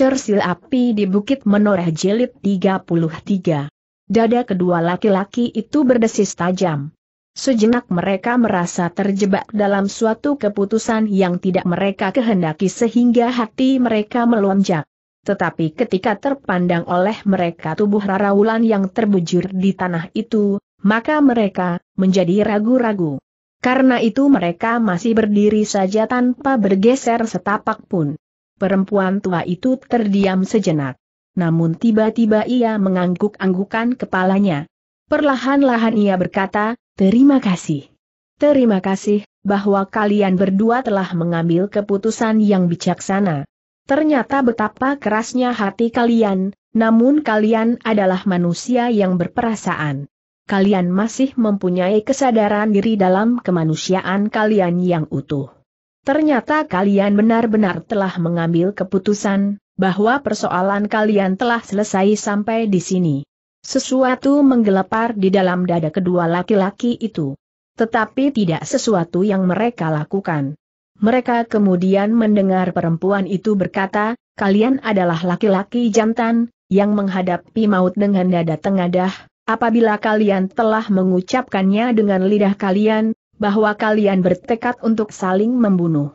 Cersil api di Bukit Menoreh Jilid 33. Dada kedua laki-laki itu berdesis tajam. Sejenak mereka merasa terjebak dalam suatu keputusan yang tidak mereka kehendaki sehingga hati mereka melonjak. Tetapi ketika terpandang oleh mereka tubuh Raraulan yang terbujur di tanah itu, maka mereka menjadi ragu-ragu. Karena itu mereka masih berdiri saja tanpa bergeser setapak pun. Perempuan tua itu terdiam sejenak. Namun tiba-tiba ia mengangguk-anggukan kepalanya. Perlahan-lahan ia berkata, terima kasih. Terima kasih, bahwa kalian berdua telah mengambil keputusan yang bijaksana. Ternyata betapa kerasnya hati kalian, namun kalian adalah manusia yang berperasaan. Kalian masih mempunyai kesadaran diri dalam kemanusiaan kalian yang utuh. Ternyata kalian benar-benar telah mengambil keputusan, bahwa persoalan kalian telah selesai sampai di sini. Sesuatu menggelepar di dalam dada kedua laki-laki itu. Tetapi tidak sesuatu yang mereka lakukan. Mereka kemudian mendengar perempuan itu berkata, kalian adalah laki-laki jantan, yang menghadapi maut dengan dada tengadah, apabila kalian telah mengucapkannya dengan lidah kalian, bahwa kalian bertekad untuk saling membunuh.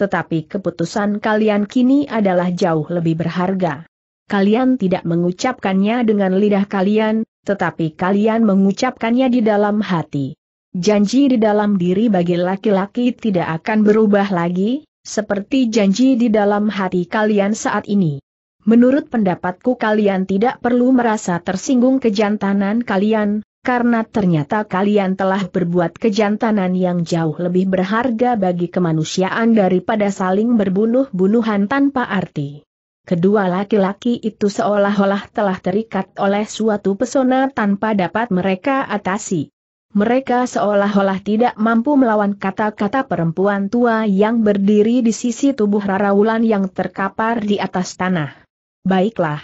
Tetapi keputusan kalian kini adalah jauh lebih berharga. Kalian tidak mengucapkannya dengan lidah kalian, tetapi kalian mengucapkannya di dalam hati. Janji di dalam diri bagi laki-laki tidak akan berubah lagi, seperti janji di dalam hati kalian saat ini. Menurut pendapatku kalian tidak perlu merasa tersinggung kejantanan kalian, karena ternyata kalian telah berbuat kejantanan yang jauh lebih berharga bagi kemanusiaan daripada saling berbunuh-bunuhan tanpa arti. Kedua laki-laki itu seolah-olah telah terikat oleh suatu pesona tanpa dapat mereka atasi. Mereka seolah-olah tidak mampu melawan kata-kata perempuan tua yang berdiri di sisi tubuh Wulan yang terkapar di atas tanah. Baiklah.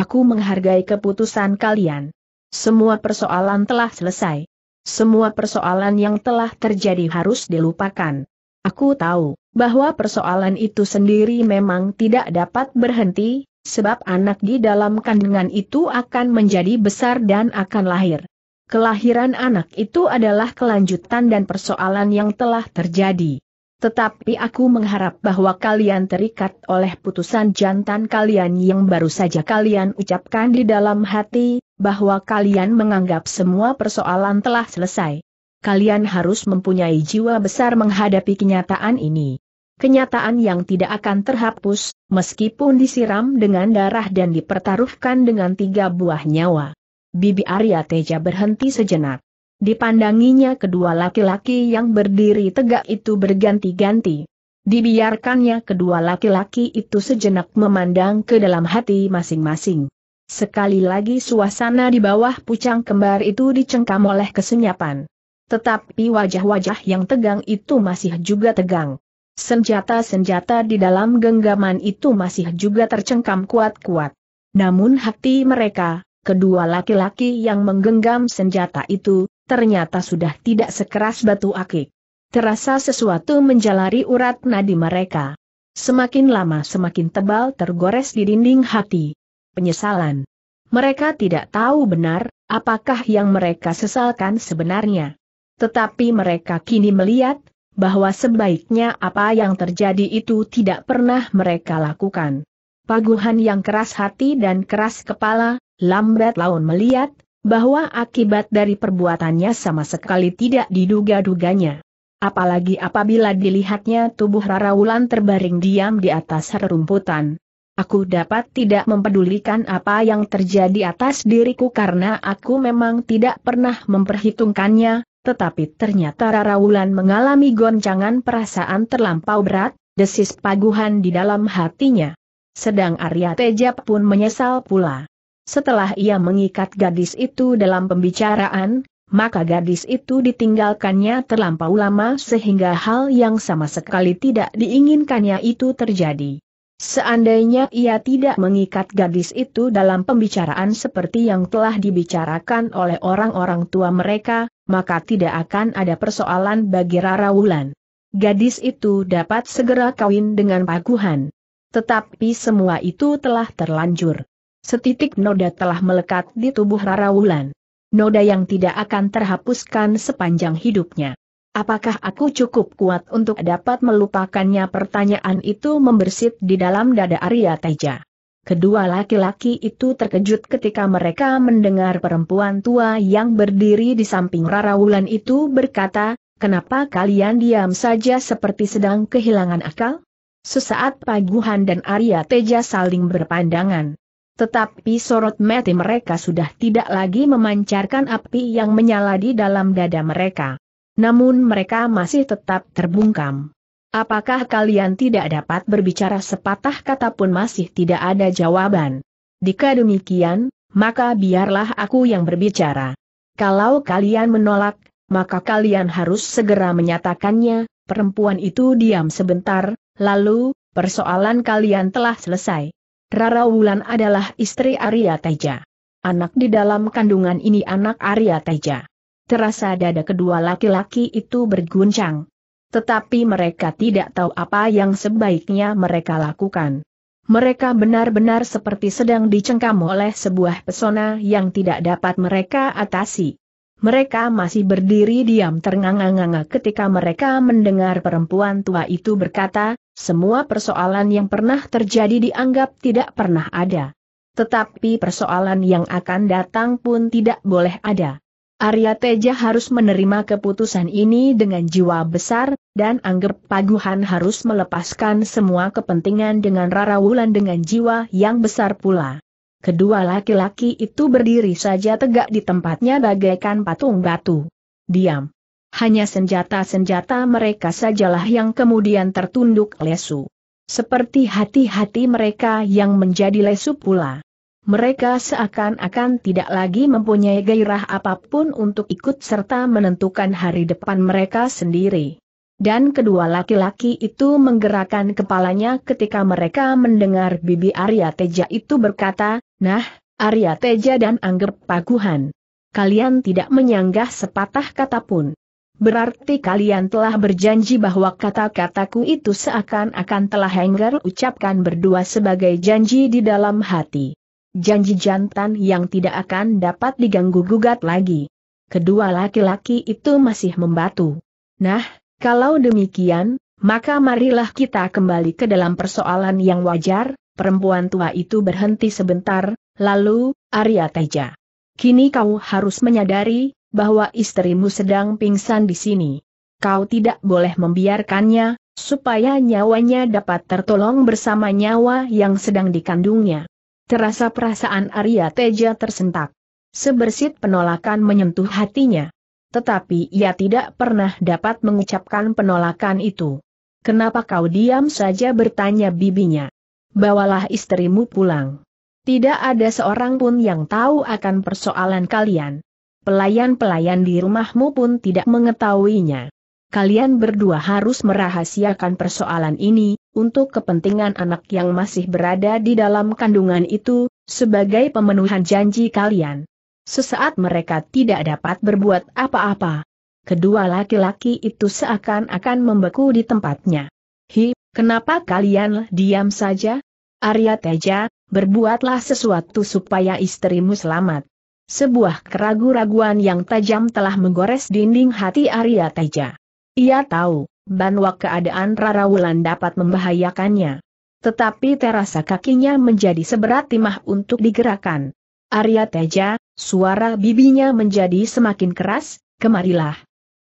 Aku menghargai keputusan kalian. Semua persoalan telah selesai. Semua persoalan yang telah terjadi harus dilupakan. Aku tahu bahwa persoalan itu sendiri memang tidak dapat berhenti, sebab anak di dalam kandungan itu akan menjadi besar dan akan lahir. Kelahiran anak itu adalah kelanjutan dan persoalan yang telah terjadi. Tetapi aku mengharap bahwa kalian terikat oleh putusan jantan kalian yang baru saja kalian ucapkan di dalam hati, bahwa kalian menganggap semua persoalan telah selesai. Kalian harus mempunyai jiwa besar menghadapi kenyataan ini. Kenyataan yang tidak akan terhapus, meskipun disiram dengan darah dan dipertaruhkan dengan tiga buah nyawa. Bibi Arya Teja berhenti sejenak. Dipandanginya kedua laki-laki yang berdiri tegak itu berganti-ganti. Dibiarkannya kedua laki-laki itu sejenak memandang ke dalam hati masing-masing. Sekali lagi suasana di bawah pucang kembar itu dicengkam oleh kesenyapan. Tetapi wajah-wajah yang tegang itu masih juga tegang. Senjata-senjata di dalam genggaman itu masih juga tercengkam kuat-kuat. Namun hati mereka, kedua laki-laki yang menggenggam senjata itu, ternyata sudah tidak sekeras batu akik. Terasa sesuatu menjalari urat nadi mereka. Semakin lama semakin tebal tergores di dinding hati. Penyesalan. Mereka tidak tahu benar, apakah yang mereka sesalkan sebenarnya. Tetapi mereka kini melihat, bahwa sebaiknya apa yang terjadi itu tidak pernah mereka lakukan. Paguhan yang keras hati dan keras kepala, lambat laun melihat, bahwa akibat dari perbuatannya sama sekali tidak diduga-duganya. Apalagi apabila dilihatnya tubuh Rara Wulan terbaring diam di atas rerumputan. Aku dapat tidak mempedulikan apa yang terjadi atas diriku karena aku memang tidak pernah memperhitungkannya, tetapi ternyata Rara Wulan mengalami goncangan perasaan terlampau berat, desis paguhan di dalam hatinya. Sedang Arya Teja pun menyesal pula. Setelah ia mengikat gadis itu dalam pembicaraan, maka gadis itu ditinggalkannya terlampau lama sehingga hal yang sama sekali tidak diinginkannya itu terjadi. Seandainya ia tidak mengikat gadis itu dalam pembicaraan seperti yang telah dibicarakan oleh orang-orang tua mereka, maka tidak akan ada persoalan bagi Rara Wulan. Gadis itu dapat segera kawin dengan Paguhan. Tetapi semua itu telah terlanjur. Setitik noda telah melekat di tubuh Rara Wulan. Noda yang tidak akan terhapuskan sepanjang hidupnya. Apakah aku cukup kuat untuk dapat melupakannya? Pertanyaan itu membersit di dalam dada Arya Teja. Kedua laki-laki itu terkejut ketika mereka mendengar perempuan tua yang berdiri di samping Rara Wulan itu berkata, Kenapa kalian diam saja seperti sedang kehilangan akal? Sesaat Paguhan dan Arya Teja saling berpandangan. Tetapi sorot mati mereka sudah tidak lagi memancarkan api yang menyala di dalam dada mereka. Namun mereka masih tetap terbungkam. Apakah kalian tidak dapat berbicara sepatah kata pun masih tidak ada jawaban? Jika demikian, maka biarlah aku yang berbicara. Kalau kalian menolak, maka kalian harus segera menyatakannya, perempuan itu diam sebentar, lalu, persoalan kalian telah selesai. Rara Wulan adalah istri Arya Teja. Anak di dalam kandungan ini anak Arya Teja. Terasa dada kedua laki-laki itu berguncang. Tetapi mereka tidak tahu apa yang sebaiknya mereka lakukan. Mereka benar-benar seperti sedang dicengkam oleh sebuah pesona yang tidak dapat mereka atasi. Mereka masih berdiri diam ternganga-nganga ketika mereka mendengar perempuan tua itu berkata, semua persoalan yang pernah terjadi dianggap tidak pernah ada. Tetapi persoalan yang akan datang pun tidak boleh ada. Arya Teja harus menerima keputusan ini dengan jiwa besar, dan anggap paguhan harus melepaskan semua kepentingan dengan Rara Wulan dengan jiwa yang besar pula. Kedua laki-laki itu berdiri saja tegak di tempatnya bagaikan patung batu. Diam. Hanya senjata-senjata mereka sajalah yang kemudian tertunduk lesu. Seperti hati-hati mereka yang menjadi lesu pula. Mereka seakan-akan tidak lagi mempunyai gairah apapun untuk ikut serta menentukan hari depan mereka sendiri. Dan kedua laki-laki itu menggerakkan kepalanya ketika mereka mendengar Bibi Arya Teja itu berkata, Nah, Arya Teja dan Anggep Paguhan. Kalian tidak menyanggah sepatah kata pun. Berarti kalian telah berjanji bahwa kata-kataku itu seakan-akan telah Hengger ucapkan berdua sebagai janji di dalam hati. Janji jantan yang tidak akan dapat diganggu-gugat lagi. Kedua laki-laki itu masih membatu. Nah, kalau demikian, maka marilah kita kembali ke dalam persoalan yang wajar, perempuan tua itu berhenti sebentar, lalu, Arya Teja. Kini kau harus menyadari, bahwa istrimu sedang pingsan di sini. Kau tidak boleh membiarkannya, supaya nyawanya dapat tertolong bersama nyawa yang sedang dikandungnya. Terasa perasaan Arya Teja tersentak. Sebersit penolakan menyentuh hatinya. Tetapi ia tidak pernah dapat mengucapkan penolakan itu. Kenapa kau diam saja bertanya bibinya? Bawalah istrimu pulang. Tidak ada seorang pun yang tahu akan persoalan kalian. Pelayan-pelayan di rumahmu pun tidak mengetahuinya. Kalian berdua harus merahasiakan persoalan ini, untuk kepentingan anak yang masih berada di dalam kandungan itu, sebagai pemenuhan janji kalian. Sesaat mereka tidak dapat berbuat apa-apa. Kedua laki-laki itu seakan-akan membeku di tempatnya. Hi, kenapa kalian diam saja? Arya Teja, berbuatlah sesuatu supaya istrimu selamat. Sebuah keragu-raguan yang tajam telah menggores dinding hati Arya Teja. Ia tahu, banwa keadaan Rara Wulan dapat membahayakannya. Tetapi terasa kakinya menjadi seberat timah untuk digerakkan. Arya Teja, suara bibinya menjadi semakin keras, kemarilah.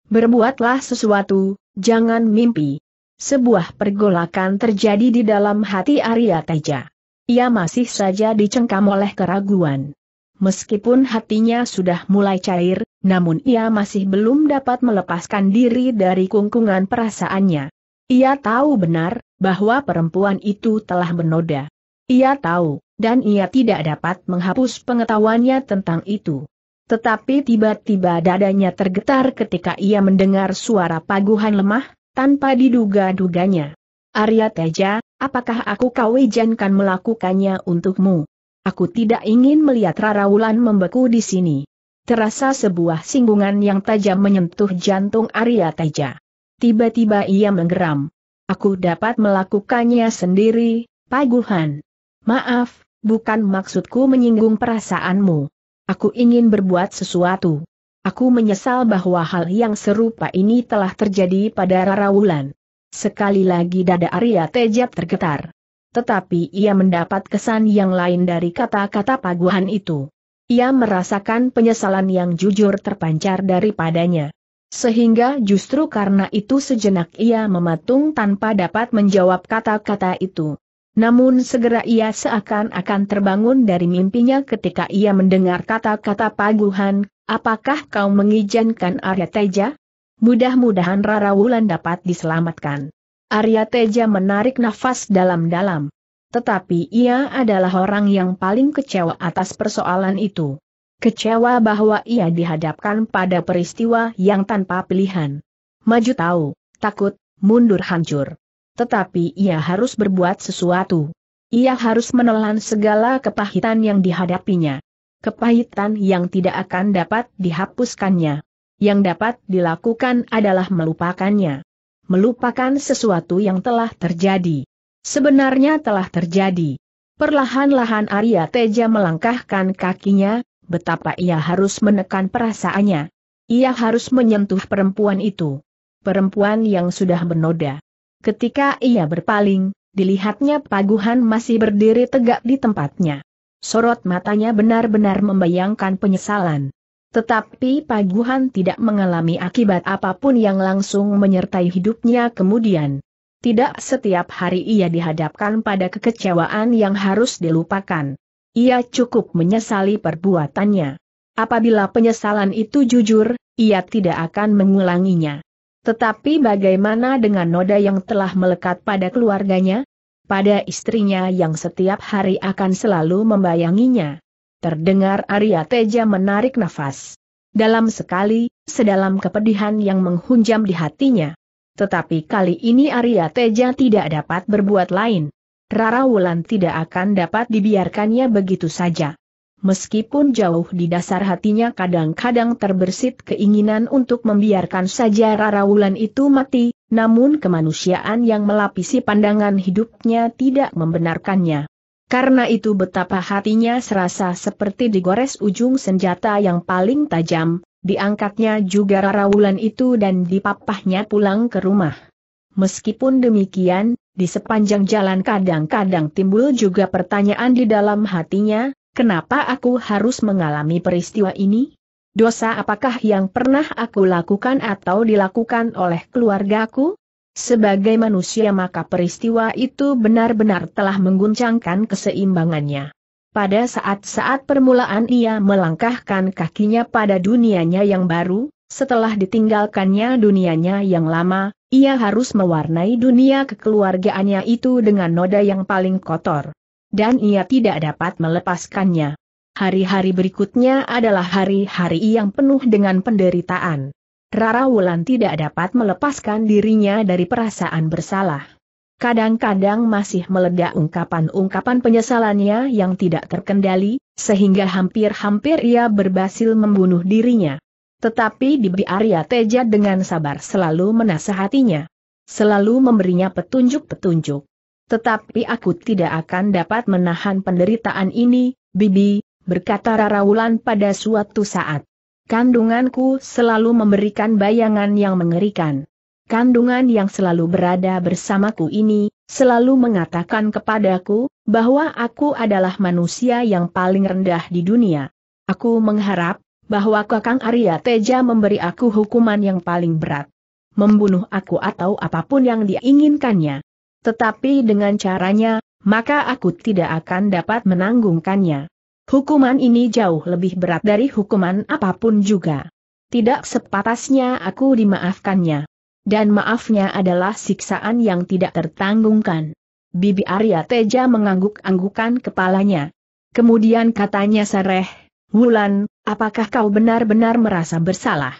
Berbuatlah sesuatu, jangan mimpi. Sebuah pergolakan terjadi di dalam hati Arya Teja. Ia masih saja dicengkam oleh keraguan. Meskipun hatinya sudah mulai cair, namun ia masih belum dapat melepaskan diri dari kungkungan perasaannya. Ia tahu benar, bahwa perempuan itu telah bernoda. Ia tahu, dan ia tidak dapat menghapus pengetahuannya tentang itu. Tetapi tiba-tiba dadanya tergetar ketika ia mendengar suara paguhan lemah, tanpa diduga-duganya. Arya Teja, apakah aku kau melakukannya untukmu? Aku tidak ingin melihat Rara Wulan membeku di sini. Terasa sebuah singgungan yang tajam menyentuh jantung Arya Teja. Tiba-tiba ia menggeram. Aku dapat melakukannya sendiri, Paguhan. Maaf, bukan maksudku menyinggung perasaanmu. Aku ingin berbuat sesuatu. Aku menyesal bahwa hal yang serupa ini telah terjadi pada Rara Wulan. Sekali lagi dada Arya Teja tergetar tetapi ia mendapat kesan yang lain dari kata-kata paguhan itu. Ia merasakan penyesalan yang jujur terpancar daripadanya. Sehingga justru karena itu sejenak ia mematung tanpa dapat menjawab kata-kata itu. Namun segera ia seakan-akan terbangun dari mimpinya ketika ia mendengar kata-kata paguhan, apakah kau mengizinkan Arya Teja? Mudah-mudahan Rara Wulan dapat diselamatkan. Arya Teja menarik nafas dalam-dalam. Tetapi ia adalah orang yang paling kecewa atas persoalan itu. Kecewa bahwa ia dihadapkan pada peristiwa yang tanpa pilihan. Maju tahu, takut, mundur hancur. Tetapi ia harus berbuat sesuatu. Ia harus menelan segala kepahitan yang dihadapinya. Kepahitan yang tidak akan dapat dihapuskannya. Yang dapat dilakukan adalah melupakannya melupakan sesuatu yang telah terjadi. Sebenarnya telah terjadi. Perlahan-lahan Arya Teja melangkahkan kakinya, betapa ia harus menekan perasaannya. Ia harus menyentuh perempuan itu. Perempuan yang sudah menoda. Ketika ia berpaling, dilihatnya paguhan masih berdiri tegak di tempatnya. Sorot matanya benar-benar membayangkan penyesalan. Tetapi Paguhan tidak mengalami akibat apapun yang langsung menyertai hidupnya kemudian. Tidak setiap hari ia dihadapkan pada kekecewaan yang harus dilupakan. Ia cukup menyesali perbuatannya. Apabila penyesalan itu jujur, ia tidak akan mengulanginya. Tetapi bagaimana dengan noda yang telah melekat pada keluarganya? Pada istrinya yang setiap hari akan selalu membayanginya. Terdengar Arya Teja menarik nafas. Dalam sekali, sedalam kepedihan yang menghunjam di hatinya. Tetapi kali ini Arya Teja tidak dapat berbuat lain. Rara Wulan tidak akan dapat dibiarkannya begitu saja. Meskipun jauh di dasar hatinya kadang-kadang terbersit keinginan untuk membiarkan saja Rara Wulan itu mati, namun kemanusiaan yang melapisi pandangan hidupnya tidak membenarkannya. Karena itu betapa hatinya serasa seperti digores ujung senjata yang paling tajam, diangkatnya juga Rarawulan itu dan dipapahnya pulang ke rumah. Meskipun demikian, di sepanjang jalan kadang-kadang timbul juga pertanyaan di dalam hatinya, kenapa aku harus mengalami peristiwa ini? Dosa apakah yang pernah aku lakukan atau dilakukan oleh keluargaku? Sebagai manusia maka peristiwa itu benar-benar telah mengguncangkan keseimbangannya. Pada saat-saat permulaan ia melangkahkan kakinya pada dunianya yang baru, setelah ditinggalkannya dunianya yang lama, ia harus mewarnai dunia kekeluargaannya itu dengan noda yang paling kotor. Dan ia tidak dapat melepaskannya. Hari-hari berikutnya adalah hari-hari yang penuh dengan penderitaan. Rara Wulan tidak dapat melepaskan dirinya dari perasaan bersalah. Kadang-kadang masih meledak ungkapan-ungkapan penyesalannya yang tidak terkendali, sehingga hampir-hampir ia berhasil membunuh dirinya. Tetapi Bibi Arya Teja dengan sabar selalu menasehatinya. Selalu memberinya petunjuk-petunjuk. Tetapi aku tidak akan dapat menahan penderitaan ini, Bibi, berkata Rara Wulan pada suatu saat. Kandunganku selalu memberikan bayangan yang mengerikan. Kandungan yang selalu berada bersamaku ini, selalu mengatakan kepadaku, bahwa aku adalah manusia yang paling rendah di dunia. Aku mengharap, bahwa Kakang Arya Teja memberi aku hukuman yang paling berat. Membunuh aku atau apapun yang diinginkannya. Tetapi dengan caranya, maka aku tidak akan dapat menanggungkannya. Hukuman ini jauh lebih berat dari hukuman apapun juga. Tidak sepatasnya aku dimaafkannya. Dan maafnya adalah siksaan yang tidak tertanggungkan. Bibi Arya Teja mengangguk-anggukan kepalanya. Kemudian katanya sereh, Wulan, apakah kau benar-benar merasa bersalah?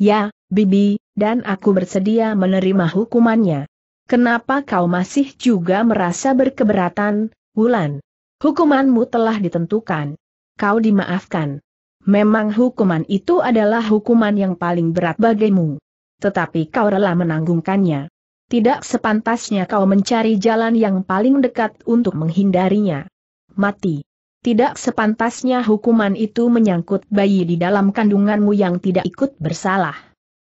Ya, Bibi, dan aku bersedia menerima hukumannya. Kenapa kau masih juga merasa berkeberatan, Wulan? Hukumanmu telah ditentukan. Kau dimaafkan. Memang hukuman itu adalah hukuman yang paling berat bagimu. Tetapi kau rela menanggungkannya. Tidak sepantasnya kau mencari jalan yang paling dekat untuk menghindarinya. Mati. Tidak sepantasnya hukuman itu menyangkut bayi di dalam kandunganmu yang tidak ikut bersalah.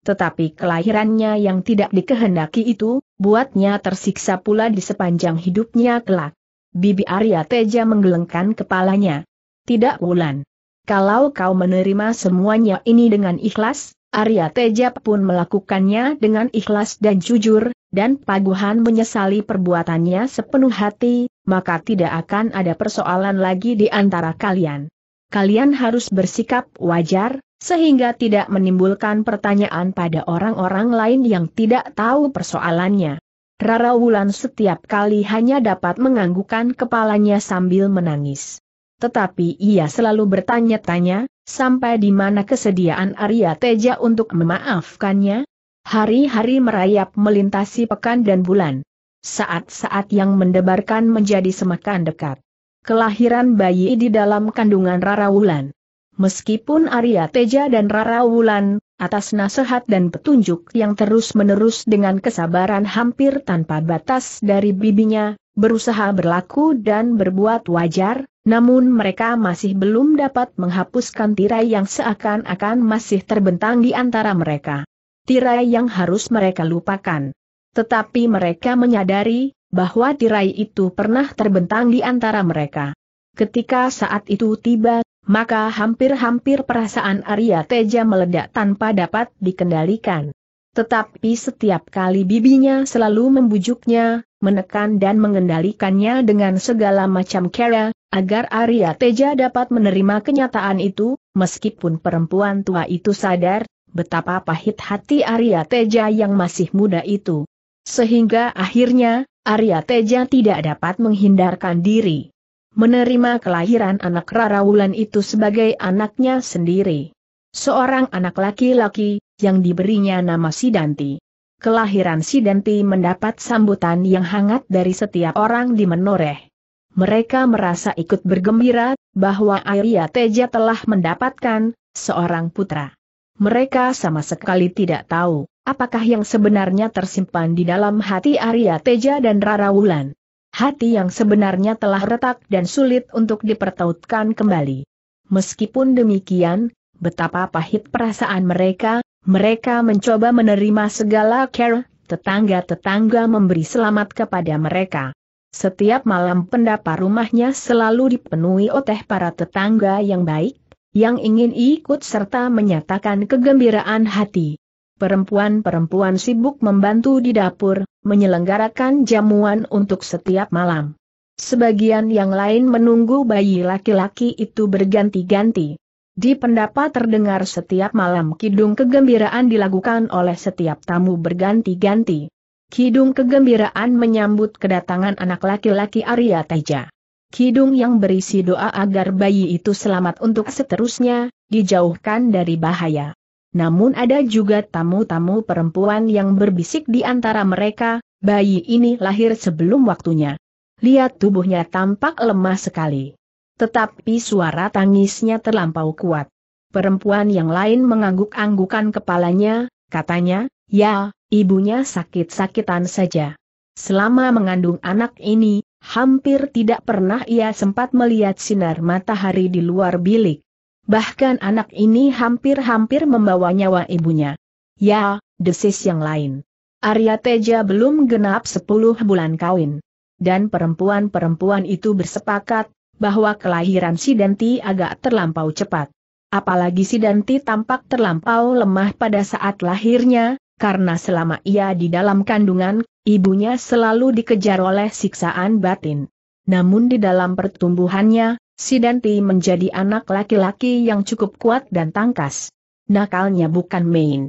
Tetapi kelahirannya yang tidak dikehendaki itu, buatnya tersiksa pula di sepanjang hidupnya kelak. Bibi Arya Teja menggelengkan kepalanya. Tidak Wulan. Kalau kau menerima semuanya ini dengan ikhlas, Arya Teja pun melakukannya dengan ikhlas dan jujur, dan Paguhan menyesali perbuatannya sepenuh hati, maka tidak akan ada persoalan lagi di antara kalian. Kalian harus bersikap wajar, sehingga tidak menimbulkan pertanyaan pada orang-orang lain yang tidak tahu persoalannya. Rara Wulan setiap kali hanya dapat menganggukkan kepalanya sambil menangis. Tetapi ia selalu bertanya-tanya, sampai di mana kesediaan Arya Teja untuk memaafkannya? Hari-hari merayap melintasi pekan dan bulan. Saat-saat yang mendebarkan menjadi semakin dekat. Kelahiran bayi di dalam kandungan Rara Wulan. Meskipun Arya Teja dan Rara Wulan atas nasihat dan petunjuk yang terus-menerus dengan kesabaran hampir tanpa batas dari bibinya, berusaha berlaku dan berbuat wajar, namun mereka masih belum dapat menghapuskan tirai yang seakan-akan masih terbentang di antara mereka. Tirai yang harus mereka lupakan. Tetapi mereka menyadari, bahwa tirai itu pernah terbentang di antara mereka. Ketika saat itu tiba, maka hampir-hampir perasaan Arya Teja meledak tanpa dapat dikendalikan. Tetapi setiap kali bibinya selalu membujuknya, menekan dan mengendalikannya dengan segala macam cara, agar Arya Teja dapat menerima kenyataan itu, meskipun perempuan tua itu sadar, betapa pahit hati Arya Teja yang masih muda itu. Sehingga akhirnya, Arya Teja tidak dapat menghindarkan diri menerima kelahiran anak Rara Wulan itu sebagai anaknya sendiri. Seorang anak laki-laki, yang diberinya nama Sidanti. Kelahiran Sidanti mendapat sambutan yang hangat dari setiap orang di Menoreh. Mereka merasa ikut bergembira, bahwa Arya Teja telah mendapatkan, seorang putra. Mereka sama sekali tidak tahu, apakah yang sebenarnya tersimpan di dalam hati Arya Teja dan Rara Wulan hati yang sebenarnya telah retak dan sulit untuk dipertautkan kembali. Meskipun demikian, betapa pahit perasaan mereka, mereka mencoba menerima segala care, tetangga-tetangga memberi selamat kepada mereka. Setiap malam pendapa rumahnya selalu dipenuhi oleh para tetangga yang baik, yang ingin ikut serta menyatakan kegembiraan hati. Perempuan-perempuan sibuk membantu di dapur, menyelenggarakan jamuan untuk setiap malam. Sebagian yang lain menunggu bayi laki-laki itu berganti-ganti. Di pendapat terdengar setiap malam kidung kegembiraan dilakukan oleh setiap tamu berganti-ganti. Kidung kegembiraan menyambut kedatangan anak laki-laki Arya Teja. Kidung yang berisi doa agar bayi itu selamat untuk seterusnya, dijauhkan dari bahaya namun ada juga tamu-tamu perempuan yang berbisik di antara mereka, bayi ini lahir sebelum waktunya. Lihat tubuhnya tampak lemah sekali. Tetapi suara tangisnya terlampau kuat. Perempuan yang lain mengangguk-anggukan kepalanya, katanya, ya, ibunya sakit-sakitan saja. Selama mengandung anak ini, hampir tidak pernah ia sempat melihat sinar matahari di luar bilik. Bahkan anak ini hampir-hampir membawa nyawa ibunya. Ya, desis yang lain. Arya Teja belum genap sepuluh bulan kawin. Dan perempuan-perempuan itu bersepakat, bahwa kelahiran Sidanti agak terlampau cepat. Apalagi Sidanti tampak terlampau lemah pada saat lahirnya, karena selama ia di dalam kandungan, ibunya selalu dikejar oleh siksaan batin. Namun di dalam pertumbuhannya, Si Danti menjadi anak laki-laki yang cukup kuat dan tangkas. Nakalnya bukan main.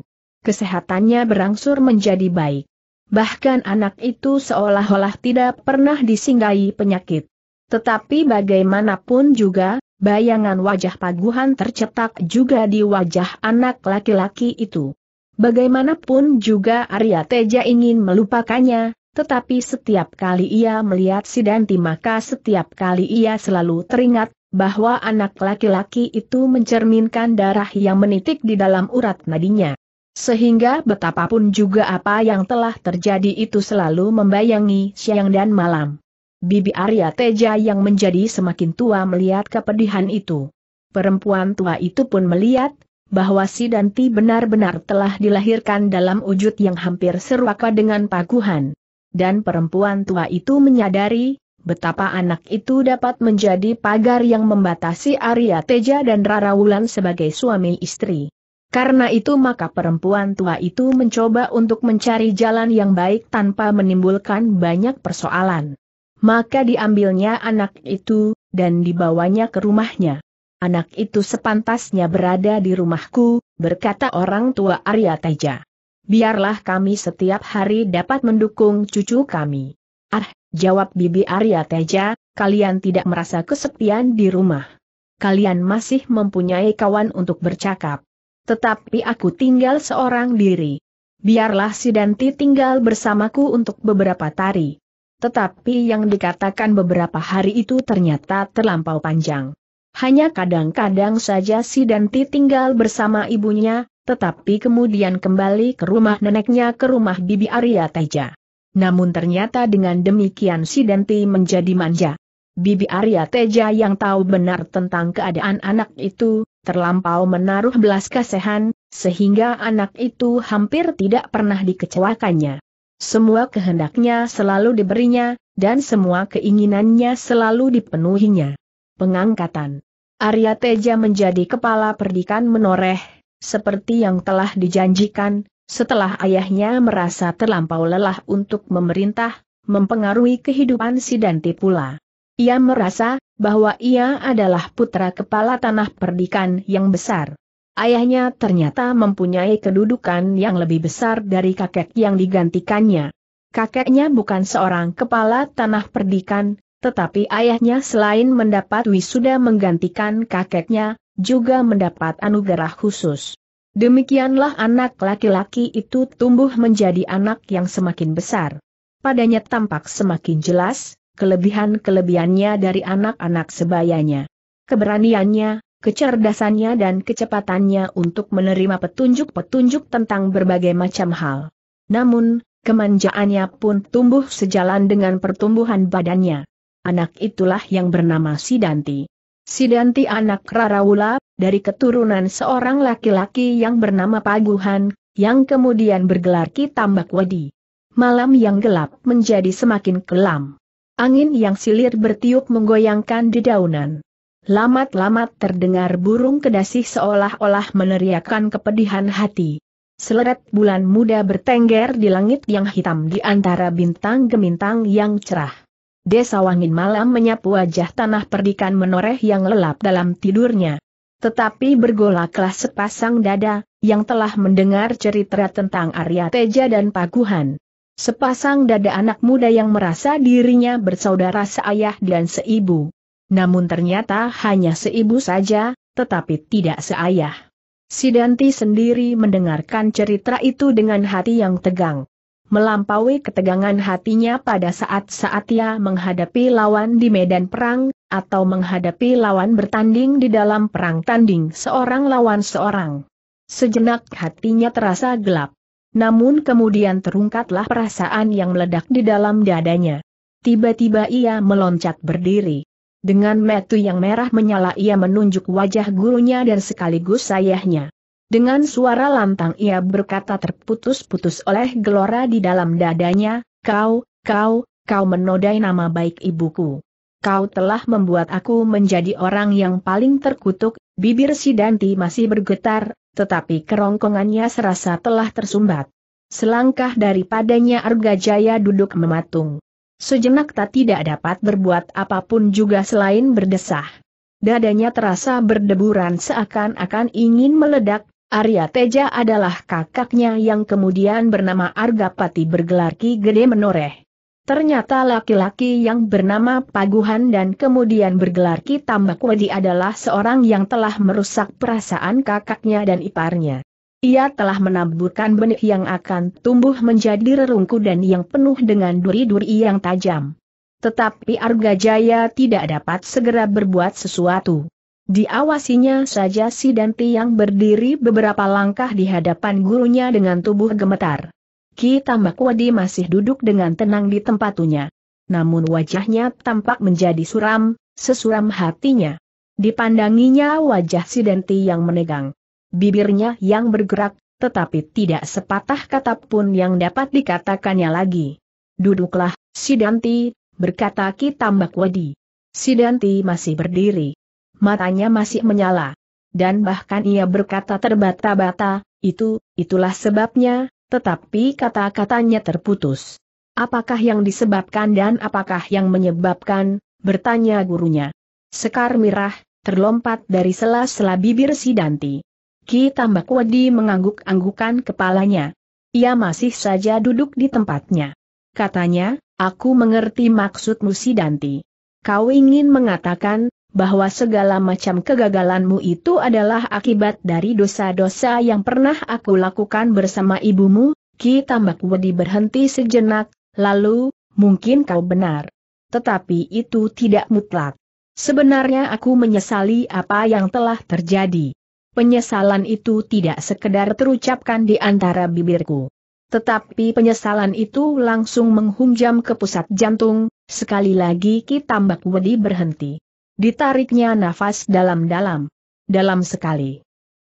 Kesehatannya berangsur menjadi baik. Bahkan anak itu seolah-olah tidak pernah disinggahi penyakit. Tetapi bagaimanapun juga, bayangan wajah paguhan tercetak juga di wajah anak laki-laki itu. Bagaimanapun juga Arya Teja ingin melupakannya, tetapi setiap kali ia melihat si Danti maka setiap kali ia selalu teringat, bahwa anak laki-laki itu mencerminkan darah yang menitik di dalam urat nadinya. Sehingga betapapun juga apa yang telah terjadi itu selalu membayangi siang dan malam. Bibi Arya Teja yang menjadi semakin tua melihat kepedihan itu. Perempuan tua itu pun melihat, bahwa si Danti benar-benar telah dilahirkan dalam wujud yang hampir serupa dengan paguhan dan perempuan tua itu menyadari betapa anak itu dapat menjadi pagar yang membatasi Arya Teja dan Rara Wulan sebagai suami istri. Karena itu maka perempuan tua itu mencoba untuk mencari jalan yang baik tanpa menimbulkan banyak persoalan. Maka diambilnya anak itu, dan dibawanya ke rumahnya. Anak itu sepantasnya berada di rumahku, berkata orang tua Arya Teja biarlah kami setiap hari dapat mendukung cucu kami. Ah, jawab Bibi Arya Teja, kalian tidak merasa kesepian di rumah. Kalian masih mempunyai kawan untuk bercakap. Tetapi aku tinggal seorang diri. Biarlah si Danti tinggal bersamaku untuk beberapa tari. Tetapi yang dikatakan beberapa hari itu ternyata terlampau panjang. Hanya kadang-kadang saja si Danti tinggal bersama ibunya, tetapi kemudian kembali ke rumah neneknya ke rumah Bibi Arya Teja. Namun ternyata dengan demikian si Denti menjadi manja. Bibi Arya Teja yang tahu benar tentang keadaan anak itu, terlampau menaruh belas kasihan, sehingga anak itu hampir tidak pernah dikecewakannya. Semua kehendaknya selalu diberinya, dan semua keinginannya selalu dipenuhinya. Pengangkatan Arya Teja menjadi kepala perdikan menoreh, seperti yang telah dijanjikan, setelah ayahnya merasa terlampau lelah untuk memerintah, mempengaruhi kehidupan si Sidanti pula. Ia merasa bahwa ia adalah putra kepala tanah perdikan yang besar. Ayahnya ternyata mempunyai kedudukan yang lebih besar dari kakek yang digantikannya. Kakeknya bukan seorang kepala tanah perdikan, tetapi ayahnya selain mendapat wisuda menggantikan kakeknya, juga mendapat anugerah khusus. Demikianlah anak laki-laki itu tumbuh menjadi anak yang semakin besar. Padanya tampak semakin jelas, kelebihan-kelebihannya dari anak-anak sebayanya. Keberaniannya, kecerdasannya dan kecepatannya untuk menerima petunjuk-petunjuk tentang berbagai macam hal. Namun, kemanjaannya pun tumbuh sejalan dengan pertumbuhan badannya anak itulah yang bernama Sidanti. Sidanti anak Rarawula, dari keturunan seorang laki-laki yang bernama Paguhan, yang kemudian bergelar Kitambak Wadi. Malam yang gelap menjadi semakin kelam. Angin yang silir bertiup menggoyangkan dedaunan. Lamat-lamat terdengar burung kedasih seolah-olah meneriakkan kepedihan hati. Seleret bulan muda bertengger di langit yang hitam di antara bintang gemintang yang cerah. Desa wangin malam menyapu wajah tanah perdikan menoreh yang lelap dalam tidurnya. Tetapi bergolaklah sepasang dada, yang telah mendengar cerita tentang Arya Teja dan Paguhan. Sepasang dada anak muda yang merasa dirinya bersaudara seayah dan seibu. Namun ternyata hanya seibu saja, tetapi tidak seayah. Sidanti sendiri mendengarkan cerita itu dengan hati yang tegang melampaui ketegangan hatinya pada saat-saat ia menghadapi lawan di medan perang, atau menghadapi lawan bertanding di dalam perang tanding seorang lawan seorang. Sejenak hatinya terasa gelap. Namun kemudian terungkatlah perasaan yang meledak di dalam dadanya. Tiba-tiba ia meloncat berdiri. Dengan metu yang merah menyala ia menunjuk wajah gurunya dan sekaligus sayahnya. Dengan suara lantang ia berkata terputus-putus oleh gelora di dalam dadanya, kau, kau, kau menodai nama baik ibuku. Kau telah membuat aku menjadi orang yang paling terkutuk, bibir si Danti masih bergetar, tetapi kerongkongannya serasa telah tersumbat. Selangkah daripadanya Arga Jaya duduk mematung. Sejenak tak tidak dapat berbuat apapun juga selain berdesah. Dadanya terasa berdeburan seakan-akan ingin meledak, Arya Teja adalah kakaknya yang kemudian bernama Argapati bergelar Ki Gede Menoreh. Ternyata laki-laki yang bernama Paguhan dan kemudian bergelar Ki Tambakwedi adalah seorang yang telah merusak perasaan kakaknya dan iparnya. Ia telah menaburkan benih yang akan tumbuh menjadi rerungku dan yang penuh dengan duri-duri yang tajam. Tetapi Arga Jaya tidak dapat segera berbuat sesuatu. Diawasinya saja si Danti yang berdiri beberapa langkah di hadapan gurunya dengan tubuh gemetar. Ki Tambak Wadi masih duduk dengan tenang di tempatnya. Namun wajahnya tampak menjadi suram, sesuram hatinya. Dipandanginya wajah si Danti yang menegang. Bibirnya yang bergerak, tetapi tidak sepatah kata pun yang dapat dikatakannya lagi. Duduklah, si Danti, berkata Ki Tambakwadi. Si Danti masih berdiri matanya masih menyala. Dan bahkan ia berkata terbata-bata, itu, itulah sebabnya, tetapi kata-katanya terputus. Apakah yang disebabkan dan apakah yang menyebabkan, bertanya gurunya. Sekar Mirah, terlompat dari sela-sela bibir si Danti. Ki Tambak Wadi mengangguk-anggukan kepalanya. Ia masih saja duduk di tempatnya. Katanya, aku mengerti maksudmu si Danti. Kau ingin mengatakan, bahwa segala macam kegagalanmu itu adalah akibat dari dosa-dosa yang pernah aku lakukan bersama ibumu, Ki Tambak Wedi berhenti sejenak, lalu, mungkin kau benar. Tetapi itu tidak mutlak. Sebenarnya aku menyesali apa yang telah terjadi. Penyesalan itu tidak sekedar terucapkan di antara bibirku. Tetapi penyesalan itu langsung menghunjam ke pusat jantung, sekali lagi Ki Tambak Wedi berhenti. Ditariknya nafas dalam-dalam. Dalam sekali.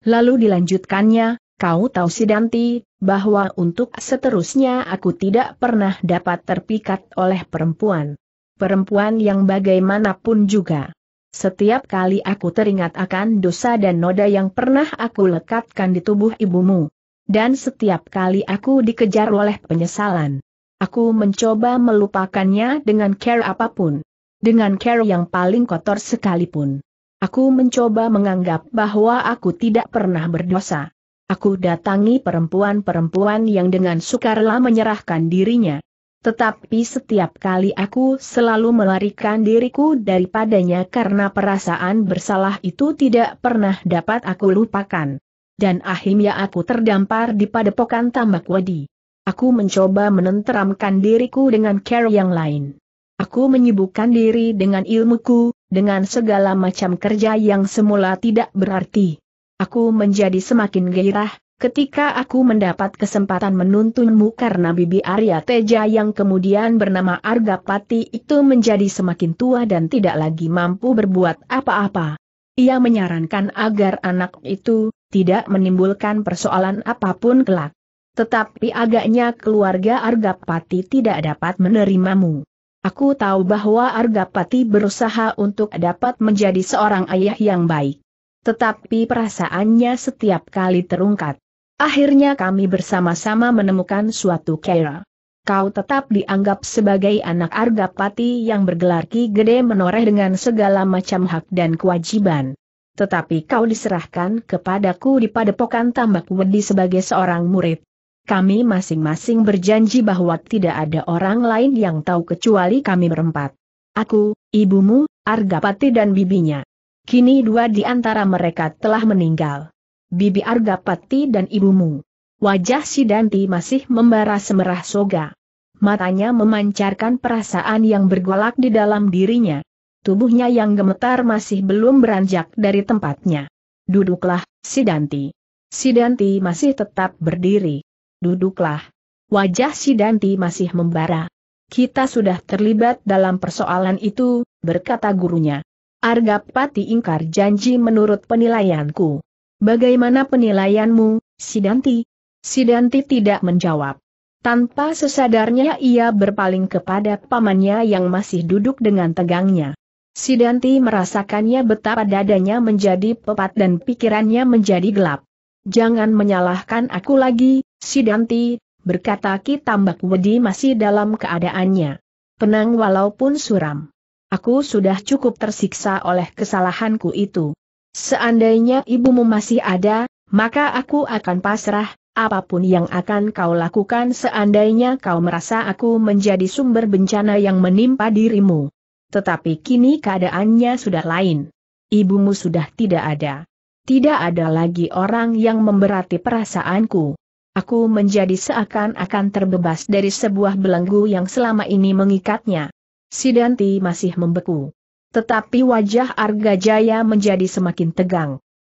Lalu dilanjutkannya, kau tahu Sidanti, bahwa untuk seterusnya aku tidak pernah dapat terpikat oleh perempuan. Perempuan yang bagaimanapun juga. Setiap kali aku teringat akan dosa dan noda yang pernah aku lekatkan di tubuh ibumu. Dan setiap kali aku dikejar oleh penyesalan. Aku mencoba melupakannya dengan care apapun dengan cara yang paling kotor sekalipun. Aku mencoba menganggap bahwa aku tidak pernah berdosa. Aku datangi perempuan-perempuan yang dengan sukarlah menyerahkan dirinya. Tetapi setiap kali aku selalu melarikan diriku daripadanya karena perasaan bersalah itu tidak pernah dapat aku lupakan. Dan akhirnya aku terdampar di padepokan tambak wadi. Aku mencoba menenteramkan diriku dengan care yang lain. Aku menyibukkan diri dengan ilmuku, dengan segala macam kerja yang semula tidak berarti. Aku menjadi semakin gairah, ketika aku mendapat kesempatan menuntunmu karena Bibi Arya Teja yang kemudian bernama Argapati itu menjadi semakin tua dan tidak lagi mampu berbuat apa-apa. Ia menyarankan agar anak itu tidak menimbulkan persoalan apapun kelak. Tetapi agaknya keluarga Argapati tidak dapat menerimamu. Aku tahu bahwa Argapati berusaha untuk dapat menjadi seorang ayah yang baik. Tetapi perasaannya setiap kali terungkat. Akhirnya kami bersama-sama menemukan suatu kera. Kau tetap dianggap sebagai anak Argapati yang bergelar Ki Gede menoreh dengan segala macam hak dan kewajiban. Tetapi kau diserahkan kepadaku di padepokan tambak wedi sebagai seorang murid kami masing-masing berjanji bahwa tidak ada orang lain yang tahu kecuali kami berempat. Aku, ibumu, Argapati dan bibinya. Kini dua di antara mereka telah meninggal. Bibi Argapati dan ibumu. Wajah Sidanti masih membara semerah soga. Matanya memancarkan perasaan yang bergolak di dalam dirinya. Tubuhnya yang gemetar masih belum beranjak dari tempatnya. Duduklah, Sidanti. Sidanti masih tetap berdiri duduklah. Wajah si Danti masih membara. Kita sudah terlibat dalam persoalan itu, berkata gurunya. Argapati ingkar janji menurut penilaianku. Bagaimana penilaianmu, Sidanti? Sidanti tidak menjawab. Tanpa sesadarnya ia berpaling kepada pamannya yang masih duduk dengan tegangnya. Sidanti merasakannya betapa dadanya menjadi pepat dan pikirannya menjadi gelap. Jangan menyalahkan aku lagi, si Danti, berkata Ki Tambak Wedi masih dalam keadaannya. Penang walaupun suram. Aku sudah cukup tersiksa oleh kesalahanku itu. Seandainya ibumu masih ada, maka aku akan pasrah, apapun yang akan kau lakukan seandainya kau merasa aku menjadi sumber bencana yang menimpa dirimu. Tetapi kini keadaannya sudah lain. Ibumu sudah tidak ada. Tidak ada lagi orang yang memberati perasaanku. Aku menjadi seakan-akan terbebas dari sebuah belenggu yang selama ini mengikatnya. Sidanti masih membeku. Tetapi wajah Arga Jaya menjadi semakin tegang.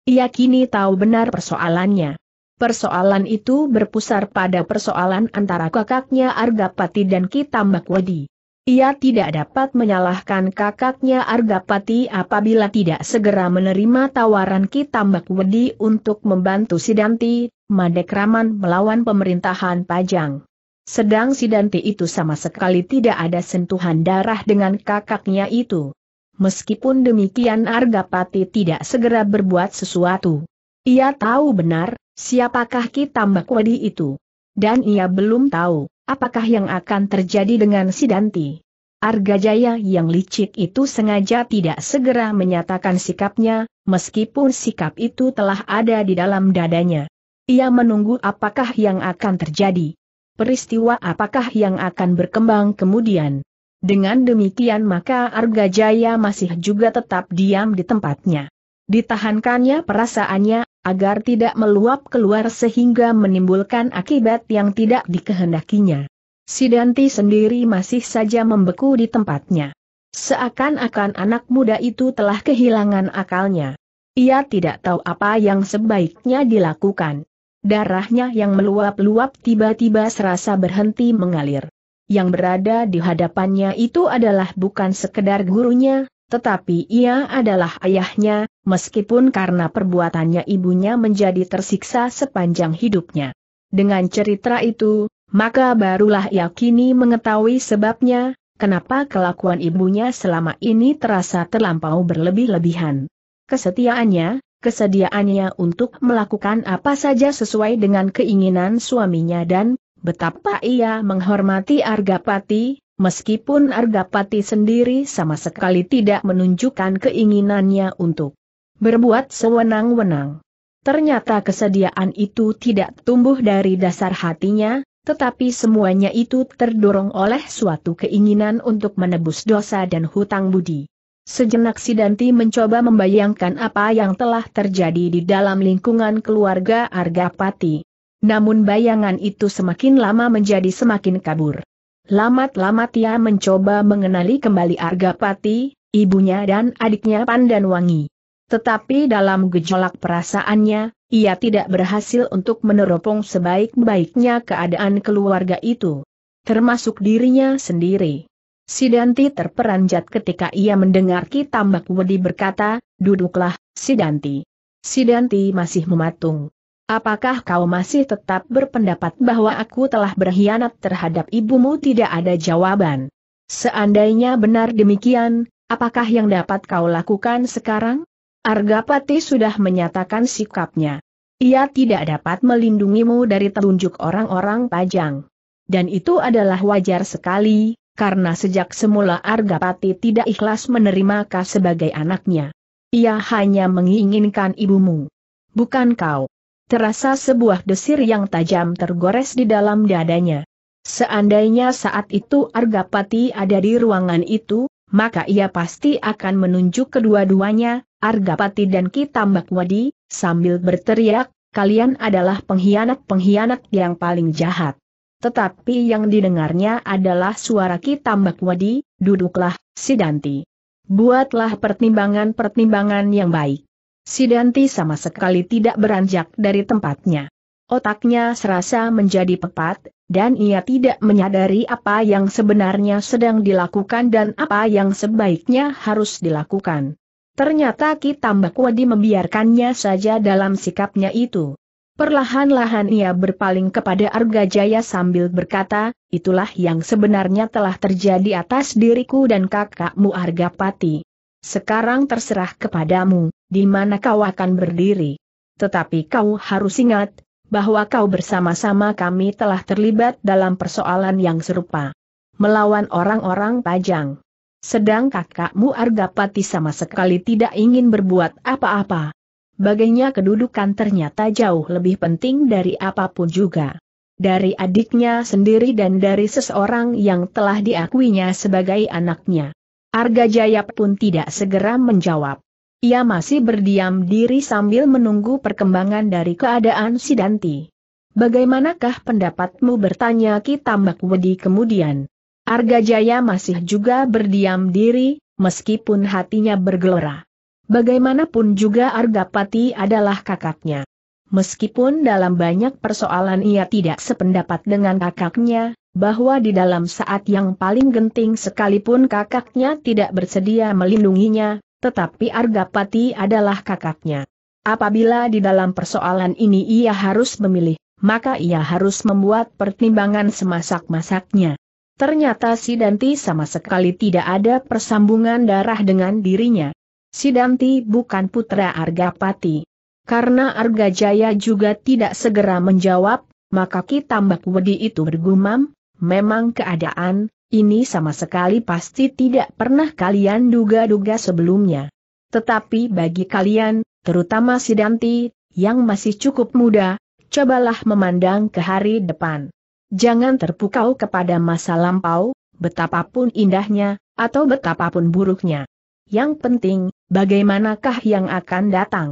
Ia kini tahu benar persoalannya. Persoalan itu berpusar pada persoalan antara kakaknya Arga Pati dan Kitambak Wadi. Ia tidak dapat menyalahkan kakaknya Argapati apabila tidak segera menerima tawaran Kitambak Wedi untuk membantu Sidanti, Madekraman melawan pemerintahan Pajang. Sedang Sidanti itu sama sekali tidak ada sentuhan darah dengan kakaknya itu. Meskipun demikian Argapati tidak segera berbuat sesuatu. Ia tahu benar, siapakah Kitambak Wedi itu. Dan ia belum tahu Apakah yang akan terjadi dengan si Danti? Jaya yang licik itu sengaja tidak segera menyatakan sikapnya, meskipun sikap itu telah ada di dalam dadanya. Ia menunggu apakah yang akan terjadi. Peristiwa apakah yang akan berkembang kemudian. Dengan demikian maka Arga Jaya masih juga tetap diam di tempatnya. Ditahankannya perasaannya, agar tidak meluap keluar sehingga menimbulkan akibat yang tidak dikehendakinya. Sidanti sendiri masih saja membeku di tempatnya. Seakan-akan anak muda itu telah kehilangan akalnya. Ia tidak tahu apa yang sebaiknya dilakukan. Darahnya yang meluap-luap tiba-tiba serasa berhenti mengalir. Yang berada di hadapannya itu adalah bukan sekedar gurunya, tetapi ia adalah ayahnya, meskipun karena perbuatannya ibunya menjadi tersiksa sepanjang hidupnya. Dengan cerita itu, maka barulah ia kini mengetahui sebabnya, kenapa kelakuan ibunya selama ini terasa terlampau berlebih-lebihan. Kesetiaannya, kesediaannya untuk melakukan apa saja sesuai dengan keinginan suaminya dan betapa ia menghormati Argapati, meskipun Argapati sendiri sama sekali tidak menunjukkan keinginannya untuk berbuat sewenang-wenang. Ternyata kesediaan itu tidak tumbuh dari dasar hatinya, tetapi semuanya itu terdorong oleh suatu keinginan untuk menebus dosa dan hutang budi. Sejenak Sidanti mencoba membayangkan apa yang telah terjadi di dalam lingkungan keluarga Argapati. Namun bayangan itu semakin lama menjadi semakin kabur. Lamat-lamat ia mencoba mengenali kembali Argapati, ibunya dan adiknya Pandan Wangi. Tetapi dalam gejolak perasaannya, ia tidak berhasil untuk meneropong sebaik-baiknya keadaan keluarga itu. Termasuk dirinya sendiri. Sidanti terperanjat ketika ia mendengar Kitambak Wedi berkata, duduklah, Sidanti. Sidanti masih mematung. Apakah kau masih tetap berpendapat bahwa aku telah berkhianat terhadap ibumu? Tidak ada jawaban. Seandainya benar demikian, apakah yang dapat kau lakukan sekarang? Argapati sudah menyatakan sikapnya. Ia tidak dapat melindungimu dari telunjuk orang-orang pajang. Dan itu adalah wajar sekali, karena sejak semula Argapati tidak ikhlas menerima kau sebagai anaknya. Ia hanya menginginkan ibumu. Bukan kau terasa sebuah desir yang tajam tergores di dalam dadanya. Seandainya saat itu Argapati ada di ruangan itu, maka ia pasti akan menunjuk kedua-duanya, Argapati dan Kitambak Wadi, sambil berteriak, kalian adalah pengkhianat-pengkhianat yang paling jahat. Tetapi yang didengarnya adalah suara Kitambak Wadi, duduklah, Sidanti. Buatlah pertimbangan-pertimbangan yang baik. Si Sidanti sama sekali tidak beranjak dari tempatnya. Otaknya serasa menjadi pepat, dan ia tidak menyadari apa yang sebenarnya sedang dilakukan dan apa yang sebaiknya harus dilakukan. Ternyata Tambak Wadi membiarkannya saja dalam sikapnya itu. Perlahan-lahan ia berpaling kepada Arga Jaya sambil berkata, itulah yang sebenarnya telah terjadi atas diriku dan kakakmu Arga Pati. Sekarang terserah kepadamu, di mana kau akan berdiri. Tetapi kau harus ingat, bahwa kau bersama-sama kami telah terlibat dalam persoalan yang serupa. Melawan orang-orang pajang. Sedang kakakmu Argapati sama sekali tidak ingin berbuat apa-apa. Baginya kedudukan ternyata jauh lebih penting dari apapun juga. Dari adiknya sendiri dan dari seseorang yang telah diakuinya sebagai anaknya. Arga Jaya pun tidak segera menjawab. Ia masih berdiam diri sambil menunggu perkembangan dari keadaan Sidanti. Bagaimanakah pendapatmu bertanya Ki Tambak Wedi kemudian? Arga Jaya masih juga berdiam diri, meskipun hatinya bergelora. Bagaimanapun juga Argapati adalah kakaknya. Meskipun dalam banyak persoalan ia tidak sependapat dengan kakaknya, bahwa di dalam saat yang paling genting sekalipun kakaknya tidak bersedia melindunginya, tetapi Argapati adalah kakaknya. Apabila di dalam persoalan ini ia harus memilih, maka ia harus membuat pertimbangan semasak-masaknya. Ternyata Sidanti sama sekali tidak ada persambungan darah dengan dirinya. Sidanti bukan putra Argapati. Karena Argajaya juga tidak segera menjawab, maka Ki Tambak Wedi itu bergumam, Memang keadaan, ini sama sekali pasti tidak pernah kalian duga-duga sebelumnya. Tetapi bagi kalian, terutama si Danti, yang masih cukup muda, cobalah memandang ke hari depan. Jangan terpukau kepada masa lampau, betapapun indahnya, atau betapapun buruknya. Yang penting, bagaimanakah yang akan datang?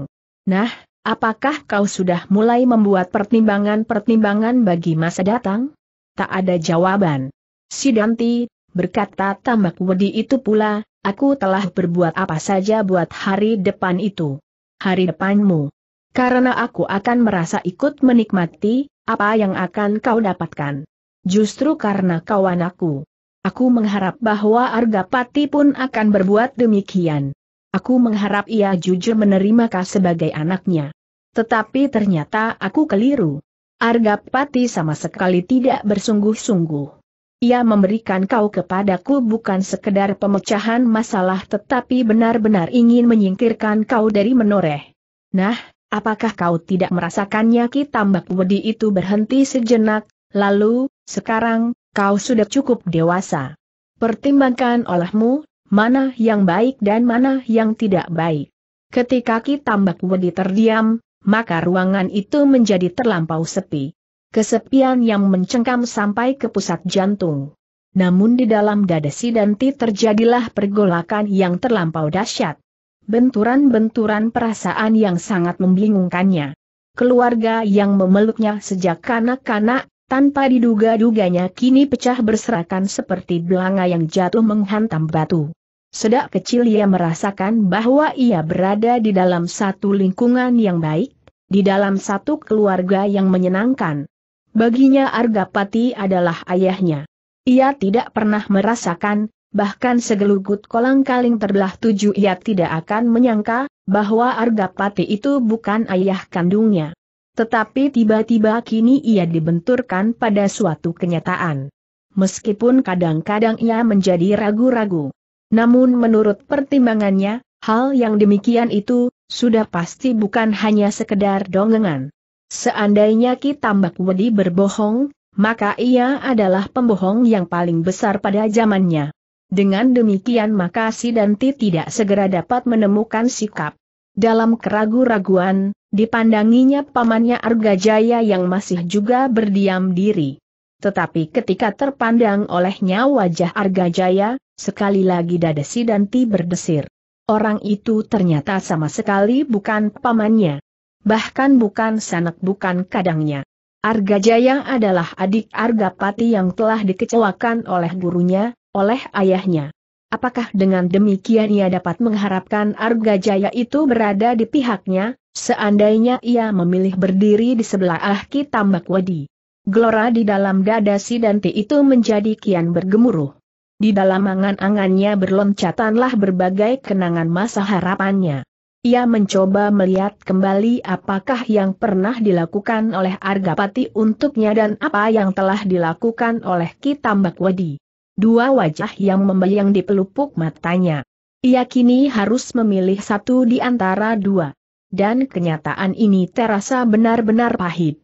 Nah, apakah kau sudah mulai membuat pertimbangan-pertimbangan bagi masa datang? tak ada jawaban. Sidanti, berkata tambak wedi itu pula, aku telah berbuat apa saja buat hari depan itu. Hari depanmu. Karena aku akan merasa ikut menikmati, apa yang akan kau dapatkan. Justru karena kau anakku. Aku mengharap bahwa Argapati pun akan berbuat demikian. Aku mengharap ia jujur menerima kau sebagai anaknya. Tetapi ternyata aku keliru. Argapati sama sekali tidak bersungguh-sungguh. Ia memberikan kau kepadaku bukan sekedar pemecahan masalah tetapi benar-benar ingin menyingkirkan kau dari menoreh. Nah, apakah kau tidak merasakannya Ki Tambak Wedi itu berhenti sejenak, lalu, sekarang, kau sudah cukup dewasa. Pertimbangkan olehmu, mana yang baik dan mana yang tidak baik. Ketika Ki Tambak Wedi terdiam, maka ruangan itu menjadi terlampau sepi. Kesepian yang mencengkam sampai ke pusat jantung. Namun di dalam dada si Danti terjadilah pergolakan yang terlampau dahsyat. Benturan-benturan perasaan yang sangat membingungkannya. Keluarga yang memeluknya sejak kanak-kanak, tanpa diduga-duganya kini pecah berserakan seperti belanga yang jatuh menghantam batu. Sedak kecil ia merasakan bahwa ia berada di dalam satu lingkungan yang baik, di dalam satu keluarga yang menyenangkan. Baginya Argapati adalah ayahnya. Ia tidak pernah merasakan, bahkan segelugut kolang kaling terbelah tujuh ia tidak akan menyangka, bahwa Argapati itu bukan ayah kandungnya. Tetapi tiba-tiba kini ia dibenturkan pada suatu kenyataan. Meskipun kadang-kadang ia menjadi ragu-ragu. Namun menurut pertimbangannya, hal yang demikian itu, sudah pasti bukan hanya sekedar dongengan. Seandainya Ki Tambak Wedi berbohong, maka ia adalah pembohong yang paling besar pada zamannya. Dengan demikian maka si Danti tidak segera dapat menemukan sikap. Dalam keragu-raguan, dipandanginya pamannya Argajaya yang masih juga berdiam diri. Tetapi ketika terpandang olehnya wajah Argajaya, Sekali lagi dada si Danti berdesir. Orang itu ternyata sama sekali bukan pamannya. Bahkan bukan sanak bukan kadangnya. Arga Jaya adalah adik Arga Pati yang telah dikecewakan oleh gurunya, oleh ayahnya. Apakah dengan demikian ia dapat mengharapkan Arga Jaya itu berada di pihaknya, seandainya ia memilih berdiri di sebelah Ahki Tambak Wadi? Gelora di dalam dada Sidanti itu menjadi kian bergemuruh. Di dalam angan-angannya berloncatanlah berbagai kenangan masa harapannya. Ia mencoba melihat kembali apakah yang pernah dilakukan oleh Argapati untuknya dan apa yang telah dilakukan oleh Kitambak Wadi. Dua wajah yang membayang di pelupuk matanya. Ia kini harus memilih satu di antara dua. Dan kenyataan ini terasa benar-benar pahit.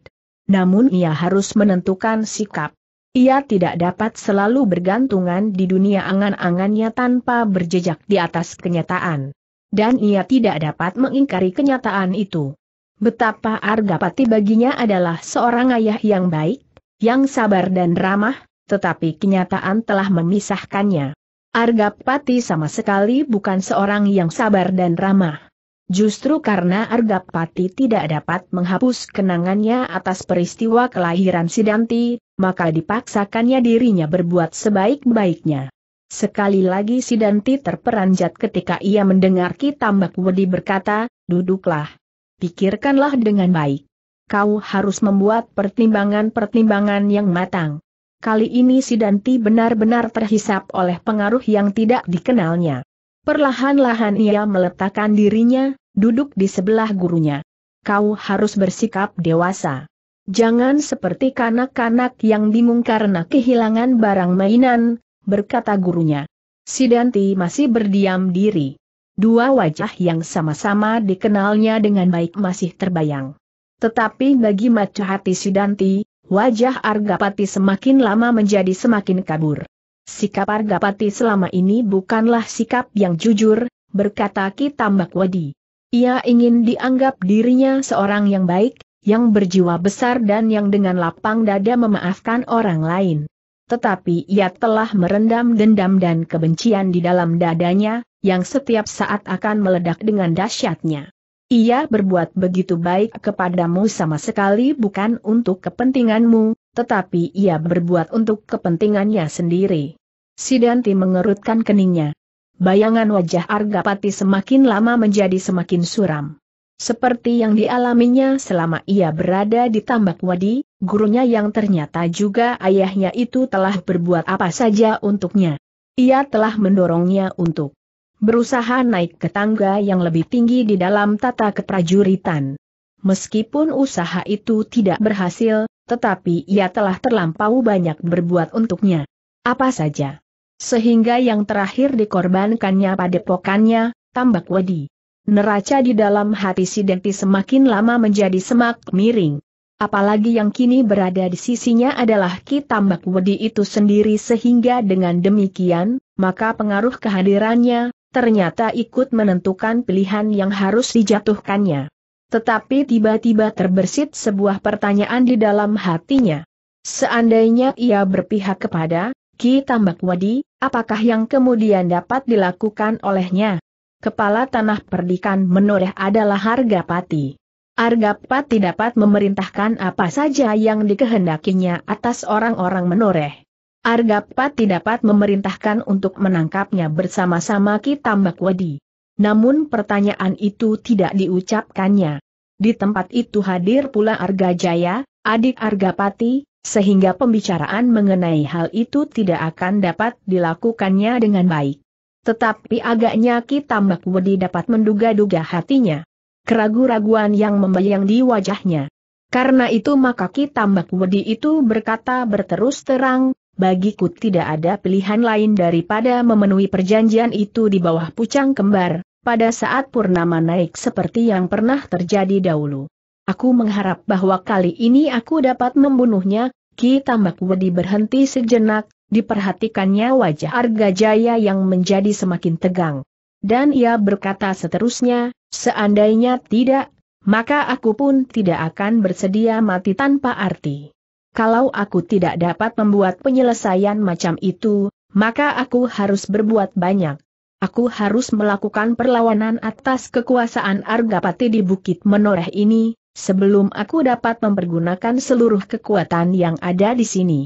Namun ia harus menentukan sikap. Ia tidak dapat selalu bergantungan di dunia angan-angannya tanpa berjejak di atas kenyataan. Dan ia tidak dapat mengingkari kenyataan itu. Betapa Argapati baginya adalah seorang ayah yang baik, yang sabar dan ramah, tetapi kenyataan telah memisahkannya. Argapati sama sekali bukan seorang yang sabar dan ramah. Justru karena Argapati tidak dapat menghapus kenangannya atas peristiwa kelahiran Sidanti, maka dipaksakannya dirinya berbuat sebaik-baiknya. Sekali lagi Sidanti terperanjat ketika ia mendengar Kitambak Wedi berkata, duduklah. Pikirkanlah dengan baik. Kau harus membuat pertimbangan-pertimbangan yang matang. Kali ini Sidanti benar-benar terhisap oleh pengaruh yang tidak dikenalnya. Perlahan-lahan ia meletakkan dirinya, duduk di sebelah gurunya. Kau harus bersikap dewasa. Jangan seperti kanak-kanak yang bingung karena kehilangan barang mainan, berkata gurunya. Sidanti masih berdiam diri. Dua wajah yang sama-sama dikenalnya dengan baik masih terbayang. Tetapi bagi mata hati Sidanti, wajah Argapati semakin lama menjadi semakin kabur. Sikap Argapati selama ini bukanlah sikap yang jujur, berkata Tambak Wadi. Ia ingin dianggap dirinya seorang yang baik, yang berjiwa besar dan yang dengan lapang dada memaafkan orang lain. Tetapi ia telah merendam dendam dan kebencian di dalam dadanya, yang setiap saat akan meledak dengan dahsyatnya. Ia berbuat begitu baik kepadamu sama sekali bukan untuk kepentinganmu, tetapi ia berbuat untuk kepentingannya sendiri. Sidanti mengerutkan keningnya. Bayangan wajah Argapati semakin lama menjadi semakin suram. Seperti yang dialaminya selama ia berada di tambak wadi, gurunya yang ternyata juga ayahnya itu telah berbuat apa saja untuknya. Ia telah mendorongnya untuk berusaha naik ke tangga yang lebih tinggi di dalam tata keprajuritan. Meskipun usaha itu tidak berhasil, tetapi ia telah terlampau banyak berbuat untuknya. Apa saja? Sehingga yang terakhir dikorbankannya pada pokannya, tambak wedi. Neraca di dalam hati si Denti semakin lama menjadi semak miring. Apalagi yang kini berada di sisinya adalah Ki Tambak Wedi itu sendiri sehingga dengan demikian, maka pengaruh kehadirannya, ternyata ikut menentukan pilihan yang harus dijatuhkannya. Tetapi tiba-tiba terbersit sebuah pertanyaan di dalam hatinya. Seandainya ia berpihak kepada Ki Tambak Wadi, apakah yang kemudian dapat dilakukan olehnya? Kepala Tanah Perdikan menoreh adalah harga pati. pati dapat memerintahkan apa saja yang dikehendakinya atas orang-orang menoreh. pati dapat memerintahkan untuk menangkapnya bersama-sama Ki Tambak Wadi. Namun pertanyaan itu tidak diucapkannya. Di tempat itu hadir pula Arga Jaya, adik Argapati, sehingga pembicaraan mengenai hal itu tidak akan dapat dilakukannya dengan baik. Tetapi agaknya Kitambak Wedi dapat menduga-duga hatinya. Keragu-raguan yang membayang di wajahnya. Karena itu maka Kitambak Wedi itu berkata berterus terang, bagiku tidak ada pilihan lain daripada memenuhi perjanjian itu di bawah pucang kembar, pada saat Purnama naik seperti yang pernah terjadi dahulu. Aku mengharap bahwa kali ini aku dapat membunuhnya, Ki Tambak Wedi berhenti sejenak, diperhatikannya wajah Arga Jaya yang menjadi semakin tegang. Dan ia berkata seterusnya, seandainya tidak, maka aku pun tidak akan bersedia mati tanpa arti. Kalau aku tidak dapat membuat penyelesaian macam itu, maka aku harus berbuat banyak. Aku harus melakukan perlawanan atas kekuasaan Argapati di Bukit Menoreh ini, sebelum aku dapat mempergunakan seluruh kekuatan yang ada di sini.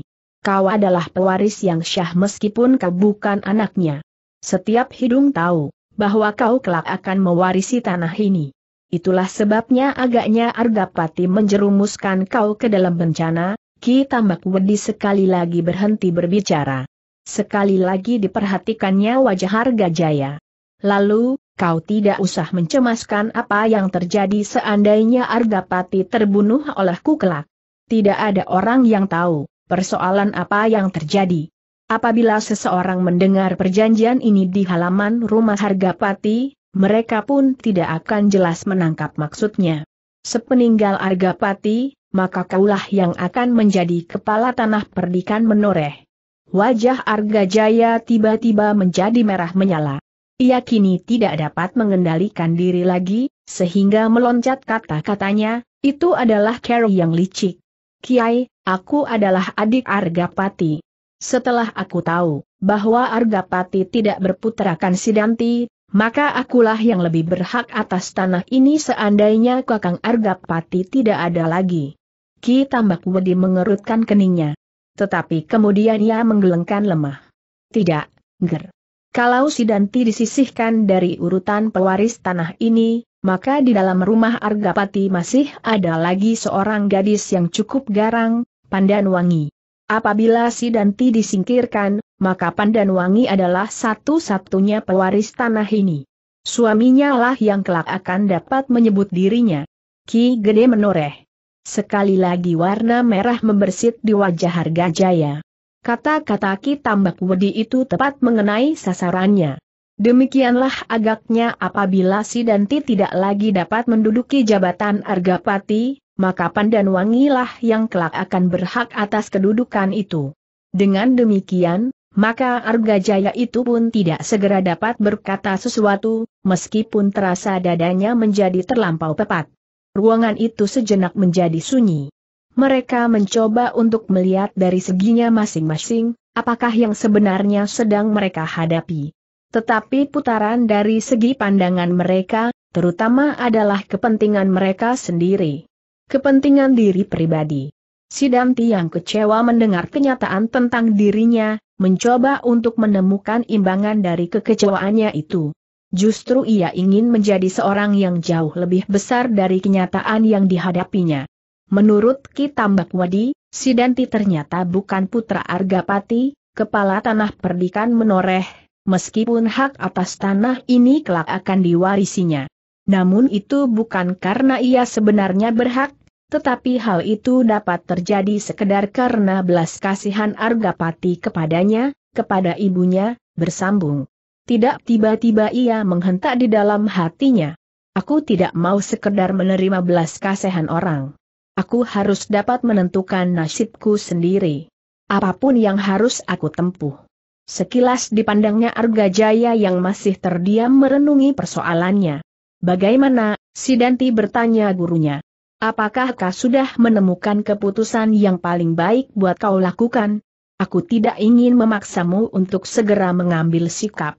Kau adalah pewaris yang syah meskipun kau bukan anaknya. Setiap hidung tahu, bahwa kau kelak akan mewarisi tanah ini. Itulah sebabnya agaknya Argapati menjerumuskan kau ke dalam bencana, Ki Tambak Wedi sekali lagi berhenti berbicara. Sekali lagi diperhatikannya wajah Harga Jaya. Lalu, kau tidak usah mencemaskan apa yang terjadi seandainya Argapati terbunuh oleh kelak. Tidak ada orang yang tahu persoalan apa yang terjadi. Apabila seseorang mendengar perjanjian ini di halaman rumah Hargapati, mereka pun tidak akan jelas menangkap maksudnya. Sepeninggal Argapati, maka kaulah yang akan menjadi kepala tanah perdikan menoreh. Wajah Argajaya tiba-tiba menjadi merah menyala. Ia kini tidak dapat mengendalikan diri lagi, sehingga meloncat kata-katanya, itu adalah Carol yang licik. Kiai, aku adalah adik Argapati. Setelah aku tahu bahwa Argapati tidak berputerakan Sidanti, maka akulah yang lebih berhak atas tanah ini seandainya Kakang Argapati tidak ada lagi. Ki Tambak Wedi mengerutkan keningnya. Tetapi kemudian ia menggelengkan lemah. Tidak, ger. Kalau si Danti disisihkan dari urutan pewaris tanah ini, maka di dalam rumah Argapati masih ada lagi seorang gadis yang cukup garang, Pandan Wangi. Apabila si Danti disingkirkan, maka Pandan Wangi adalah satu-satunya pewaris tanah ini. Suaminya lah yang kelak akan dapat menyebut dirinya. Ki Gede menoreh. Sekali lagi warna merah membersit di wajah harga jaya. Kata-kata tambak Wedi itu tepat mengenai sasarannya. Demikianlah agaknya apabila si Danti tidak lagi dapat menduduki jabatan Argapati, maka Pandan Wangilah yang kelak akan berhak atas kedudukan itu. Dengan demikian, maka Argajaya itu pun tidak segera dapat berkata sesuatu, meskipun terasa dadanya menjadi terlampau tepat. Ruangan itu sejenak menjadi sunyi. Mereka mencoba untuk melihat dari seginya masing-masing, apakah yang sebenarnya sedang mereka hadapi. Tetapi putaran dari segi pandangan mereka, terutama adalah kepentingan mereka sendiri. Kepentingan diri pribadi. Sidanti yang kecewa mendengar kenyataan tentang dirinya, mencoba untuk menemukan imbangan dari kekecewaannya itu. Justru ia ingin menjadi seorang yang jauh lebih besar dari kenyataan yang dihadapinya. Menurut Kitambak Wadi, Sidanti ternyata bukan putra Argapati, kepala tanah perdikan menoreh, meskipun hak atas tanah ini kelak akan diwarisinya. Namun itu bukan karena ia sebenarnya berhak, tetapi hal itu dapat terjadi sekedar karena belas kasihan Argapati kepadanya, kepada ibunya, bersambung. Tidak tiba-tiba ia menghentak di dalam hatinya. Aku tidak mau sekedar menerima belas kasihan orang. Aku harus dapat menentukan nasibku sendiri. Apapun yang harus aku tempuh. Sekilas dipandangnya Arga Jaya yang masih terdiam merenungi persoalannya. Bagaimana, Sidanti bertanya gurunya. Apakah kau sudah menemukan keputusan yang paling baik buat kau lakukan? Aku tidak ingin memaksamu untuk segera mengambil sikap.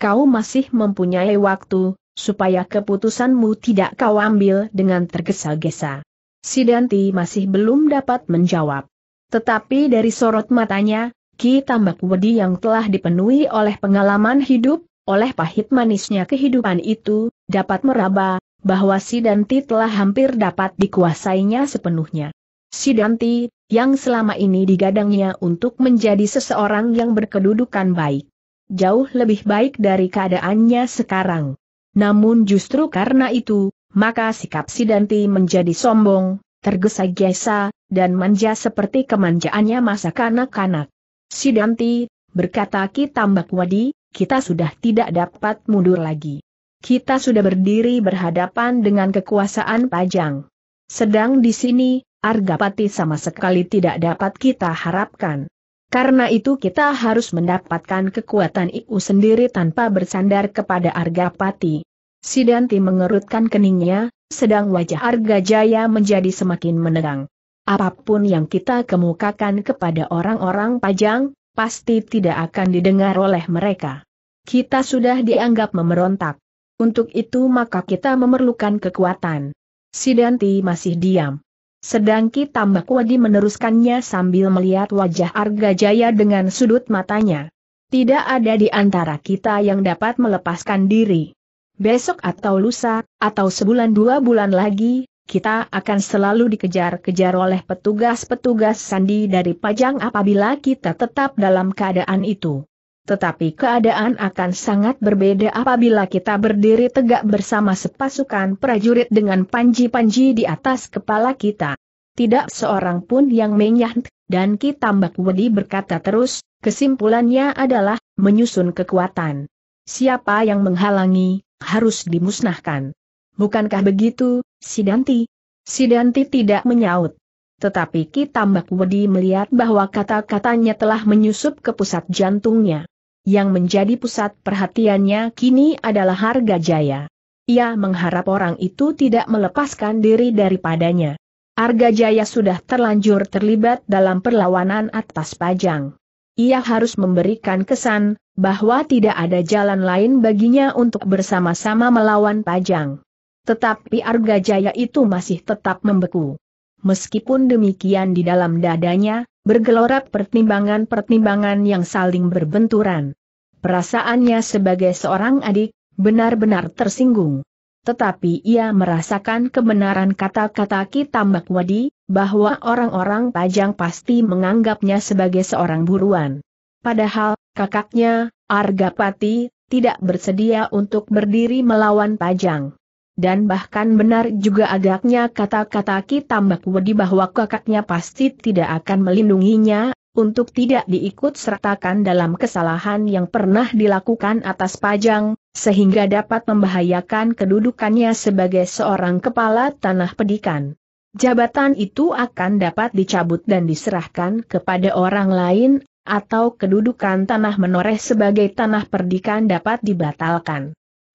Kau masih mempunyai waktu, supaya keputusanmu tidak kau ambil dengan tergesa-gesa. Sidanti masih belum dapat menjawab. Tetapi dari sorot matanya, Ki Tambak Wedi yang telah dipenuhi oleh pengalaman hidup, oleh pahit manisnya kehidupan itu, dapat meraba, bahwa Sidanti telah hampir dapat dikuasainya sepenuhnya. Sidanti, yang selama ini digadangnya untuk menjadi seseorang yang berkedudukan baik. Jauh lebih baik dari keadaannya sekarang. Namun justru karena itu, maka sikap Sidanti menjadi sombong, tergesa-gesa, dan manja seperti kemanjaannya masa kanak-kanak. Sidanti, berkata Ki Tambak Wadi, kita sudah tidak dapat mundur lagi. Kita sudah berdiri berhadapan dengan kekuasaan Pajang. Sedang di sini, Argapati sama sekali tidak dapat kita harapkan. Karena itu kita harus mendapatkan kekuatan IU sendiri tanpa bersandar kepada Argapati. Sidanti mengerutkan keningnya, sedang wajah Arga Jaya menjadi semakin menerang. Apapun yang kita kemukakan kepada orang-orang pajang, pasti tidak akan didengar oleh mereka. Kita sudah dianggap memberontak. Untuk itu maka kita memerlukan kekuatan. Sidanti masih diam. Sedang Ki Tambakwadi meneruskannya sambil melihat wajah Arga Jaya dengan sudut matanya. Tidak ada di antara kita yang dapat melepaskan diri besok atau lusa, atau sebulan dua bulan lagi, kita akan selalu dikejar-kejar oleh petugas-petugas sandi dari pajang apabila kita tetap dalam keadaan itu. Tetapi keadaan akan sangat berbeda apabila kita berdiri tegak bersama sepasukan prajurit dengan panji-panji di atas kepala kita. Tidak seorang pun yang menyant, dan kita Mbak Wedi berkata terus, kesimpulannya adalah, menyusun kekuatan. Siapa yang menghalangi, harus dimusnahkan. Bukankah begitu, Sidanti? Sidanti tidak menyaut. Tetapi Ki Tambak Wedi melihat bahwa kata-katanya telah menyusup ke pusat jantungnya. Yang menjadi pusat perhatiannya kini adalah harga jaya. Ia mengharap orang itu tidak melepaskan diri daripadanya. Arga Jaya sudah terlanjur terlibat dalam perlawanan atas pajang ia harus memberikan kesan bahwa tidak ada jalan lain baginya untuk bersama-sama melawan Pajang. Tetapi Arga Jaya itu masih tetap membeku. Meskipun demikian di dalam dadanya, bergelora pertimbangan-pertimbangan yang saling berbenturan. Perasaannya sebagai seorang adik, benar-benar tersinggung. Tetapi ia merasakan kebenaran kata-kata Tambak Wadi, bahwa orang-orang Pajang pasti menganggapnya sebagai seorang buruan. Padahal, kakaknya, Argapati, tidak bersedia untuk berdiri melawan Pajang. Dan bahkan benar juga agaknya kata-kata Tambak Wadi bahwa kakaknya pasti tidak akan melindunginya, untuk tidak diikut sertakan dalam kesalahan yang pernah dilakukan atas Pajang, sehingga dapat membahayakan kedudukannya sebagai seorang kepala tanah pedikan. Jabatan itu akan dapat dicabut dan diserahkan kepada orang lain, atau kedudukan tanah menoreh sebagai tanah perdikan dapat dibatalkan.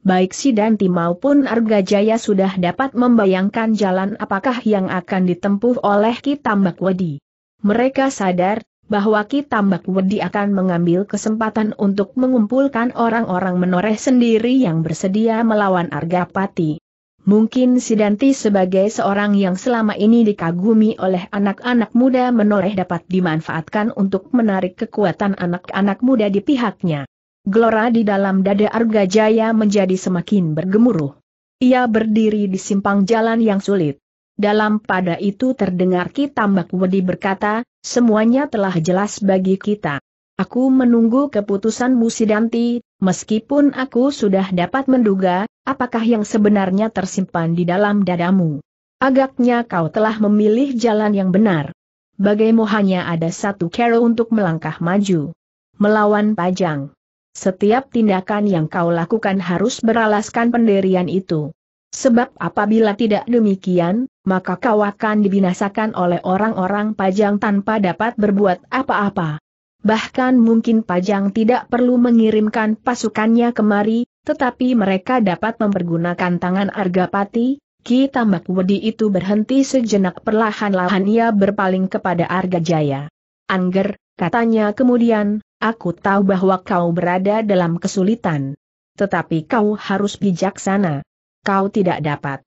Baik Sidanti maupun Argajaya sudah dapat membayangkan jalan apakah yang akan ditempuh oleh Kitambak Wedi. Mereka sadar bahwa Ki Tambak Wedi akan mengambil kesempatan untuk mengumpulkan orang-orang menoreh sendiri yang bersedia melawan Argapati. Mungkin Sidanti sebagai seorang yang selama ini dikagumi oleh anak-anak muda menoreh dapat dimanfaatkan untuk menarik kekuatan anak-anak muda di pihaknya. Gelora di dalam dada Arga Jaya menjadi semakin bergemuruh. Ia berdiri di simpang jalan yang sulit. Dalam pada itu terdengar Kitambak Wedi berkata, semuanya telah jelas bagi kita. Aku menunggu keputusan Musidanti, meskipun aku sudah dapat menduga, apakah yang sebenarnya tersimpan di dalam dadamu. Agaknya kau telah memilih jalan yang benar. Bagaimana ada satu cara untuk melangkah maju. Melawan pajang. Setiap tindakan yang kau lakukan harus beralaskan pendirian itu. Sebab apabila tidak demikian, maka kau akan dibinasakan oleh orang-orang pajang tanpa dapat berbuat apa-apa. Bahkan mungkin pajang tidak perlu mengirimkan pasukannya kemari, tetapi mereka dapat mempergunakan tangan Argapati, Ki Tambak Wedi itu berhenti sejenak perlahan-lahan ia berpaling kepada Arga Jaya. Angger, katanya kemudian, aku tahu bahwa kau berada dalam kesulitan. Tetapi kau harus bijaksana kau tidak dapat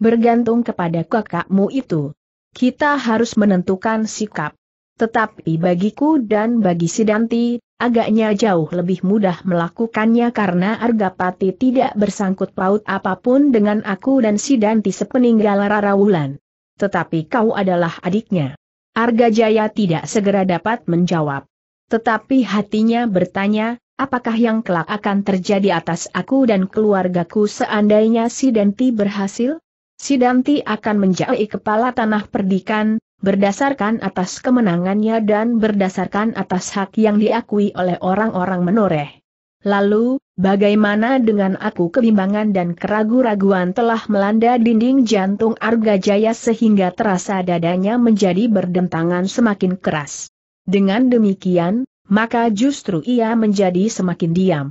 bergantung kepada kakakmu itu. Kita harus menentukan sikap. Tetapi bagiku dan bagi Sidanti, agaknya jauh lebih mudah melakukannya karena Argapati tidak bersangkut paut apapun dengan aku dan Sidanti sepeninggal Rarawulan. Tetapi kau adalah adiknya. Arga Jaya tidak segera dapat menjawab. Tetapi hatinya bertanya, Apakah yang kelak akan terjadi atas aku dan keluargaku seandainya si Danti berhasil? Si Danti akan menjauhi kepala tanah perdikan, berdasarkan atas kemenangannya dan berdasarkan atas hak yang diakui oleh orang-orang menoreh. Lalu, bagaimana dengan aku kebimbangan dan keragu-raguan telah melanda dinding jantung Arga Jaya sehingga terasa dadanya menjadi berdentangan semakin keras. Dengan demikian, maka justru ia menjadi semakin diam.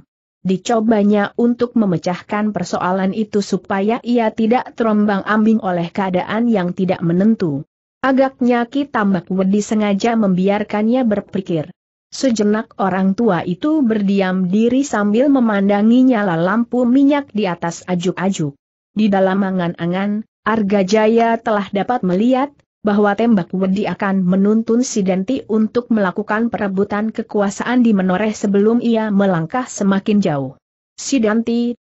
Dicobanya untuk memecahkan persoalan itu supaya ia tidak terombang ambing oleh keadaan yang tidak menentu. Agaknya Ki Tambak Wedi sengaja membiarkannya berpikir. Sejenak orang tua itu berdiam diri sambil memandangi nyala lampu minyak di atas ajuk-ajuk. Di dalam angan-angan, Arga Jaya telah dapat melihat bahwa tembak Wedi akan menuntun si untuk melakukan perebutan kekuasaan di menoreh sebelum ia melangkah semakin jauh. Si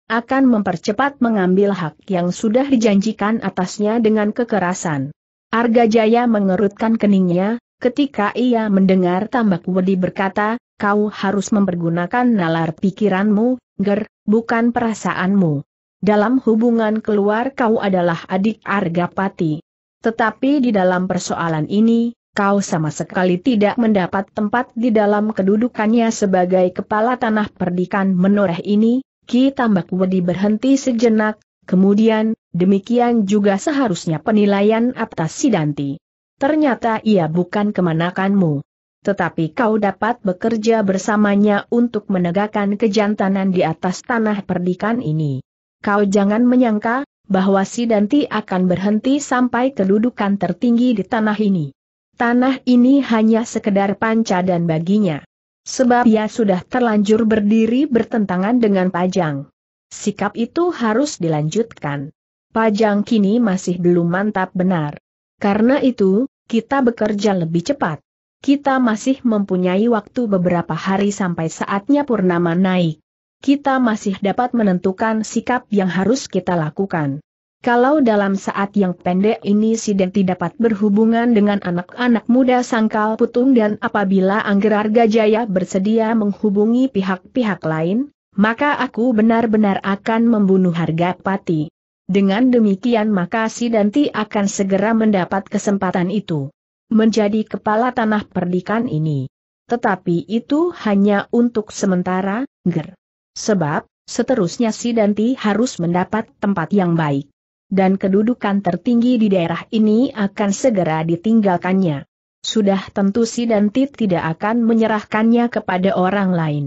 akan mempercepat mengambil hak yang sudah dijanjikan atasnya dengan kekerasan. Arga Jaya mengerutkan keningnya, ketika ia mendengar tambak Wedi berkata, kau harus mempergunakan nalar pikiranmu, ger, bukan perasaanmu. Dalam hubungan keluar kau adalah adik Arga Pati. Tetapi di dalam persoalan ini, kau sama sekali tidak mendapat tempat di dalam kedudukannya sebagai kepala tanah perdikan menoreh ini, Ki Tambak Wedi berhenti sejenak, kemudian, demikian juga seharusnya penilaian atas Sidanti. Ternyata ia bukan kemanakanmu. Tetapi kau dapat bekerja bersamanya untuk menegakkan kejantanan di atas tanah perdikan ini. Kau jangan menyangka, bahwa si Danti akan berhenti sampai kedudukan tertinggi di tanah ini. Tanah ini hanya sekedar panca dan baginya. Sebab ia sudah terlanjur berdiri bertentangan dengan Pajang. Sikap itu harus dilanjutkan. Pajang kini masih belum mantap benar. Karena itu, kita bekerja lebih cepat. Kita masih mempunyai waktu beberapa hari sampai saatnya Purnama naik kita masih dapat menentukan sikap yang harus kita lakukan. Kalau dalam saat yang pendek ini Sidenti dapat berhubungan dengan anak-anak muda sangkal putung dan apabila Angger Argajaya bersedia menghubungi pihak-pihak lain, maka aku benar-benar akan membunuh harga pati. Dengan demikian maka Sidenti akan segera mendapat kesempatan itu. Menjadi kepala tanah perdikan ini. Tetapi itu hanya untuk sementara, Ger. Sebab, seterusnya si Danti harus mendapat tempat yang baik. Dan kedudukan tertinggi di daerah ini akan segera ditinggalkannya. Sudah tentu si Danti tidak akan menyerahkannya kepada orang lain.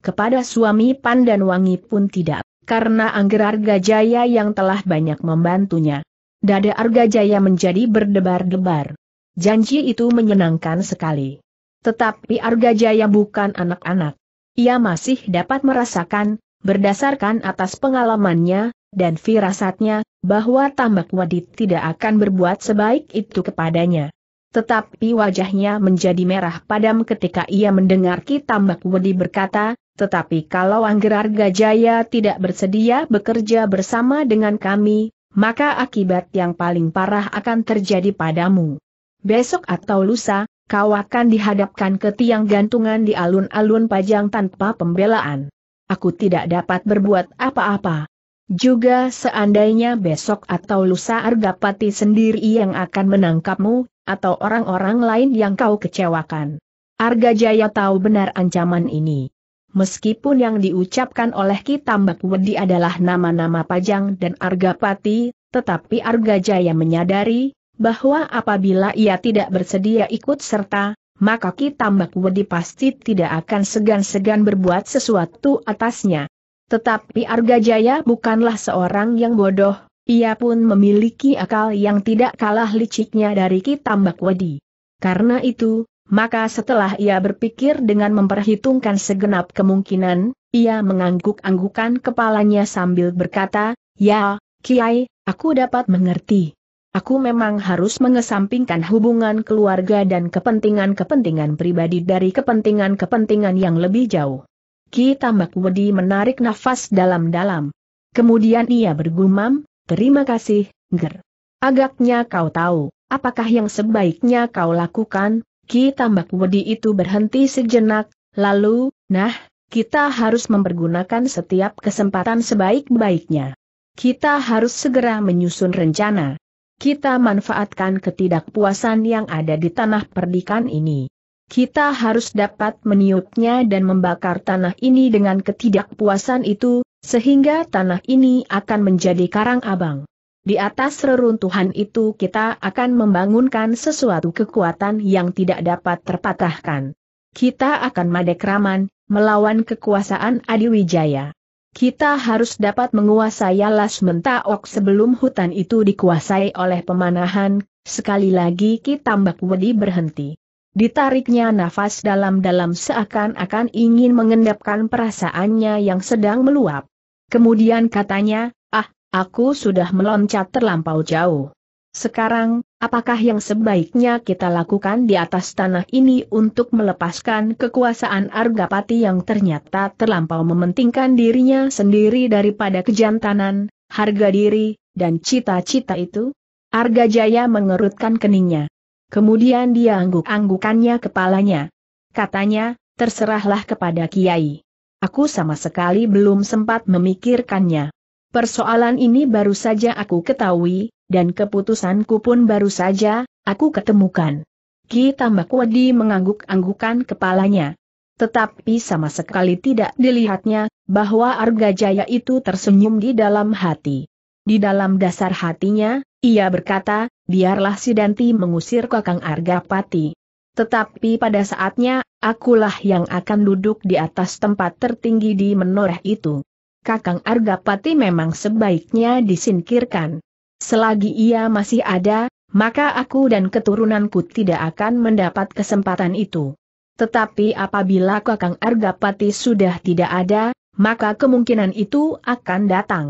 Kepada suami Wangi pun tidak, karena Angger Argajaya yang telah banyak membantunya. Dada Argajaya menjadi berdebar-debar. Janji itu menyenangkan sekali. Tetapi Argajaya bukan anak-anak ia masih dapat merasakan, berdasarkan atas pengalamannya, dan firasatnya, bahwa tambak wadid tidak akan berbuat sebaik itu kepadanya. Tetapi wajahnya menjadi merah padam ketika ia mendengar Ki Tambak Wedi berkata, tetapi kalau Anggerar Gajaya tidak bersedia bekerja bersama dengan kami, maka akibat yang paling parah akan terjadi padamu. Besok atau lusa, kau akan dihadapkan ke tiang gantungan di alun-alun pajang tanpa pembelaan. Aku tidak dapat berbuat apa-apa. Juga seandainya besok atau lusa Argapati sendiri yang akan menangkapmu, atau orang-orang lain yang kau kecewakan. Arga Jaya tahu benar ancaman ini. Meskipun yang diucapkan oleh Kitambak Wedi adalah nama-nama Pajang dan Argapati, tetapi Arga Jaya menyadari, bahwa apabila ia tidak bersedia ikut serta, maka Mbak Wedi pasti tidak akan segan-segan berbuat sesuatu atasnya. Tetapi Arga Jaya bukanlah seorang yang bodoh, ia pun memiliki akal yang tidak kalah liciknya dari Mbak Wedi. Karena itu, maka setelah ia berpikir dengan memperhitungkan segenap kemungkinan, ia mengangguk-anggukan kepalanya sambil berkata, Ya, Kiai, aku dapat mengerti aku memang harus mengesampingkan hubungan keluarga dan kepentingan-kepentingan pribadi dari kepentingan-kepentingan yang lebih jauh. Ki Tambak Wedi menarik nafas dalam-dalam. Kemudian ia bergumam, terima kasih, Ger. Agaknya kau tahu, apakah yang sebaiknya kau lakukan? Ki Tambak Wedi itu berhenti sejenak, lalu, nah, kita harus mempergunakan setiap kesempatan sebaik-baiknya. Kita harus segera menyusun rencana kita manfaatkan ketidakpuasan yang ada di tanah perdikan ini. Kita harus dapat meniupnya dan membakar tanah ini dengan ketidakpuasan itu, sehingga tanah ini akan menjadi karang abang. Di atas reruntuhan itu kita akan membangunkan sesuatu kekuatan yang tidak dapat terpatahkan. Kita akan madekraman melawan kekuasaan Adiwijaya. Kita harus dapat menguasai alas mentaok sebelum hutan itu dikuasai oleh pemanahan, sekali lagi kita mbak Wedi berhenti. Ditariknya nafas dalam-dalam seakan-akan ingin mengendapkan perasaannya yang sedang meluap. Kemudian katanya, ah, aku sudah meloncat terlampau jauh. Sekarang, apakah yang sebaiknya kita lakukan di atas tanah ini untuk melepaskan kekuasaan Argapati yang ternyata terlampau mementingkan dirinya sendiri daripada kejantanan, harga diri, dan cita-cita itu? Arga Jaya mengerutkan keningnya. Kemudian dia angguk-anggukannya kepalanya. Katanya, terserahlah kepada Kiai. Aku sama sekali belum sempat memikirkannya. Persoalan ini baru saja aku ketahui, dan keputusanku pun baru saja, aku ketemukan. Ki Tambak Wadi mengangguk-anggukan kepalanya. Tetapi sama sekali tidak dilihatnya, bahwa Arga Jaya itu tersenyum di dalam hati. Di dalam dasar hatinya, ia berkata, biarlah si Danti mengusir kakang Pati. Tetapi pada saatnya, akulah yang akan duduk di atas tempat tertinggi di menoreh itu. Kakang Argapati memang sebaiknya disingkirkan. Selagi ia masih ada, maka aku dan keturunanku tidak akan mendapat kesempatan itu. Tetapi apabila Kakang Argapati sudah tidak ada, maka kemungkinan itu akan datang.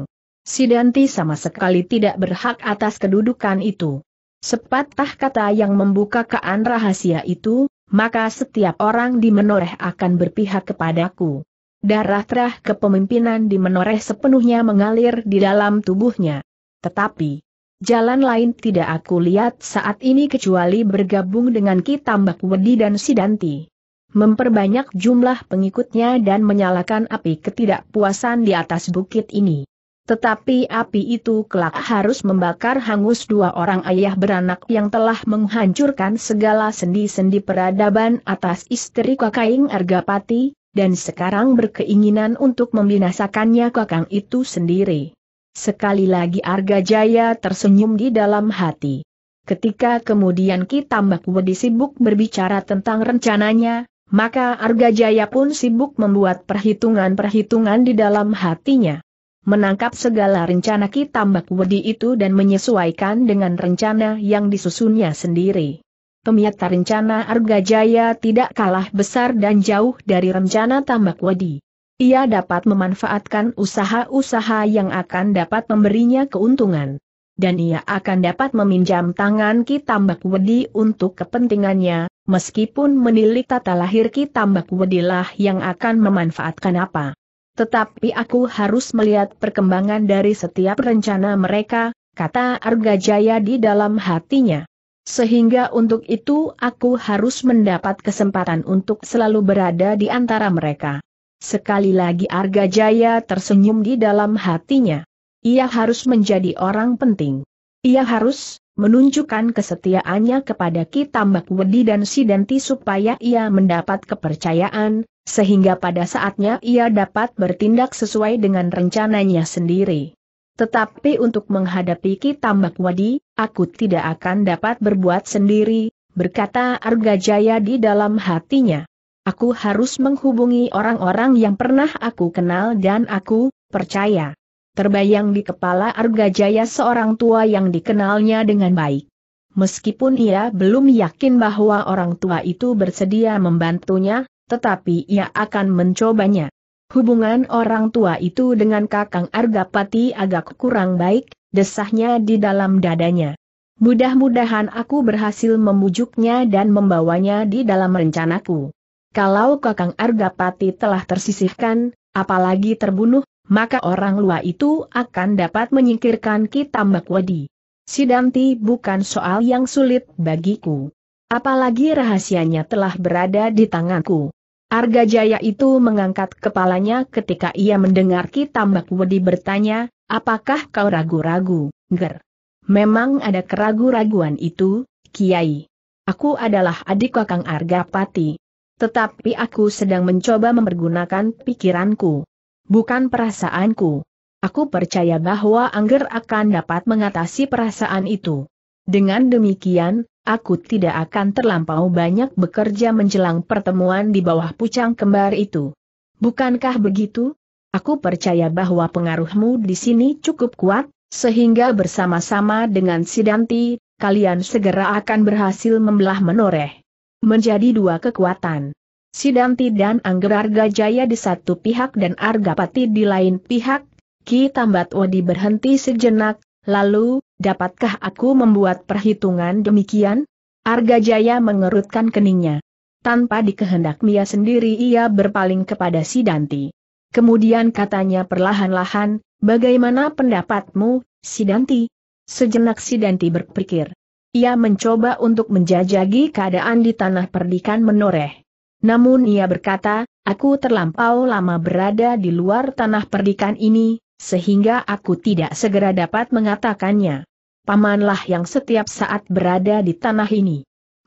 Sidanti sama sekali tidak berhak atas kedudukan itu. Sepatah kata yang membuka kean rahasia itu, maka setiap orang di menoreh akan berpihak kepadaku. Darah terah kepemimpinan di menoreh sepenuhnya mengalir di dalam tubuhnya. Tetapi, jalan lain tidak aku lihat saat ini kecuali bergabung dengan Kitambak Wedi dan Sidanti. Memperbanyak jumlah pengikutnya dan menyalakan api ketidakpuasan di atas bukit ini. Tetapi api itu kelak harus membakar hangus dua orang ayah beranak yang telah menghancurkan segala sendi-sendi peradaban atas istri Kakaing Argapati, dan sekarang berkeinginan untuk membinasakannya kakang itu sendiri. Sekali lagi Arga Jaya tersenyum di dalam hati. Ketika kemudian Tambak Wedi sibuk berbicara tentang rencananya, maka Arga Jaya pun sibuk membuat perhitungan-perhitungan di dalam hatinya. Menangkap segala rencana Tambak Wedi itu dan menyesuaikan dengan rencana yang disusunnya sendiri pemiata rencana Arga Jaya tidak kalah besar dan jauh dari rencana Tambak Wadi. Ia dapat memanfaatkan usaha-usaha yang akan dapat memberinya keuntungan. Dan ia akan dapat meminjam tangan Ki Tambak Wedi untuk kepentingannya, meskipun menilik tata lahir Ki Tambak lah yang akan memanfaatkan apa. Tetapi aku harus melihat perkembangan dari setiap rencana mereka, kata Arga Jaya di dalam hatinya. Sehingga untuk itu aku harus mendapat kesempatan untuk selalu berada di antara mereka. Sekali lagi Arga Jaya tersenyum di dalam hatinya. Ia harus menjadi orang penting. Ia harus menunjukkan kesetiaannya kepada Ki Tambak Wedi dan Si supaya ia mendapat kepercayaan, sehingga pada saatnya ia dapat bertindak sesuai dengan rencananya sendiri. Tetapi untuk menghadapi Ki Tambak Wedi, aku tidak akan dapat berbuat sendiri, berkata Arga Jaya di dalam hatinya. Aku harus menghubungi orang-orang yang pernah aku kenal dan aku, percaya. Terbayang di kepala Arga Jaya seorang tua yang dikenalnya dengan baik. Meskipun ia belum yakin bahwa orang tua itu bersedia membantunya, tetapi ia akan mencobanya. Hubungan orang tua itu dengan Kakang Argapati agak kurang baik, desahnya di dalam dadanya. Mudah-mudahan aku berhasil memujuknya dan membawanya di dalam rencanaku. Kalau Kakang Argapati telah tersisihkan, apalagi terbunuh, maka orang luar itu akan dapat menyingkirkan kita Mbakwadi. Sidanti bukan soal yang sulit bagiku. Apalagi rahasianya telah berada di tanganku. Arga Jaya itu mengangkat kepalanya ketika ia mendengar Kitambak Wedi bertanya, Apakah kau ragu-ragu, Ger? Memang ada keraguan raguan itu, Kiai. Aku adalah adik Kakang Pati. Tetapi aku sedang mencoba mempergunakan pikiranku. Bukan perasaanku. Aku percaya bahwa Angger akan dapat mengatasi perasaan itu. Dengan demikian, aku tidak akan terlampau banyak bekerja menjelang pertemuan di bawah pucang kembar itu. Bukankah begitu? Aku percaya bahwa pengaruhmu di sini cukup kuat, sehingga bersama-sama dengan Sidanti, kalian segera akan berhasil membelah menoreh. Menjadi dua kekuatan. Sidanti dan Angger Arga Jaya di satu pihak dan Argapati di lain pihak, Ki Tambat Wadi berhenti sejenak, lalu, dapatkah aku membuat perhitungan demikian? Arga Jaya mengerutkan keningnya. Tanpa dikehendak Mia sendiri ia berpaling kepada Sidanti. Kemudian katanya perlahan-lahan, bagaimana pendapatmu, Sidanti? Sejenak Sidanti berpikir. Ia mencoba untuk menjajagi keadaan di tanah perdikan menoreh. Namun ia berkata, aku terlampau lama berada di luar tanah perdikan ini, sehingga aku tidak segera dapat mengatakannya. Pamanlah yang setiap saat berada di tanah ini.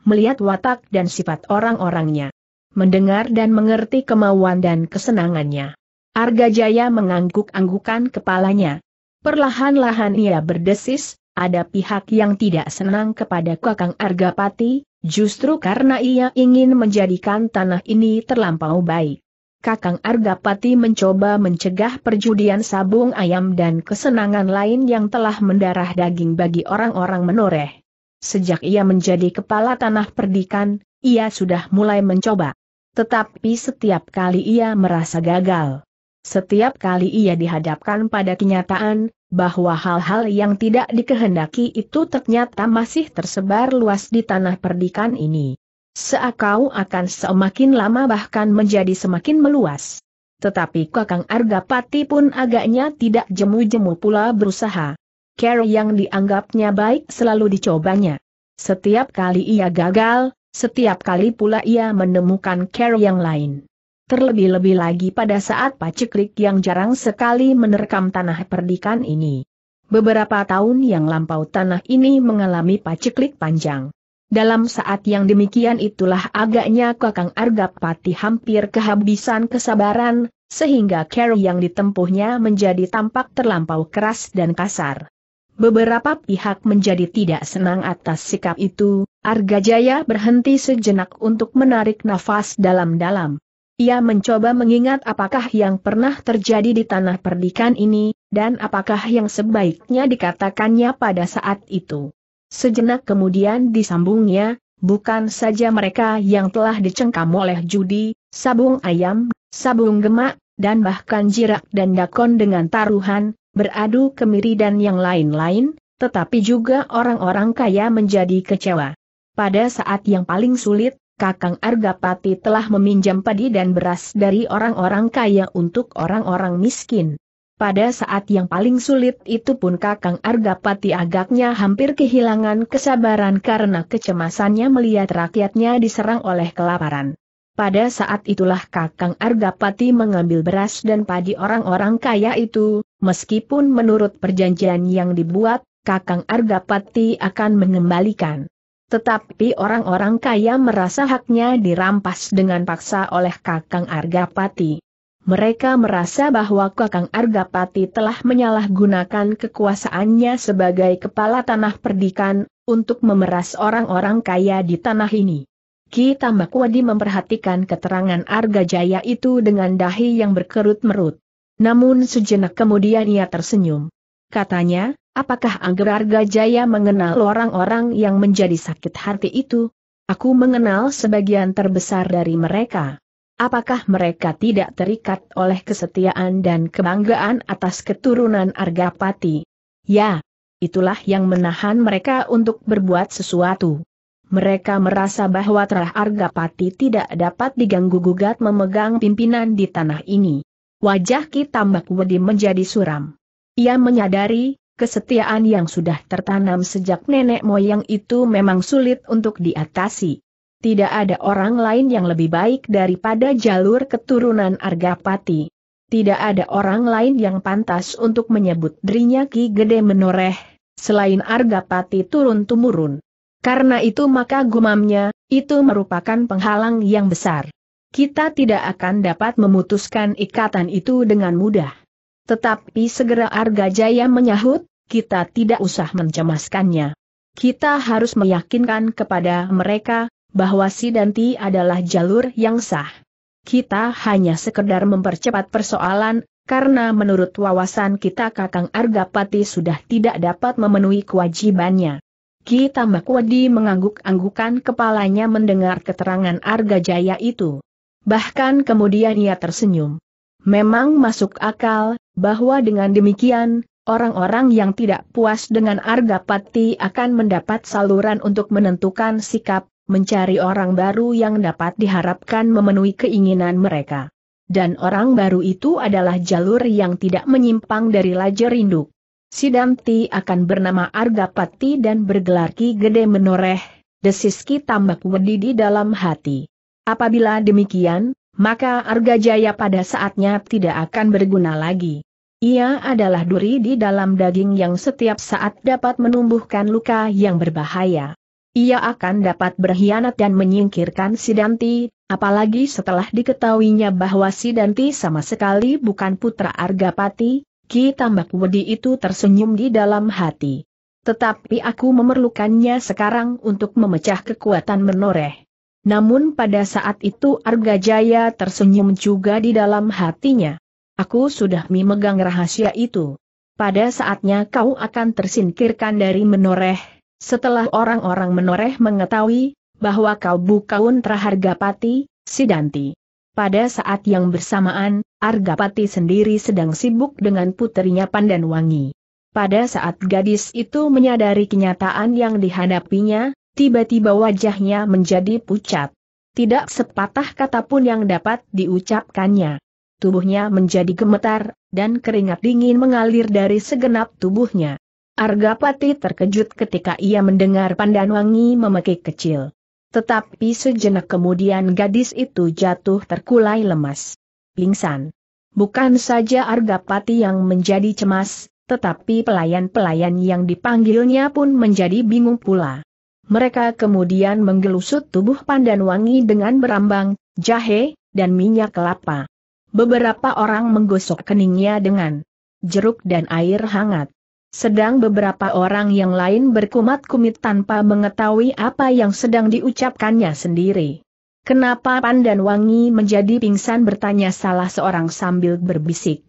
Melihat watak dan sifat orang-orangnya mendengar dan mengerti kemauan dan kesenangannya. Argajaya mengangguk-anggukan kepalanya. Perlahan-lahan ia berdesis, ada pihak yang tidak senang kepada Kakang Argapati, justru karena ia ingin menjadikan tanah ini terlampau baik. Kakang Argapati mencoba mencegah perjudian sabung ayam dan kesenangan lain yang telah mendarah daging bagi orang-orang menoreh. Sejak ia menjadi kepala tanah perdikan, ia sudah mulai mencoba. Tetapi setiap kali ia merasa gagal. Setiap kali ia dihadapkan pada kenyataan, bahwa hal-hal yang tidak dikehendaki itu ternyata masih tersebar luas di tanah perdikan ini. Seakau akan semakin lama bahkan menjadi semakin meluas. Tetapi Kakang Argapati pun agaknya tidak jemu-jemu pula berusaha. Care yang dianggapnya baik selalu dicobanya. Setiap kali ia gagal, setiap kali pula ia menemukan care yang lain terlebih-lebih lagi pada saat paceklik yang jarang sekali menerkam tanah perdikan ini. Beberapa tahun yang lampau tanah ini mengalami paceklik panjang. Dalam saat yang demikian itulah agaknya Kakang Argapati hampir kehabisan kesabaran, sehingga care yang ditempuhnya menjadi tampak terlampau keras dan kasar. Beberapa pihak menjadi tidak senang atas sikap itu, Argajaya berhenti sejenak untuk menarik nafas dalam-dalam. Ia mencoba mengingat apakah yang pernah terjadi di tanah perdikan ini, dan apakah yang sebaiknya dikatakannya pada saat itu. Sejenak kemudian disambungnya, bukan saja mereka yang telah dicengkam oleh judi, sabung ayam, sabung gemak, dan bahkan jirak dan dakon dengan taruhan, beradu kemiri dan yang lain-lain, tetapi juga orang-orang kaya menjadi kecewa. Pada saat yang paling sulit, Kakang Argapati telah meminjam padi dan beras dari orang-orang kaya untuk orang-orang miskin. Pada saat yang paling sulit itu pun Kakang Argapati agaknya hampir kehilangan kesabaran karena kecemasannya melihat rakyatnya diserang oleh kelaparan. Pada saat itulah Kakang Argapati mengambil beras dan padi orang-orang kaya itu, meskipun menurut perjanjian yang dibuat, Kakang Argapati akan mengembalikan. Tetapi orang-orang kaya merasa haknya dirampas dengan paksa oleh Kakang Argapati. Mereka merasa bahwa Kakang Argapati telah menyalahgunakan kekuasaannya sebagai kepala tanah perdikan, untuk memeras orang-orang kaya di tanah ini. Ki Tambakwadi memperhatikan keterangan Arga Jaya itu dengan dahi yang berkerut-merut. Namun sejenak kemudian ia tersenyum. Katanya, Apakah Anggerar Gajaya mengenal orang-orang yang menjadi sakit hati itu? Aku mengenal sebagian terbesar dari mereka. Apakah mereka tidak terikat oleh kesetiaan dan kebanggaan atas keturunan Argapati? Ya, itulah yang menahan mereka untuk berbuat sesuatu. Mereka merasa bahwa terah Argapati tidak dapat diganggu-gugat memegang pimpinan di tanah ini. Wajah Ki Tambak Wedi menjadi suram. Ia menyadari kesetiaan yang sudah tertanam sejak nenek moyang itu memang sulit untuk diatasi. Tidak ada orang lain yang lebih baik daripada jalur keturunan Argapati. Tidak ada orang lain yang pantas untuk menyebut dirinya Ki Gede Menoreh, selain Argapati turun-temurun. Karena itu maka gumamnya, itu merupakan penghalang yang besar. Kita tidak akan dapat memutuskan ikatan itu dengan mudah. Tetapi segera Arga Jaya menyahut, kita tidak usah mencemaskannya. Kita harus meyakinkan kepada mereka, bahwa Sidanti adalah jalur yang sah. Kita hanya sekedar mempercepat persoalan, karena menurut wawasan kita Kakang Argapati sudah tidak dapat memenuhi kewajibannya. Kita Makwadi mengangguk-anggukan kepalanya mendengar keterangan Arga Jaya itu. Bahkan kemudian ia tersenyum. Memang masuk akal, bahwa dengan demikian, Orang-orang yang tidak puas dengan arga pati akan mendapat saluran untuk menentukan sikap, mencari orang baru yang dapat diharapkan memenuhi keinginan mereka. Dan orang baru itu adalah jalur yang tidak menyimpang dari lajer induk. Sidanti akan bernama Arga Pati dan bergelar Ki Gede Menoreh, Desiski Tambak Wedi dalam hati. Apabila demikian, maka Arga Jaya pada saatnya tidak akan berguna lagi. Ia adalah duri di dalam daging yang setiap saat dapat menumbuhkan luka yang berbahaya. Ia akan dapat berkhianat dan menyingkirkan Sidanti, apalagi setelah diketahuinya bahwa Sidanti sama sekali bukan putra Argapati, Ki Tambak Wedi itu tersenyum di dalam hati. Tetapi aku memerlukannya sekarang untuk memecah kekuatan menoreh. Namun pada saat itu Arga Jaya tersenyum juga di dalam hatinya. Aku sudah memegang rahasia itu. Pada saatnya kau akan tersingkirkan dari menoreh. Setelah orang-orang menoreh mengetahui bahwa kau bukan Trahargapati, Sidanti. Pada saat yang bersamaan, Argapati sendiri sedang sibuk dengan putrinya Pandan Wangi. Pada saat gadis itu menyadari kenyataan yang dihadapinya, tiba-tiba wajahnya menjadi pucat. Tidak sepatah kata pun yang dapat diucapkannya tubuhnya menjadi gemetar, dan keringat dingin mengalir dari segenap tubuhnya. Argapati terkejut ketika ia mendengar Pandanwangi memekik kecil. Tetapi sejenak kemudian gadis itu jatuh terkulai lemas. Pingsan. Bukan saja Argapati yang menjadi cemas, tetapi pelayan-pelayan yang dipanggilnya pun menjadi bingung pula. Mereka kemudian menggelusut tubuh pandan wangi dengan berambang, jahe, dan minyak kelapa. Beberapa orang menggosok keningnya dengan jeruk dan air hangat. Sedang beberapa orang yang lain berkumat-kumit tanpa mengetahui apa yang sedang diucapkannya sendiri. Kenapa Pandan Wangi menjadi pingsan bertanya salah seorang sambil berbisik.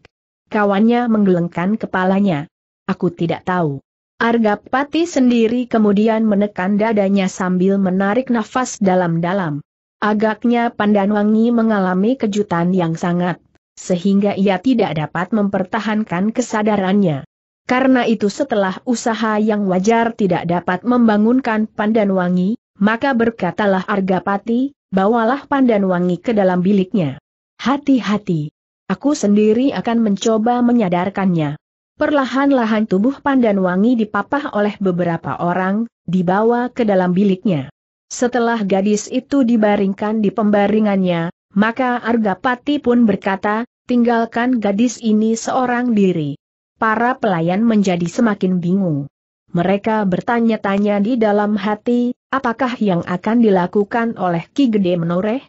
Kawannya menggelengkan kepalanya. Aku tidak tahu. Argapati sendiri kemudian menekan dadanya sambil menarik nafas dalam-dalam. Agaknya Pandanwangi mengalami kejutan yang sangat, sehingga ia tidak dapat mempertahankan kesadarannya. Karena itu setelah usaha yang wajar tidak dapat membangunkan Pandanwangi, maka berkatalah Argapati, bawalah Pandanwangi ke dalam biliknya. Hati-hati. Aku sendiri akan mencoba menyadarkannya. Perlahan-lahan tubuh Pandanwangi dipapah oleh beberapa orang, dibawa ke dalam biliknya. Setelah gadis itu dibaringkan di pembaringannya, maka Argapati pun berkata, tinggalkan gadis ini seorang diri. Para pelayan menjadi semakin bingung. Mereka bertanya-tanya di dalam hati, apakah yang akan dilakukan oleh Ki Gede Menoreh?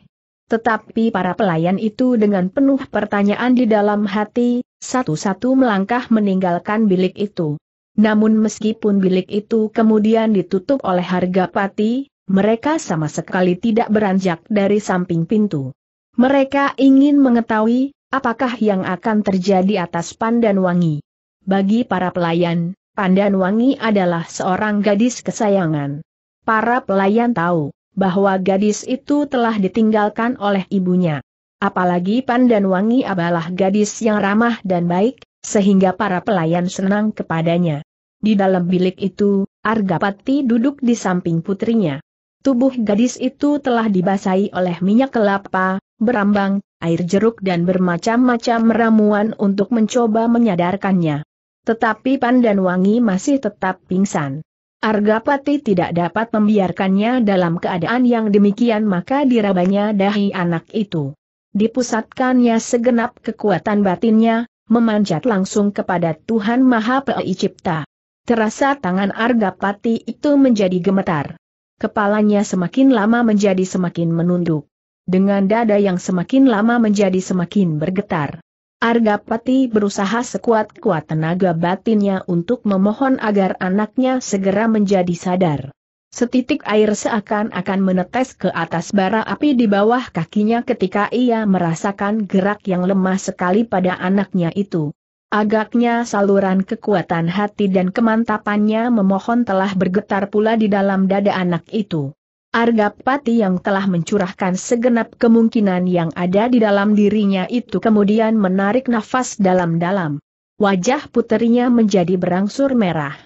Tetapi para pelayan itu dengan penuh pertanyaan di dalam hati, satu-satu melangkah meninggalkan bilik itu. Namun meskipun bilik itu kemudian ditutup oleh harga pati, mereka sama sekali tidak beranjak dari samping pintu. Mereka ingin mengetahui, apakah yang akan terjadi atas Pandan Wangi. Bagi para pelayan, Pandan Wangi adalah seorang gadis kesayangan. Para pelayan tahu, bahwa gadis itu telah ditinggalkan oleh ibunya. Apalagi Pandan Wangi adalah gadis yang ramah dan baik, sehingga para pelayan senang kepadanya. Di dalam bilik itu, Argapati duduk di samping putrinya. Tubuh gadis itu telah dibasahi oleh minyak kelapa, berambang, air jeruk dan bermacam-macam ramuan untuk mencoba menyadarkannya. Tetapi pandan Wangi masih tetap pingsan. Argapati tidak dapat membiarkannya dalam keadaan yang demikian maka dirabanya dahi anak itu. Dipusatkannya segenap kekuatan batinnya, memanjat langsung kepada Tuhan Maha Pencipta. Terasa tangan Argapati itu menjadi gemetar. Kepalanya semakin lama menjadi semakin menunduk. Dengan dada yang semakin lama menjadi semakin bergetar. Argapati berusaha sekuat-kuat tenaga batinnya untuk memohon agar anaknya segera menjadi sadar. Setitik air seakan-akan menetes ke atas bara api di bawah kakinya ketika ia merasakan gerak yang lemah sekali pada anaknya itu. Agaknya saluran kekuatan hati dan kemantapannya memohon telah bergetar pula di dalam dada anak itu. Argapati yang telah mencurahkan segenap kemungkinan yang ada di dalam dirinya itu kemudian menarik nafas dalam-dalam. Wajah puterinya menjadi berangsur merah.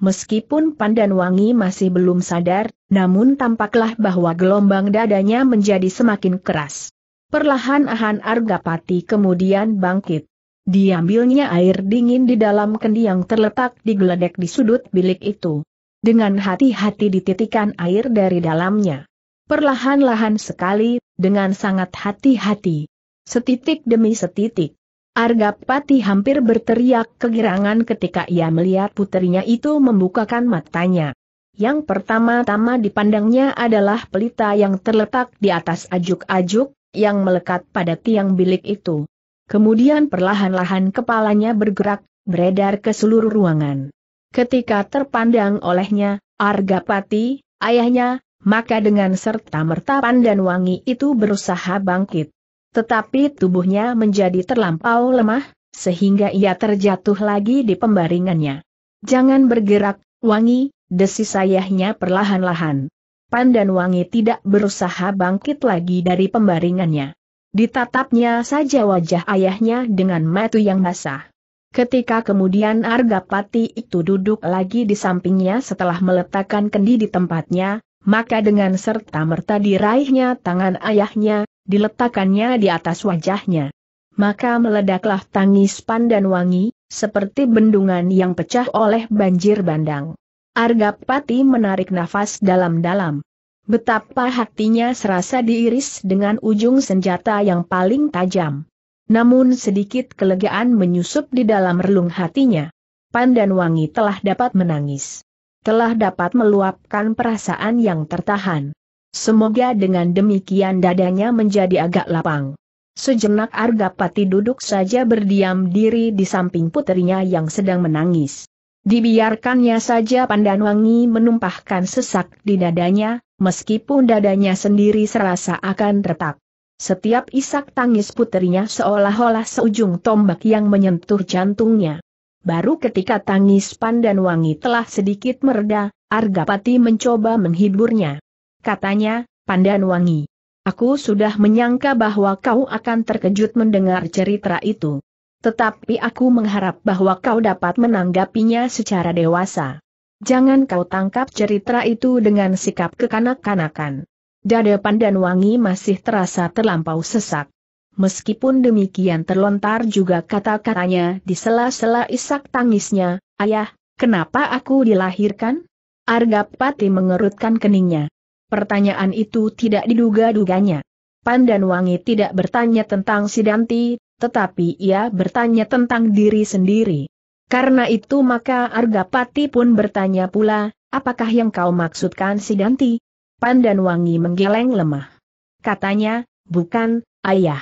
Meskipun Pandan Wangi masih belum sadar, namun tampaklah bahwa gelombang dadanya menjadi semakin keras. Perlahan-lahan Argapati kemudian bangkit. Diambilnya air dingin di dalam kendi yang terletak di geledek di sudut bilik itu. Dengan hati-hati dititikan air dari dalamnya. Perlahan-lahan sekali, dengan sangat hati-hati. Setitik demi setitik. Argapati hampir berteriak kegirangan ketika ia melihat putrinya itu membukakan matanya. Yang pertama-tama dipandangnya adalah pelita yang terletak di atas ajuk-ajuk, yang melekat pada tiang bilik itu. Kemudian perlahan-lahan kepalanya bergerak, beredar ke seluruh ruangan. Ketika terpandang olehnya, Argapati, ayahnya, maka dengan serta-merta pandan wangi itu berusaha bangkit. Tetapi tubuhnya menjadi terlampau lemah, sehingga ia terjatuh lagi di pembaringannya. Jangan bergerak, wangi, desis ayahnya perlahan-lahan. Pandan wangi tidak berusaha bangkit lagi dari pembaringannya. Ditatapnya saja wajah ayahnya dengan mata yang basah. Ketika kemudian Argapati itu duduk lagi di sampingnya setelah meletakkan kendi di tempatnya, maka dengan serta-merta diraihnya tangan ayahnya, diletakkannya di atas wajahnya. Maka meledaklah tangis pandan wangi, seperti bendungan yang pecah oleh banjir bandang. Argapati menarik nafas dalam-dalam. Betapa hatinya serasa diiris dengan ujung senjata yang paling tajam. Namun sedikit kelegaan menyusup di dalam relung hatinya. Pandan Wangi telah dapat menangis. Telah dapat meluapkan perasaan yang tertahan. Semoga dengan demikian dadanya menjadi agak lapang. Sejenak Argapati duduk saja berdiam diri di samping putrinya yang sedang menangis. Dibiarkannya saja Pandanwangi menumpahkan sesak di dadanya, meskipun dadanya sendiri serasa akan retak. Setiap isak tangis putrinya seolah-olah seujung tombak yang menyentuh jantungnya. Baru ketika tangis pandan wangi telah sedikit mereda, Argapati mencoba menghiburnya. Katanya, pandan wangi. Aku sudah menyangka bahwa kau akan terkejut mendengar cerita itu. Tetapi aku mengharap bahwa kau dapat menanggapinya secara dewasa. Jangan kau tangkap cerita itu dengan sikap kekanak-kanakan. Dada Pandan Wangi masih terasa terlampau sesak. Meskipun demikian terlontar juga kata-katanya di sela-sela isak tangisnya, Ayah, kenapa aku dilahirkan? Argapati mengerutkan keningnya. Pertanyaan itu tidak diduga-duganya. Pandan Wangi tidak bertanya tentang Sidanti, tetapi ia bertanya tentang diri sendiri. Karena itu maka Argapati pun bertanya pula, apakah yang kau maksudkan Sidanti? Wangi menggeleng lemah. Katanya, bukan, ayah.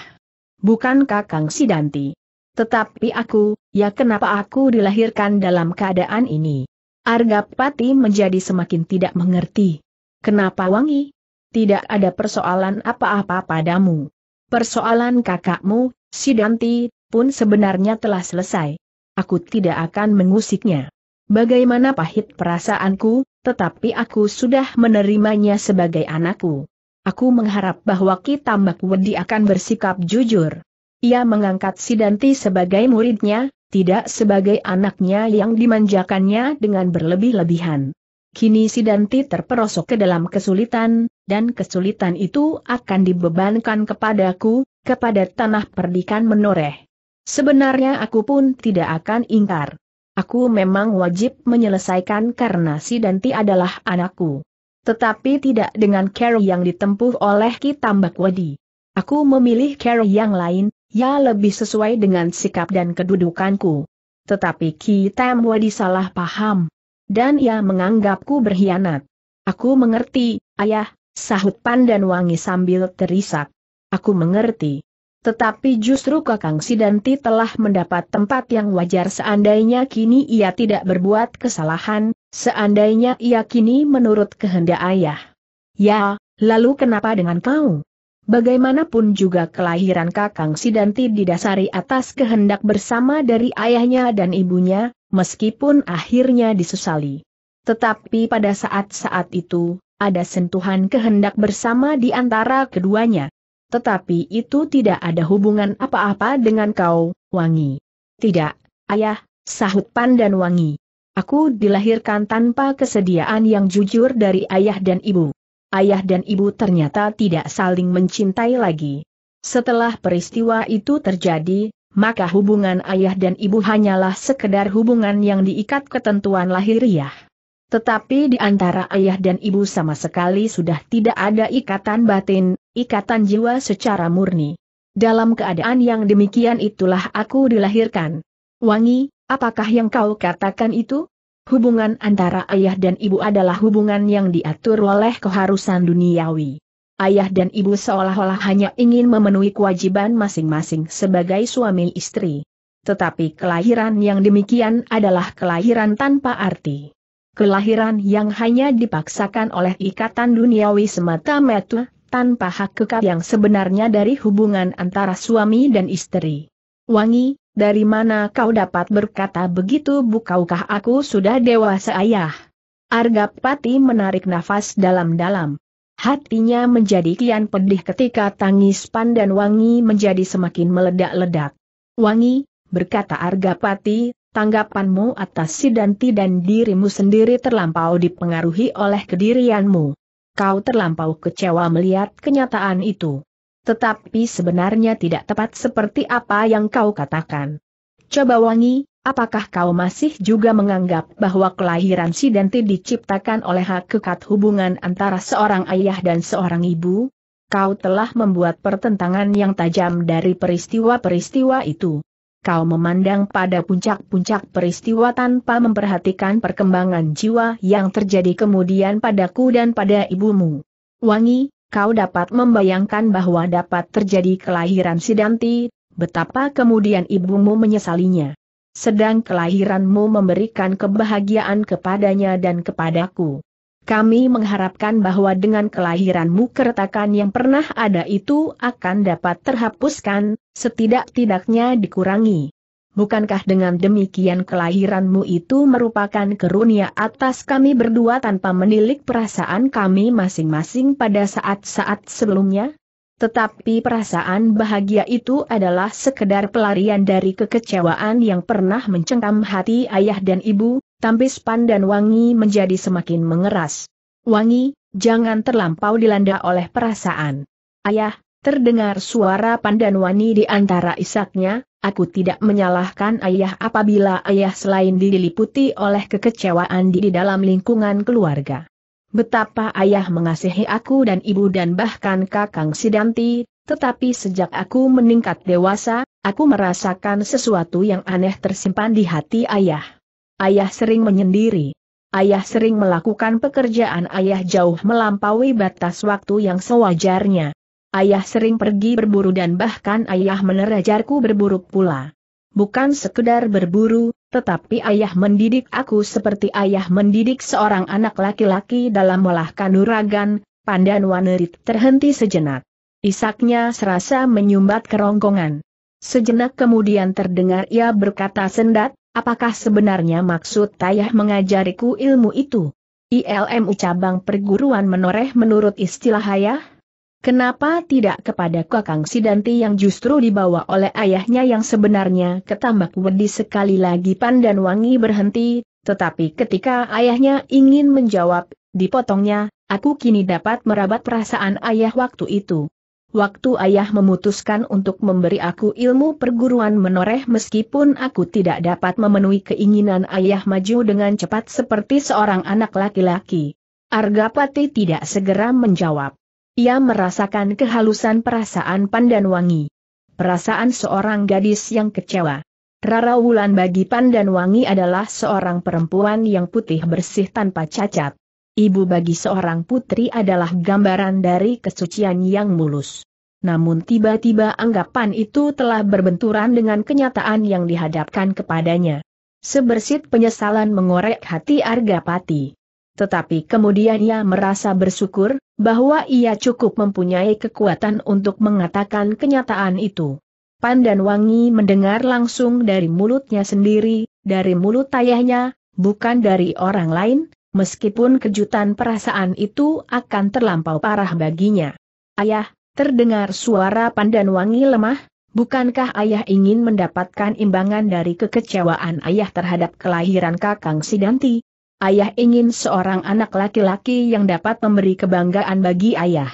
Bukan kakang Sidanti. Tetapi aku, ya kenapa aku dilahirkan dalam keadaan ini? Argapati menjadi semakin tidak mengerti. Kenapa wangi? Tidak ada persoalan apa-apa padamu. Persoalan kakakmu, Sidanti, pun sebenarnya telah selesai aku tidak akan mengusiknya. Bagaimana pahit perasaanku, tetapi aku sudah menerimanya sebagai anakku. Aku mengharap bahwa Ki Tambak Wedi akan bersikap jujur. Ia mengangkat Sidanti sebagai muridnya, tidak sebagai anaknya yang dimanjakannya dengan berlebih-lebihan. Kini Sidanti terperosok ke dalam kesulitan, dan kesulitan itu akan dibebankan kepadaku, kepada tanah perdikan menoreh. Sebenarnya aku pun tidak akan ingkar. Aku memang wajib menyelesaikan karena si Danti adalah anakku. Tetapi tidak dengan cara yang ditempuh oleh Kitambak Wadi. Aku memilih cara yang lain, ya lebih sesuai dengan sikap dan kedudukanku. Tetapi Kitam Wadi salah paham. Dan ia menganggapku berkhianat. Aku mengerti, ayah, sahut Pandan Wangi sambil terisak. Aku mengerti. Tetapi justru Kakang Sidanti telah mendapat tempat yang wajar seandainya kini ia tidak berbuat kesalahan, seandainya ia kini menurut kehendak ayah. Ya, lalu kenapa dengan kau? Bagaimanapun juga kelahiran Kakang Sidanti didasari atas kehendak bersama dari ayahnya dan ibunya, meskipun akhirnya disesali. Tetapi pada saat-saat itu, ada sentuhan kehendak bersama di antara keduanya. Tetapi itu tidak ada hubungan apa-apa dengan kau, Wangi. Tidak, ayah, sahut Pandan Wangi. Aku dilahirkan tanpa kesediaan yang jujur dari ayah dan ibu. Ayah dan ibu ternyata tidak saling mencintai lagi. Setelah peristiwa itu terjadi, maka hubungan ayah dan ibu hanyalah sekedar hubungan yang diikat ketentuan lahiriah. Tetapi di antara ayah dan ibu sama sekali sudah tidak ada ikatan batin, ikatan jiwa secara murni. Dalam keadaan yang demikian itulah aku dilahirkan. Wangi, apakah yang kau katakan itu? Hubungan antara ayah dan ibu adalah hubungan yang diatur oleh keharusan duniawi. Ayah dan ibu seolah-olah hanya ingin memenuhi kewajiban masing-masing sebagai suami istri. Tetapi kelahiran yang demikian adalah kelahiran tanpa arti kelahiran yang hanya dipaksakan oleh ikatan duniawi semata-mata, tanpa hak kekal yang sebenarnya dari hubungan antara suami dan istri. Wangi, dari mana kau dapat berkata begitu bukaukah aku sudah dewasa ayah? Arga Pati menarik nafas dalam-dalam. Hatinya menjadi kian pedih ketika tangis Pan dan Wangi menjadi semakin meledak-ledak. Wangi, berkata Arga Argapati, tanggapanmu atas Sidanti dan dirimu sendiri terlampau dipengaruhi oleh kedirianmu. Kau terlampau kecewa melihat kenyataan itu. Tetapi sebenarnya tidak tepat seperti apa yang kau katakan. Coba wangi, apakah kau masih juga menganggap bahwa kelahiran Sidanti diciptakan oleh hak kekat hubungan antara seorang ayah dan seorang ibu? Kau telah membuat pertentangan yang tajam dari peristiwa-peristiwa itu kau memandang pada puncak-puncak peristiwa tanpa memperhatikan perkembangan jiwa yang terjadi kemudian padaku dan pada ibumu. Wangi, kau dapat membayangkan bahwa dapat terjadi kelahiran Sidanti, betapa kemudian ibumu menyesalinya. Sedang kelahiranmu memberikan kebahagiaan kepadanya dan kepadaku. Kami mengharapkan bahwa dengan kelahiranmu keretakan yang pernah ada itu akan dapat terhapuskan, setidak-tidaknya dikurangi. Bukankah dengan demikian kelahiranmu itu merupakan kerunia atas kami berdua tanpa menilik perasaan kami masing-masing pada saat-saat sebelumnya? Tetapi perasaan bahagia itu adalah sekedar pelarian dari kekecewaan yang pernah mencengkam hati ayah dan ibu, Tambis pandan wangi menjadi semakin mengeras. Wangi, jangan terlampau dilanda oleh perasaan. Ayah, terdengar suara pandan wangi di antara isaknya, aku tidak menyalahkan ayah apabila ayah selain diliputi oleh kekecewaan di dalam lingkungan keluarga. Betapa ayah mengasihi aku dan ibu dan bahkan kakang Sidanti, tetapi sejak aku meningkat dewasa, aku merasakan sesuatu yang aneh tersimpan di hati ayah. Ayah sering menyendiri. Ayah sering melakukan pekerjaan ayah jauh melampaui batas waktu yang sewajarnya. Ayah sering pergi berburu dan bahkan ayah menerajarku berburu pula. Bukan sekedar berburu, tetapi ayah mendidik aku seperti ayah mendidik seorang anak laki-laki dalam olah kanuragan, pandan wanerit terhenti sejenak. Isaknya serasa menyumbat kerongkongan. Sejenak kemudian terdengar ia berkata sendat, Apakah sebenarnya maksud Tayah mengajariku ilmu itu? ILMU cabang perguruan menoreh menurut istilah ayah? Kenapa tidak kepada Kakang Sidanti yang justru dibawa oleh ayahnya yang sebenarnya ketambak Wedi sekali lagi Pandan Wangi berhenti, tetapi ketika ayahnya ingin menjawab, dipotongnya, aku kini dapat merabat perasaan ayah waktu itu. Waktu ayah memutuskan untuk memberi aku ilmu perguruan menoreh meskipun aku tidak dapat memenuhi keinginan ayah maju dengan cepat seperti seorang anak laki-laki. Argapati tidak segera menjawab. Ia merasakan kehalusan perasaan pandan wangi. Perasaan seorang gadis yang kecewa. Rara Wulan bagi pandan wangi adalah seorang perempuan yang putih bersih tanpa cacat. Ibu bagi seorang putri adalah gambaran dari kesucian yang mulus. Namun tiba-tiba anggapan itu telah berbenturan dengan kenyataan yang dihadapkan kepadanya. Sebersit penyesalan mengorek hati Argapati. Tetapi kemudian ia merasa bersyukur, bahwa ia cukup mempunyai kekuatan untuk mengatakan kenyataan itu. Pandan Wangi mendengar langsung dari mulutnya sendiri, dari mulut ayahnya, bukan dari orang lain, meskipun kejutan perasaan itu akan terlampau parah baginya. Ayah, terdengar suara pandan wangi lemah, bukankah ayah ingin mendapatkan imbangan dari kekecewaan ayah terhadap kelahiran kakang Sidanti? Ayah ingin seorang anak laki-laki yang dapat memberi kebanggaan bagi ayah.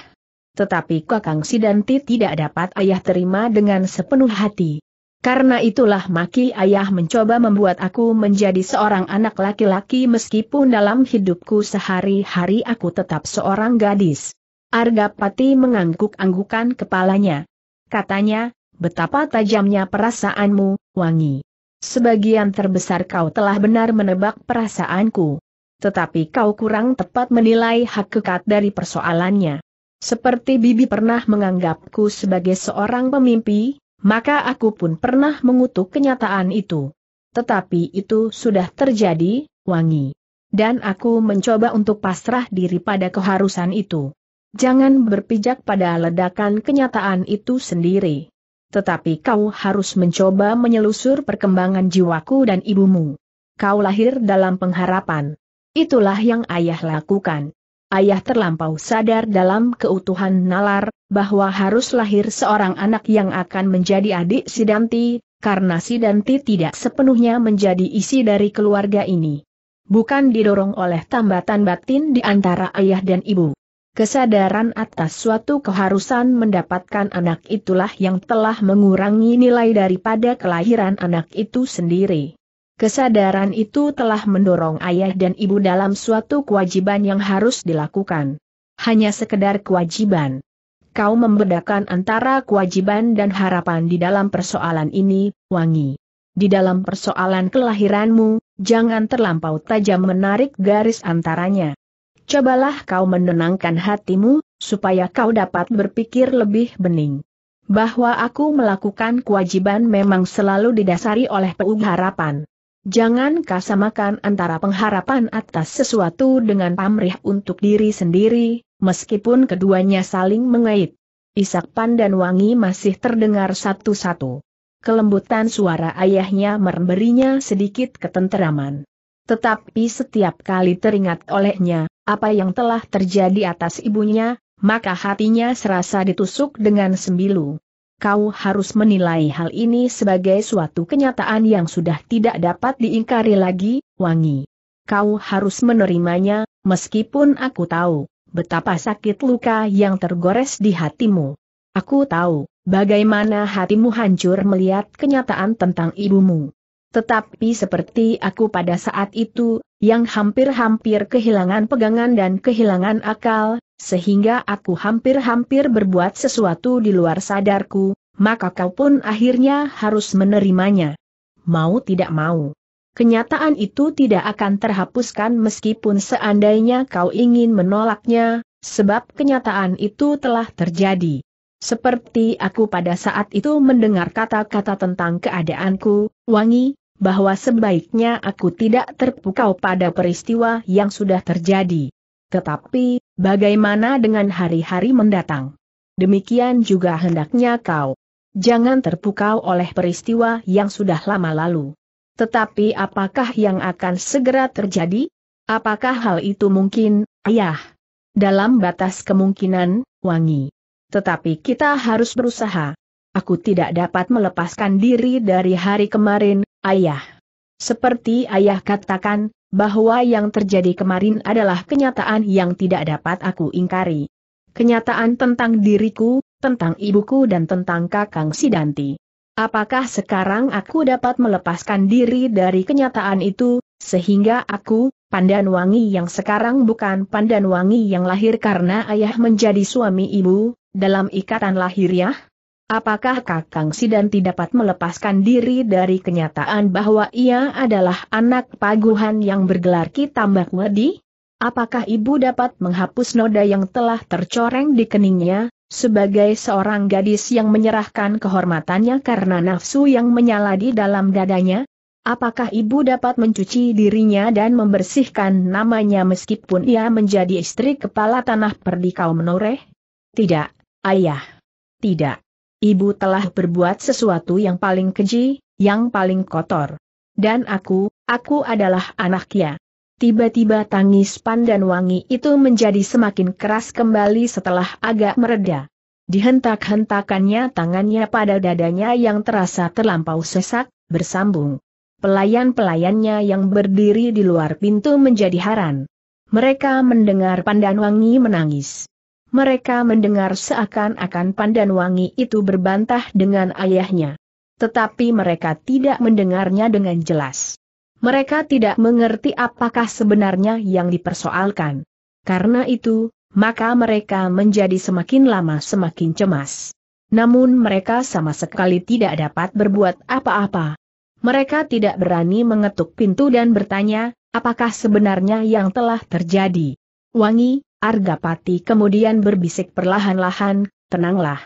Tetapi kakang Sidanti tidak dapat ayah terima dengan sepenuh hati. Karena itulah maki ayah mencoba membuat aku menjadi seorang anak laki-laki meskipun dalam hidupku sehari-hari aku tetap seorang gadis. Argapati mengangguk-anggukan kepalanya. Katanya, betapa tajamnya perasaanmu, Wangi. Sebagian terbesar kau telah benar menebak perasaanku. Tetapi kau kurang tepat menilai hak hakikat dari persoalannya. Seperti Bibi pernah menganggapku sebagai seorang pemimpi, maka aku pun pernah mengutuk kenyataan itu. Tetapi itu sudah terjadi, Wangi. Dan aku mencoba untuk pasrah diri pada keharusan itu. Jangan berpijak pada ledakan kenyataan itu sendiri. Tetapi kau harus mencoba menyelusur perkembangan jiwaku dan ibumu. Kau lahir dalam pengharapan. Itulah yang ayah lakukan ayah terlampau sadar dalam keutuhan nalar, bahwa harus lahir seorang anak yang akan menjadi adik Sidanti, karena Sidanti tidak sepenuhnya menjadi isi dari keluarga ini. Bukan didorong oleh tambatan batin di antara ayah dan ibu. Kesadaran atas suatu keharusan mendapatkan anak itulah yang telah mengurangi nilai daripada kelahiran anak itu sendiri kesadaran itu telah mendorong ayah dan ibu dalam suatu kewajiban yang harus dilakukan. Hanya sekedar kewajiban. Kau membedakan antara kewajiban dan harapan di dalam persoalan ini, Wangi. Di dalam persoalan kelahiranmu, jangan terlampau tajam menarik garis antaranya. Cobalah kau menenangkan hatimu, supaya kau dapat berpikir lebih bening. Bahwa aku melakukan kewajiban memang selalu didasari oleh peug harapan. Jangan kasamakan antara pengharapan atas sesuatu dengan pamrih untuk diri sendiri, meskipun keduanya saling mengait. Isak dan wangi masih terdengar satu-satu. Kelembutan suara ayahnya memberinya sedikit ketenteraman. Tetapi setiap kali teringat olehnya, apa yang telah terjadi atas ibunya, maka hatinya serasa ditusuk dengan sembilu kau harus menilai hal ini sebagai suatu kenyataan yang sudah tidak dapat diingkari lagi, Wangi. Kau harus menerimanya, meskipun aku tahu betapa sakit luka yang tergores di hatimu. Aku tahu bagaimana hatimu hancur melihat kenyataan tentang ibumu. Tetapi seperti aku pada saat itu, yang hampir-hampir kehilangan pegangan dan kehilangan akal, sehingga aku hampir-hampir berbuat sesuatu di luar sadarku, maka kau pun akhirnya harus menerimanya. Mau tidak mau. Kenyataan itu tidak akan terhapuskan meskipun seandainya kau ingin menolaknya, sebab kenyataan itu telah terjadi. Seperti aku pada saat itu mendengar kata-kata tentang keadaanku, Wangi, bahwa sebaiknya aku tidak terpukau pada peristiwa yang sudah terjadi. Tetapi, Bagaimana dengan hari-hari mendatang? Demikian juga hendaknya kau. Jangan terpukau oleh peristiwa yang sudah lama lalu. Tetapi apakah yang akan segera terjadi? Apakah hal itu mungkin, ayah? Dalam batas kemungkinan, wangi. Tetapi kita harus berusaha. Aku tidak dapat melepaskan diri dari hari kemarin, ayah. Seperti ayah katakan, bahwa yang terjadi kemarin adalah kenyataan yang tidak dapat aku ingkari. Kenyataan tentang diriku, tentang ibuku dan tentang Kakang Sidanti. Apakah sekarang aku dapat melepaskan diri dari kenyataan itu, sehingga aku, wangi yang sekarang bukan wangi yang lahir karena ayah menjadi suami ibu, dalam ikatan lahiriah, Apakah Kakang Sidanti dapat melepaskan diri dari kenyataan bahwa ia adalah anak paguhan yang bergelar Kitambak Wedi? Apakah ibu dapat menghapus noda yang telah tercoreng di keningnya, sebagai seorang gadis yang menyerahkan kehormatannya karena nafsu yang menyala di dalam dadanya? Apakah ibu dapat mencuci dirinya dan membersihkan namanya meskipun ia menjadi istri kepala tanah perdi Menoreh? Tidak, ayah. Tidak ibu telah berbuat sesuatu yang paling keji, yang paling kotor. Dan aku, aku adalah anaknya. Tiba-tiba tangis pandan wangi itu menjadi semakin keras kembali setelah agak mereda. Dihentak-hentakannya tangannya pada dadanya yang terasa terlampau sesak, bersambung. Pelayan-pelayannya yang berdiri di luar pintu menjadi haran. Mereka mendengar pandan wangi menangis mereka mendengar seakan-akan pandan wangi itu berbantah dengan ayahnya. Tetapi mereka tidak mendengarnya dengan jelas. Mereka tidak mengerti apakah sebenarnya yang dipersoalkan. Karena itu, maka mereka menjadi semakin lama semakin cemas. Namun mereka sama sekali tidak dapat berbuat apa-apa. Mereka tidak berani mengetuk pintu dan bertanya, apakah sebenarnya yang telah terjadi. Wangi, Argapati kemudian berbisik perlahan-lahan, tenanglah.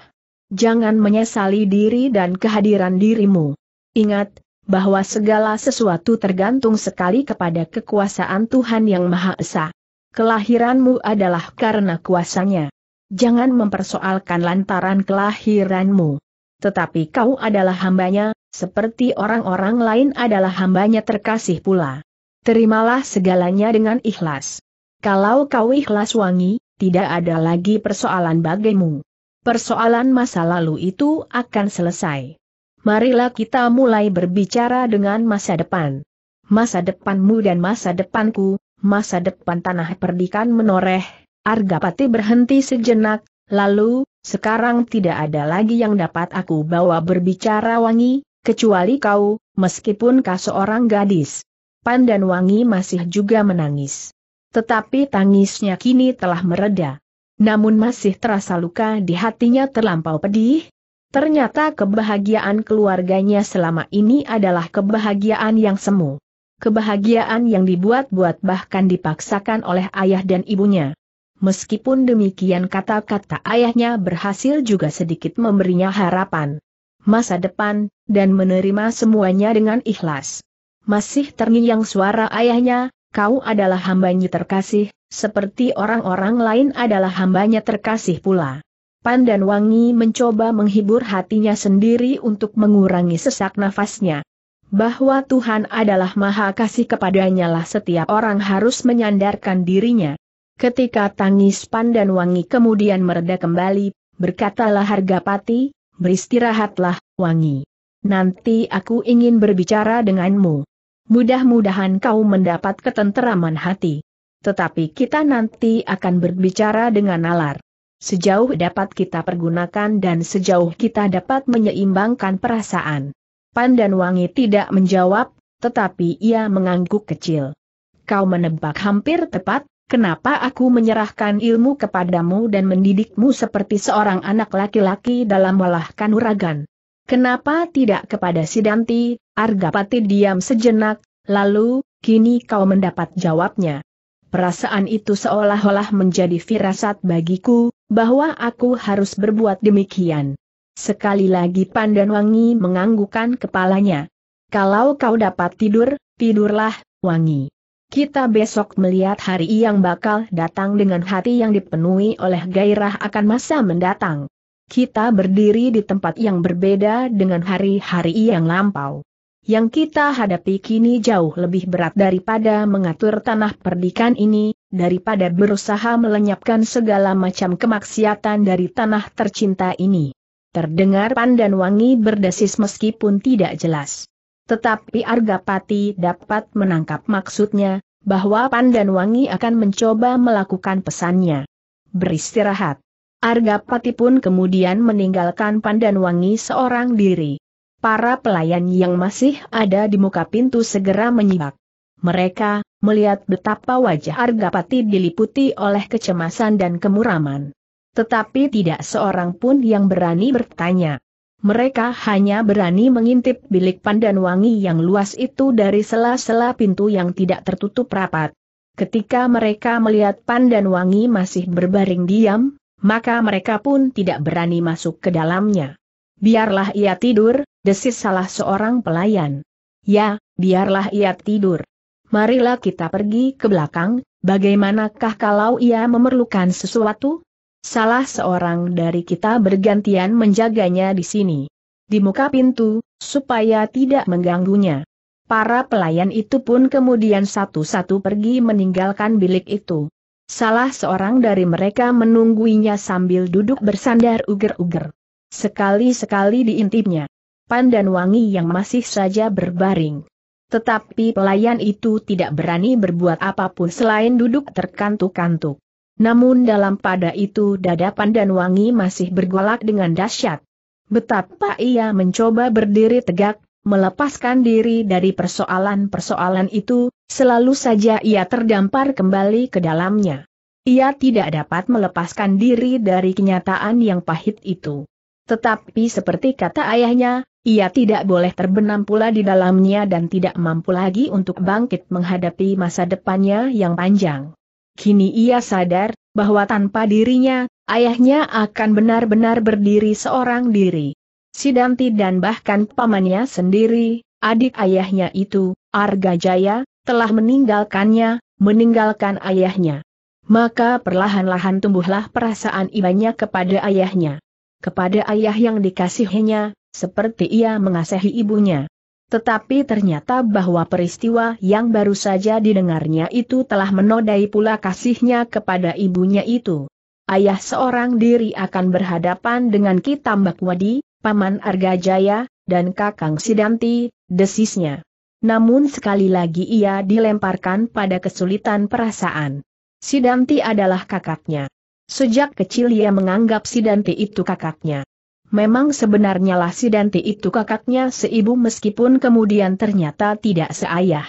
Jangan menyesali diri dan kehadiran dirimu. Ingat, bahwa segala sesuatu tergantung sekali kepada kekuasaan Tuhan Yang Maha Esa. Kelahiranmu adalah karena kuasanya. Jangan mempersoalkan lantaran kelahiranmu. Tetapi kau adalah hambanya, seperti orang-orang lain adalah hambanya terkasih pula. Terimalah segalanya dengan ikhlas. Kalau kau ikhlas wangi, tidak ada lagi persoalan bagimu. Persoalan masa lalu itu akan selesai. Marilah kita mulai berbicara dengan masa depan. Masa depanmu dan masa depanku, masa depan tanah perdikan menoreh, Argapati berhenti sejenak, lalu, sekarang tidak ada lagi yang dapat aku bawa berbicara wangi, kecuali kau, meskipun kau seorang gadis. Pandan wangi masih juga menangis. Tetapi tangisnya kini telah mereda. Namun masih terasa luka di hatinya terlampau pedih. Ternyata kebahagiaan keluarganya selama ini adalah kebahagiaan yang semu. Kebahagiaan yang dibuat-buat bahkan dipaksakan oleh ayah dan ibunya. Meskipun demikian kata-kata ayahnya berhasil juga sedikit memberinya harapan masa depan, dan menerima semuanya dengan ikhlas. Masih terngiang suara ayahnya, kau adalah hambanya terkasih, seperti orang-orang lain adalah hambanya terkasih pula. Pandan Wangi mencoba menghibur hatinya sendiri untuk mengurangi sesak nafasnya. Bahwa Tuhan adalah maha kasih kepadanya lah setiap orang harus menyandarkan dirinya. Ketika tangis Pandan Wangi kemudian mereda kembali, berkatalah harga pati, beristirahatlah, Wangi. Nanti aku ingin berbicara denganmu. Mudah-mudahan kau mendapat ketenteraman hati. Tetapi kita nanti akan berbicara dengan nalar. Sejauh dapat kita pergunakan dan sejauh kita dapat menyeimbangkan perasaan. Pandan Wangi tidak menjawab, tetapi ia mengangguk kecil. Kau menebak hampir tepat, Kenapa aku menyerahkan ilmu kepadamu dan mendidikmu seperti seorang anak laki-laki dalam melahkan uragan. Kenapa tidak kepada Sidanti, Argapati diam sejenak, lalu, kini kau mendapat jawabnya. Perasaan itu seolah-olah menjadi firasat bagiku, bahwa aku harus berbuat demikian. Sekali lagi Pandan Wangi menganggukan kepalanya. Kalau kau dapat tidur, tidurlah, Wangi. Kita besok melihat hari yang bakal datang dengan hati yang dipenuhi oleh gairah akan masa mendatang. Kita berdiri di tempat yang berbeda dengan hari-hari yang lampau. Yang kita hadapi kini jauh lebih berat daripada mengatur tanah perdikan ini, daripada berusaha melenyapkan segala macam kemaksiatan dari tanah tercinta ini. Terdengar pandan wangi berdesis meskipun tidak jelas. Tetapi Argapati dapat menangkap maksudnya, bahwa pandan wangi akan mencoba melakukan pesannya. Beristirahat. Argapati pun kemudian meninggalkan Pandanwangi seorang diri. Para pelayan yang masih ada di muka pintu segera menyibak. Mereka melihat betapa wajah Argapati diliputi oleh kecemasan dan kemuraman. Tetapi tidak seorang pun yang berani bertanya. Mereka hanya berani mengintip bilik Pandanwangi yang luas itu dari sela-sela pintu yang tidak tertutup rapat. Ketika mereka melihat Pandanwangi masih berbaring diam, maka mereka pun tidak berani masuk ke dalamnya. Biarlah ia tidur, desis salah seorang pelayan. Ya, biarlah ia tidur. Marilah kita pergi ke belakang, bagaimanakah kalau ia memerlukan sesuatu? Salah seorang dari kita bergantian menjaganya di sini. Di muka pintu, supaya tidak mengganggunya. Para pelayan itu pun kemudian satu-satu pergi meninggalkan bilik itu. Salah seorang dari mereka menungguinya sambil duduk bersandar uger-uger. Sekali-sekali diintipnya. pan dan wangi yang masih saja berbaring. Tetapi pelayan itu tidak berani berbuat apapun selain duduk terkantuk-kantuk. Namun dalam pada itu dada pandan wangi masih bergolak dengan dahsyat. Betapa ia mencoba berdiri tegak, melepaskan diri dari persoalan-persoalan itu, selalu saja ia terdampar kembali ke dalamnya. Ia tidak dapat melepaskan diri dari kenyataan yang pahit itu. Tetapi seperti kata ayahnya, ia tidak boleh terbenam pula di dalamnya dan tidak mampu lagi untuk bangkit menghadapi masa depannya yang panjang. Kini ia sadar, bahwa tanpa dirinya, ayahnya akan benar-benar berdiri seorang diri. Sidanti dan bahkan pamannya sendiri, adik ayahnya itu, Arga Jaya, telah meninggalkannya, meninggalkan ayahnya. Maka perlahan-lahan tumbuhlah perasaan ibanya kepada ayahnya. Kepada ayah yang dikasihinya, seperti ia mengasihi ibunya. Tetapi ternyata bahwa peristiwa yang baru saja didengarnya itu telah menodai pula kasihnya kepada ibunya itu. Ayah seorang diri akan berhadapan dengan Ki Tambak Wadi, Paman Argajaya, dan Kakang Sidanti, desisnya. Namun sekali lagi ia dilemparkan pada kesulitan perasaan. Sidanti adalah kakaknya. Sejak kecil ia menganggap Sidanti itu kakaknya. Memang sebenarnya lah Sidanti itu kakaknya seibu meskipun kemudian ternyata tidak seayah.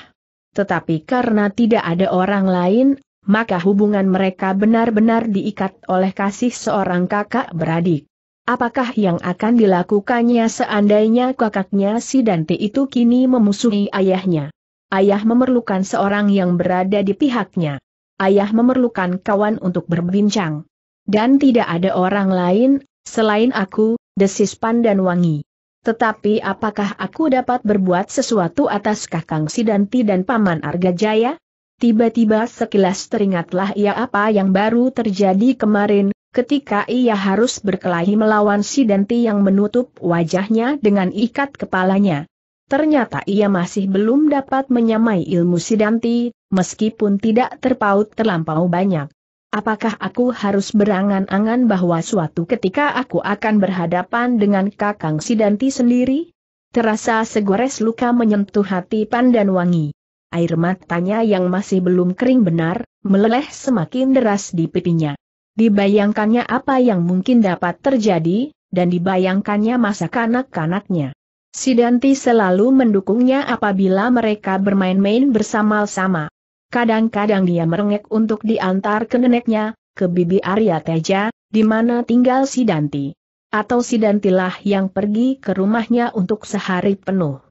Tetapi karena tidak ada orang lain, maka hubungan mereka benar-benar diikat oleh kasih seorang kakak beradik. Apakah yang akan dilakukannya seandainya kakaknya si Dante itu kini memusuhi ayahnya? Ayah memerlukan seorang yang berada di pihaknya. Ayah memerlukan kawan untuk berbincang. Dan tidak ada orang lain, selain aku, desis pandan wangi. Tetapi apakah aku dapat berbuat sesuatu atas kakang Sidanti dan paman Arga Jaya? Tiba-tiba sekilas teringatlah ia apa yang baru terjadi kemarin, Ketika ia harus berkelahi melawan si Denti yang menutup wajahnya dengan ikat kepalanya. Ternyata ia masih belum dapat menyamai ilmu si Denti, meskipun tidak terpaut terlampau banyak. Apakah aku harus berangan-angan bahwa suatu ketika aku akan berhadapan dengan kakang Sidanti sendiri? Terasa segores luka menyentuh hati pandan Wangi. Air matanya yang masih belum kering benar, meleleh semakin deras di pipinya dibayangkannya apa yang mungkin dapat terjadi, dan dibayangkannya masa kanak-kanaknya. Sidanti selalu mendukungnya apabila mereka bermain-main bersama-sama. Kadang-kadang dia merengek untuk diantar ke neneknya, ke Bibi Arya Teja, di mana tinggal Sidanti. Atau Sidantilah yang pergi ke rumahnya untuk sehari penuh.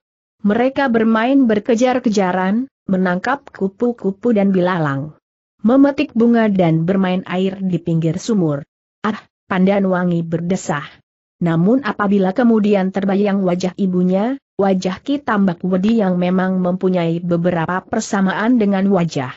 Mereka bermain berkejar-kejaran, menangkap kupu-kupu dan bilalang memetik bunga dan bermain air di pinggir sumur. Ah, pandan wangi berdesah. Namun apabila kemudian terbayang wajah ibunya, wajah Ki Tambak Wedi yang memang mempunyai beberapa persamaan dengan wajah.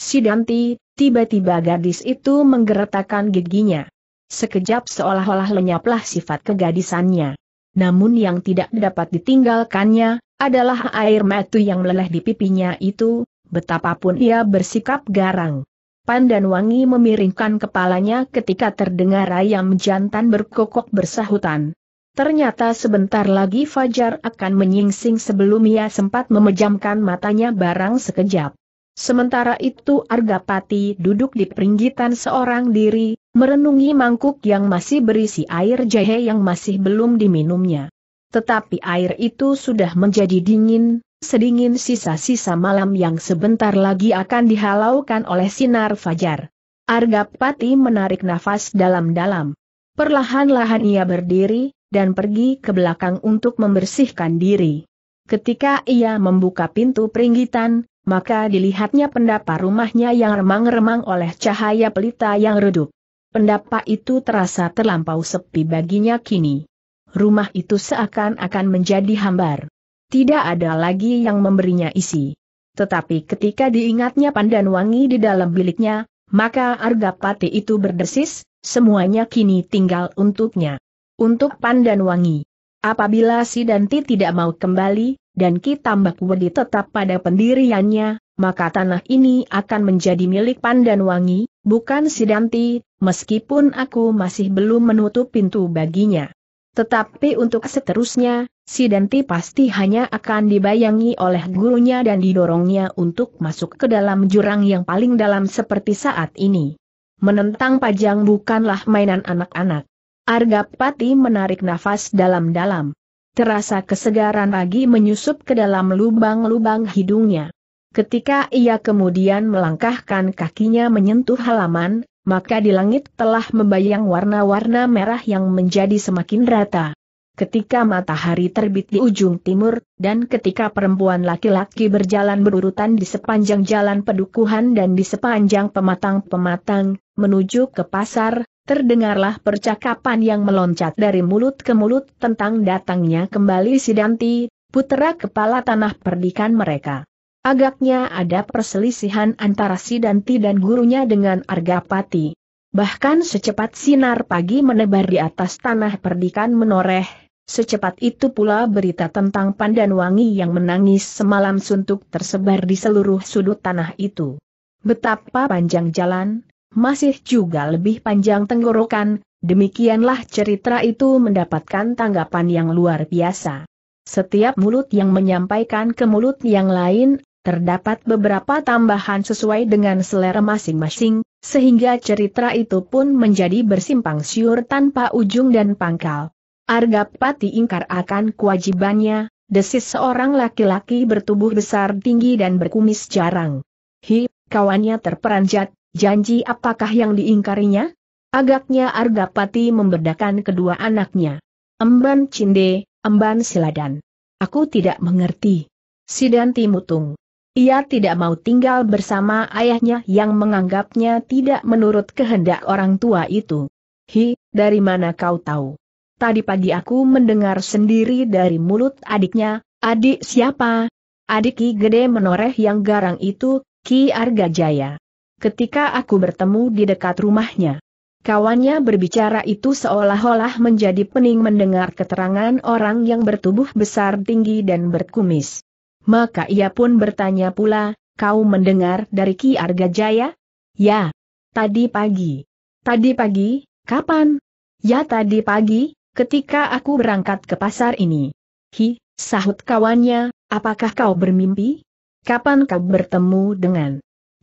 Sidanti, tiba-tiba gadis itu menggeretakkan giginya. Sekejap seolah-olah lenyaplah sifat kegadisannya. Namun yang tidak dapat ditinggalkannya, adalah air mata yang meleleh di pipinya itu, betapapun ia bersikap garang. Pandan Wangi memiringkan kepalanya ketika terdengar ayam jantan berkokok bersahutan. Ternyata sebentar lagi Fajar akan menyingsing sebelum ia sempat memejamkan matanya barang sekejap. Sementara itu Argapati duduk di peringgitan seorang diri, merenungi mangkuk yang masih berisi air jahe yang masih belum diminumnya. Tetapi air itu sudah menjadi dingin, sedingin sisa-sisa malam yang sebentar lagi akan dihalaukan oleh sinar fajar. Arga Pati menarik nafas dalam-dalam. Perlahan-lahan ia berdiri, dan pergi ke belakang untuk membersihkan diri. Ketika ia membuka pintu peringgitan, maka dilihatnya pendapa rumahnya yang remang-remang oleh cahaya pelita yang redup. Pendapa itu terasa terlampau sepi baginya kini. Rumah itu seakan-akan menjadi hambar. Tidak ada lagi yang memberinya isi. Tetapi ketika diingatnya pandan wangi di dalam biliknya, maka pati itu berdesis, semuanya kini tinggal untuknya. Untuk pandan wangi. Apabila si Danti tidak mau kembali, dan Ki Tambak Wedi tetap pada pendiriannya, maka tanah ini akan menjadi milik pandan wangi, bukan si Danti, meskipun aku masih belum menutup pintu baginya. Tetapi untuk seterusnya, si Denti pasti hanya akan dibayangi oleh gurunya dan didorongnya untuk masuk ke dalam jurang yang paling dalam seperti saat ini. Menentang pajang bukanlah mainan anak-anak. Argapati menarik nafas dalam-dalam. Terasa kesegaran pagi menyusup ke dalam lubang-lubang hidungnya. Ketika ia kemudian melangkahkan kakinya menyentuh halaman, maka di langit telah membayang warna-warna merah yang menjadi semakin rata ketika matahari terbit di ujung timur, dan ketika perempuan laki-laki berjalan berurutan di sepanjang jalan pedukuhan dan di sepanjang pematang-pematang, menuju ke pasar, terdengarlah percakapan yang meloncat dari mulut ke mulut tentang datangnya kembali Sidanti, putera kepala tanah perdikan mereka. Agaknya ada perselisihan antara Sidanti dan gurunya dengan Argapati. Bahkan secepat sinar pagi menebar di atas tanah perdikan menoreh, Secepat itu pula berita tentang Pandan Wangi yang menangis semalam suntuk tersebar di seluruh sudut tanah itu. Betapa panjang jalan, masih juga lebih panjang tenggorokan, demikianlah cerita itu mendapatkan tanggapan yang luar biasa. Setiap mulut yang menyampaikan ke mulut yang lain, terdapat beberapa tambahan sesuai dengan selera masing-masing, sehingga cerita itu pun menjadi bersimpang siur tanpa ujung dan pangkal. Argapati ingkar akan kewajibannya, desis seorang laki-laki bertubuh besar tinggi dan berkumis jarang. Hi, kawannya terperanjat, janji apakah yang diingkarinya? Agaknya Argapati memberdakan kedua anaknya. Emban Cinde, Emban Siladan. Aku tidak mengerti. Sidanti Mutung. Ia tidak mau tinggal bersama ayahnya yang menganggapnya tidak menurut kehendak orang tua itu. Hi, dari mana kau tahu? Tadi pagi aku mendengar sendiri dari mulut adiknya, adik siapa? Adik Ki Gede menoreh yang garang itu, Ki Arga Jaya. Ketika aku bertemu di dekat rumahnya. Kawannya berbicara itu seolah-olah menjadi pening mendengar keterangan orang yang bertubuh besar tinggi dan berkumis. Maka ia pun bertanya pula, kau mendengar dari Ki Arga Jaya? Ya. Tadi pagi. Tadi pagi, kapan? Ya tadi pagi, ketika aku berangkat ke pasar ini. Hi, sahut kawannya, apakah kau bermimpi? Kapan kau bertemu dengan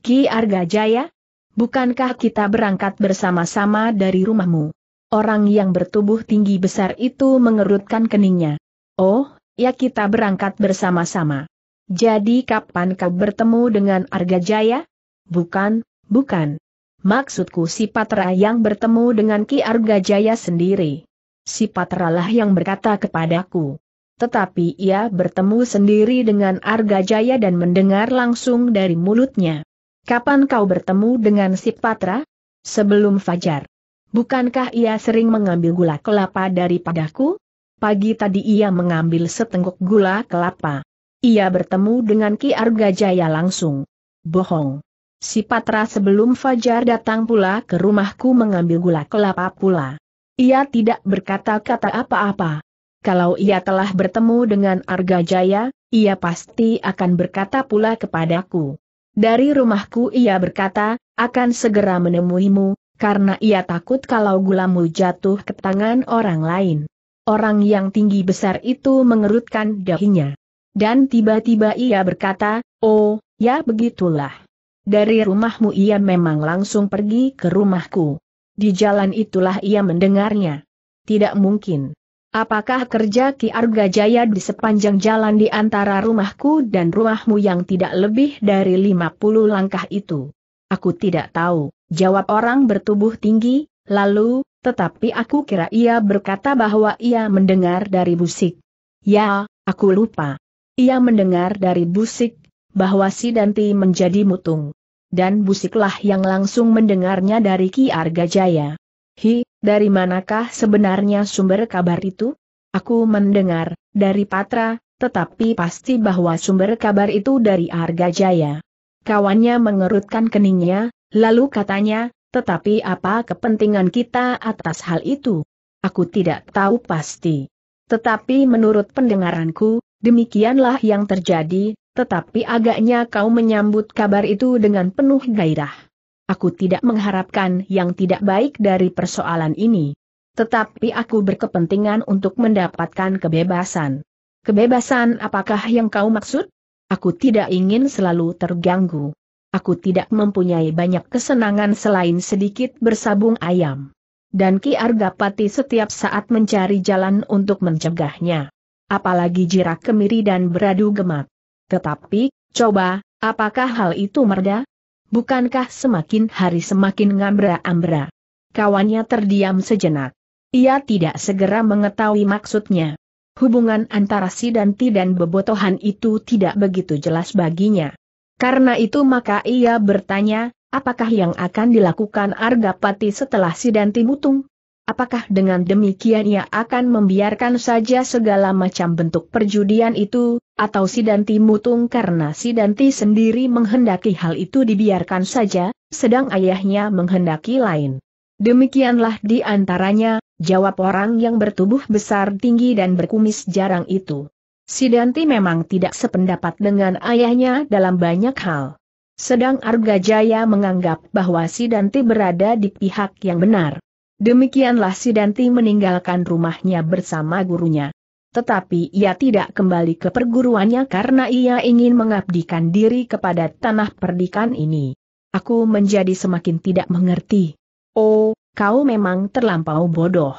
Ki Arga Jaya? Bukankah kita berangkat bersama-sama dari rumahmu? Orang yang bertubuh tinggi besar itu mengerutkan keningnya. Oh, ya kita berangkat bersama-sama. Jadi kapan kau bertemu dengan Arga Jaya? Bukan, bukan. Maksudku si Patra yang bertemu dengan Ki Arga Jaya sendiri si Patralah yang berkata kepadaku. Tetapi ia bertemu sendiri dengan Arga Jaya dan mendengar langsung dari mulutnya. Kapan kau bertemu dengan si Patra? Sebelum Fajar. Bukankah ia sering mengambil gula kelapa daripadaku? Pagi tadi ia mengambil setengkuk gula kelapa. Ia bertemu dengan Ki Arga Jaya langsung. Bohong. Si Patra sebelum Fajar datang pula ke rumahku mengambil gula kelapa pula. Ia tidak berkata-kata apa-apa. Kalau ia telah bertemu dengan Arga Jaya, ia pasti akan berkata pula kepadaku. Dari rumahku ia berkata, akan segera menemuimu, karena ia takut kalau gulamu jatuh ke tangan orang lain. Orang yang tinggi besar itu mengerutkan dahinya. Dan tiba-tiba ia berkata, oh, ya begitulah. Dari rumahmu ia memang langsung pergi ke rumahku. Di jalan itulah ia mendengarnya. Tidak mungkin. Apakah kerja Ki Arga Jaya di sepanjang jalan di antara rumahku dan rumahmu yang tidak lebih dari 50 langkah itu? Aku tidak tahu, jawab orang bertubuh tinggi, lalu, tetapi aku kira ia berkata bahwa ia mendengar dari busik. Ya, aku lupa. Ia mendengar dari busik, bahwa si Danti menjadi mutung dan busiklah yang langsung mendengarnya dari Ki Arga Jaya. Hi, dari manakah sebenarnya sumber kabar itu? Aku mendengar, dari Patra, tetapi pasti bahwa sumber kabar itu dari Arga Jaya. Kawannya mengerutkan keningnya, lalu katanya, tetapi apa kepentingan kita atas hal itu? Aku tidak tahu pasti. Tetapi menurut pendengaranku, demikianlah yang terjadi, tetapi agaknya kau menyambut kabar itu dengan penuh gairah. Aku tidak mengharapkan yang tidak baik dari persoalan ini. Tetapi aku berkepentingan untuk mendapatkan kebebasan. Kebebasan apakah yang kau maksud? Aku tidak ingin selalu terganggu. Aku tidak mempunyai banyak kesenangan selain sedikit bersabung ayam. Dan Ki Argapati setiap saat mencari jalan untuk mencegahnya. Apalagi Jirak Kemiri dan Beradu Gemak. Tetapi, coba, apakah hal itu merda? Bukankah semakin hari semakin ngambra-ambra? Kawannya terdiam sejenak. Ia tidak segera mengetahui maksudnya. Hubungan antara si Danti dan Bebotohan itu tidak begitu jelas baginya. Karena itu maka ia bertanya, apakah yang akan dilakukan Argapati setelah si Danti mutung? Apakah dengan demikian ia akan membiarkan saja segala macam bentuk perjudian itu, atau Sidanti mutung karena Sidanti sendiri menghendaki hal itu dibiarkan saja, sedang ayahnya menghendaki lain? Demikianlah di antaranya, jawab orang yang bertubuh besar tinggi dan berkumis jarang itu. Sidanti memang tidak sependapat dengan ayahnya dalam banyak hal. Sedang Argajaya menganggap bahwa Sidanti berada di pihak yang benar. Demikianlah Sidanti meninggalkan rumahnya bersama gurunya. Tetapi ia tidak kembali ke perguruannya karena ia ingin mengabdikan diri kepada tanah perdikan ini. Aku menjadi semakin tidak mengerti. Oh, kau memang terlampau bodoh.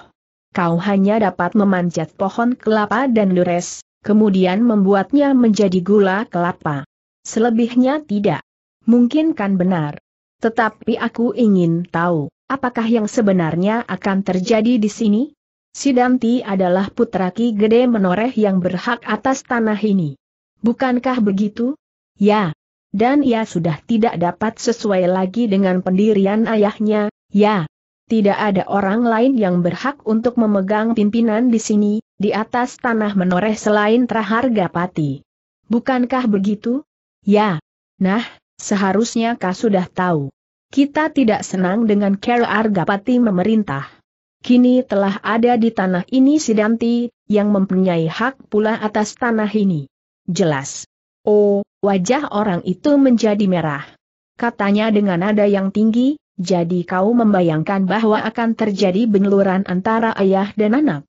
Kau hanya dapat memanjat pohon kelapa dan lures, kemudian membuatnya menjadi gula kelapa. Selebihnya tidak. Mungkin kan benar. Tetapi aku ingin tahu, Apakah yang sebenarnya akan terjadi di sini? Sidanti adalah putra Ki Gede Menoreh yang berhak atas tanah ini. Bukankah begitu? Ya. Dan ia sudah tidak dapat sesuai lagi dengan pendirian ayahnya, ya. Tidak ada orang lain yang berhak untuk memegang pimpinan di sini, di atas tanah menoreh selain Traharga Pati. Bukankah begitu? Ya. Nah, seharusnya kau sudah tahu. Kita tidak senang dengan Kera Argapati memerintah. Kini telah ada di tanah ini Sidanti, yang mempunyai hak pula atas tanah ini. Jelas. Oh, wajah orang itu menjadi merah. Katanya dengan nada yang tinggi, jadi kau membayangkan bahwa akan terjadi bengeluran antara ayah dan anak.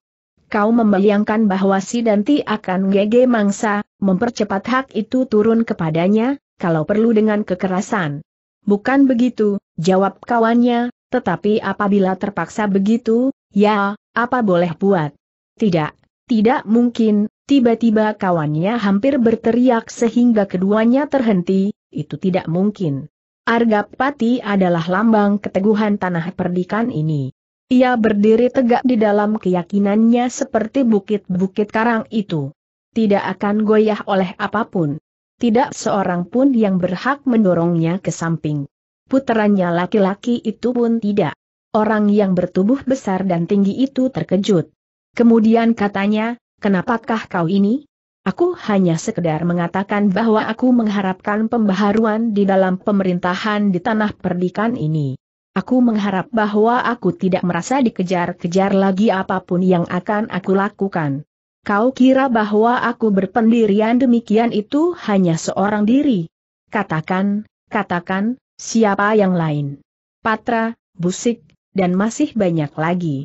Kau membayangkan bahwa Sidanti akan gege mangsa, mempercepat hak itu turun kepadanya, kalau perlu dengan kekerasan. Bukan begitu, jawab kawannya, tetapi apabila terpaksa begitu, ya, apa boleh buat? Tidak, tidak mungkin, tiba-tiba kawannya hampir berteriak sehingga keduanya terhenti, itu tidak mungkin. Argapati adalah lambang keteguhan tanah perdikan ini. Ia berdiri tegak di dalam keyakinannya seperti bukit-bukit karang itu. Tidak akan goyah oleh apapun. Tidak seorang pun yang berhak mendorongnya ke samping. Puterannya laki-laki itu pun tidak. Orang yang bertubuh besar dan tinggi itu terkejut. Kemudian katanya, kenapakah kau ini? Aku hanya sekedar mengatakan bahwa aku mengharapkan pembaharuan di dalam pemerintahan di tanah perdikan ini. Aku mengharap bahwa aku tidak merasa dikejar-kejar lagi apapun yang akan aku lakukan. Kau kira bahwa aku berpendirian demikian itu hanya seorang diri? Katakan, katakan, siapa yang lain? Patra, Busik, dan masih banyak lagi.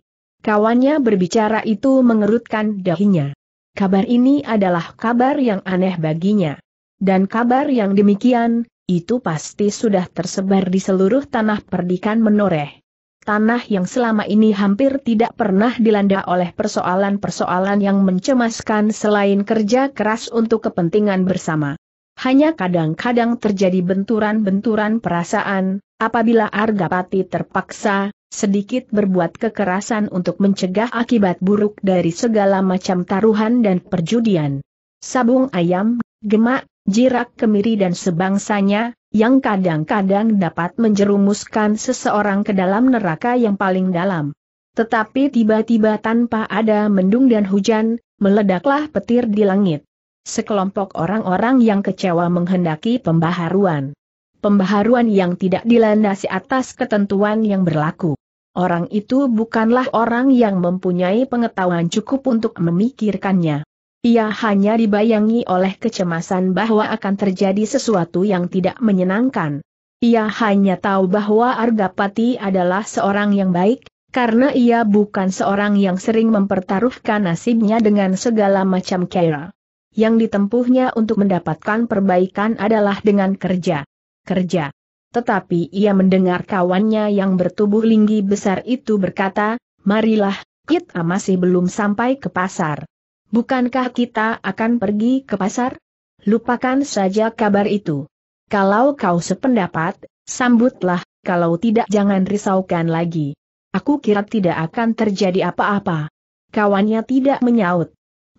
Kawannya berbicara itu mengerutkan dahinya. Kabar ini adalah kabar yang aneh baginya. Dan kabar yang demikian, itu pasti sudah tersebar di seluruh tanah perdikan menoreh tanah yang selama ini hampir tidak pernah dilanda oleh persoalan-persoalan yang mencemaskan selain kerja keras untuk kepentingan bersama. Hanya kadang-kadang terjadi benturan-benturan perasaan, apabila Argapati terpaksa, sedikit berbuat kekerasan untuk mencegah akibat buruk dari segala macam taruhan dan perjudian. Sabung ayam, gemak, jirak kemiri dan sebangsanya, yang kadang-kadang dapat menjerumuskan seseorang ke dalam neraka yang paling dalam. Tetapi tiba-tiba tanpa ada mendung dan hujan, meledaklah petir di langit. Sekelompok orang-orang yang kecewa menghendaki pembaharuan. Pembaharuan yang tidak dilandasi atas ketentuan yang berlaku. Orang itu bukanlah orang yang mempunyai pengetahuan cukup untuk memikirkannya. Ia hanya dibayangi oleh kecemasan bahwa akan terjadi sesuatu yang tidak menyenangkan. Ia hanya tahu bahwa Argapati adalah seorang yang baik, karena ia bukan seorang yang sering mempertaruhkan nasibnya dengan segala macam cara. Yang ditempuhnya untuk mendapatkan perbaikan adalah dengan kerja. Kerja. Tetapi ia mendengar kawannya yang bertubuh linggi besar itu berkata, Marilah, kita masih belum sampai ke pasar. Bukankah kita akan pergi ke pasar? Lupakan saja kabar itu. Kalau kau sependapat, sambutlah, kalau tidak jangan risaukan lagi. Aku kira tidak akan terjadi apa-apa. Kawannya tidak menyaut.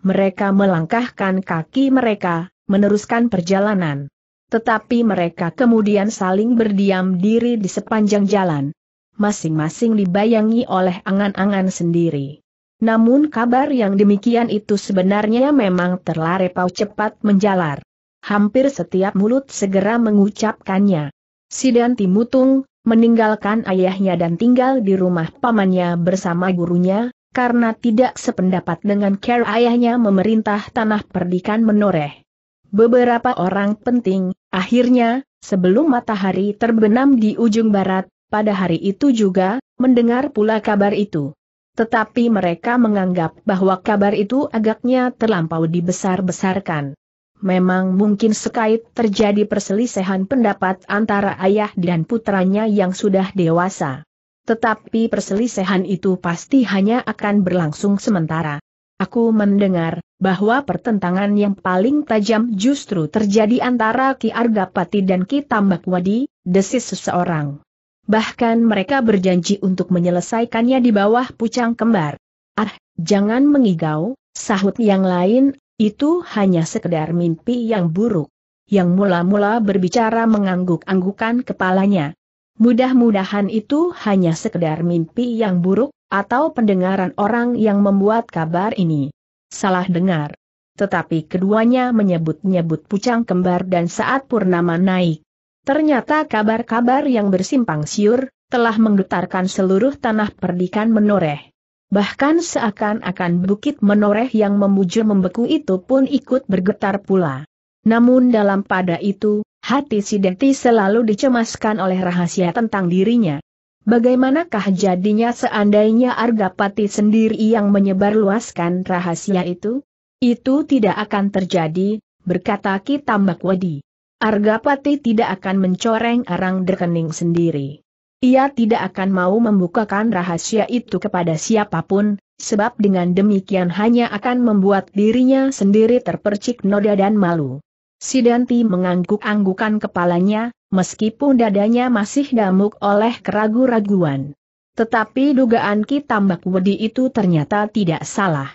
Mereka melangkahkan kaki mereka, meneruskan perjalanan. Tetapi mereka kemudian saling berdiam diri di sepanjang jalan. Masing-masing dibayangi oleh angan-angan sendiri. Namun kabar yang demikian itu sebenarnya memang terlarepau cepat menjalar. Hampir setiap mulut segera mengucapkannya. Sidanti Mutung, meninggalkan ayahnya dan tinggal di rumah pamannya bersama gurunya, karena tidak sependapat dengan care ayahnya memerintah tanah perdikan menoreh. Beberapa orang penting, akhirnya, sebelum matahari terbenam di ujung barat, pada hari itu juga, mendengar pula kabar itu. Tetapi mereka menganggap bahwa kabar itu agaknya terlampau dibesar-besarkan. Memang mungkin sekait terjadi perselisihan pendapat antara ayah dan putranya yang sudah dewasa. Tetapi perselisihan itu pasti hanya akan berlangsung sementara. Aku mendengar bahwa pertentangan yang paling tajam justru terjadi antara Ki Argapati dan Ki Tambakwadi, desis seseorang bahkan mereka berjanji untuk menyelesaikannya di bawah pucang kembar. Ah, jangan mengigau, sahut yang lain, itu hanya sekedar mimpi yang buruk. Yang mula-mula berbicara mengangguk-anggukan kepalanya. Mudah-mudahan itu hanya sekedar mimpi yang buruk, atau pendengaran orang yang membuat kabar ini. Salah dengar. Tetapi keduanya menyebut-nyebut pucang kembar dan saat purnama naik, Ternyata kabar-kabar yang bersimpang siur, telah menggetarkan seluruh tanah perdikan menoreh. Bahkan seakan-akan bukit menoreh yang membujur membeku itu pun ikut bergetar pula. Namun dalam pada itu, hati Sideti selalu dicemaskan oleh rahasia tentang dirinya. Bagaimanakah jadinya seandainya Argapati sendiri yang menyebarluaskan rahasia itu? Itu tidak akan terjadi, berkata Kitambak Wadi. Argapati tidak akan mencoreng arang derkening sendiri. Ia tidak akan mau membukakan rahasia itu kepada siapapun, sebab dengan demikian hanya akan membuat dirinya sendiri terpercik noda dan malu. Sidanti mengangguk-anggukan kepalanya, meskipun dadanya masih damuk oleh keragu-raguan. Tetapi dugaan Ki Tambak Wedi itu ternyata tidak salah.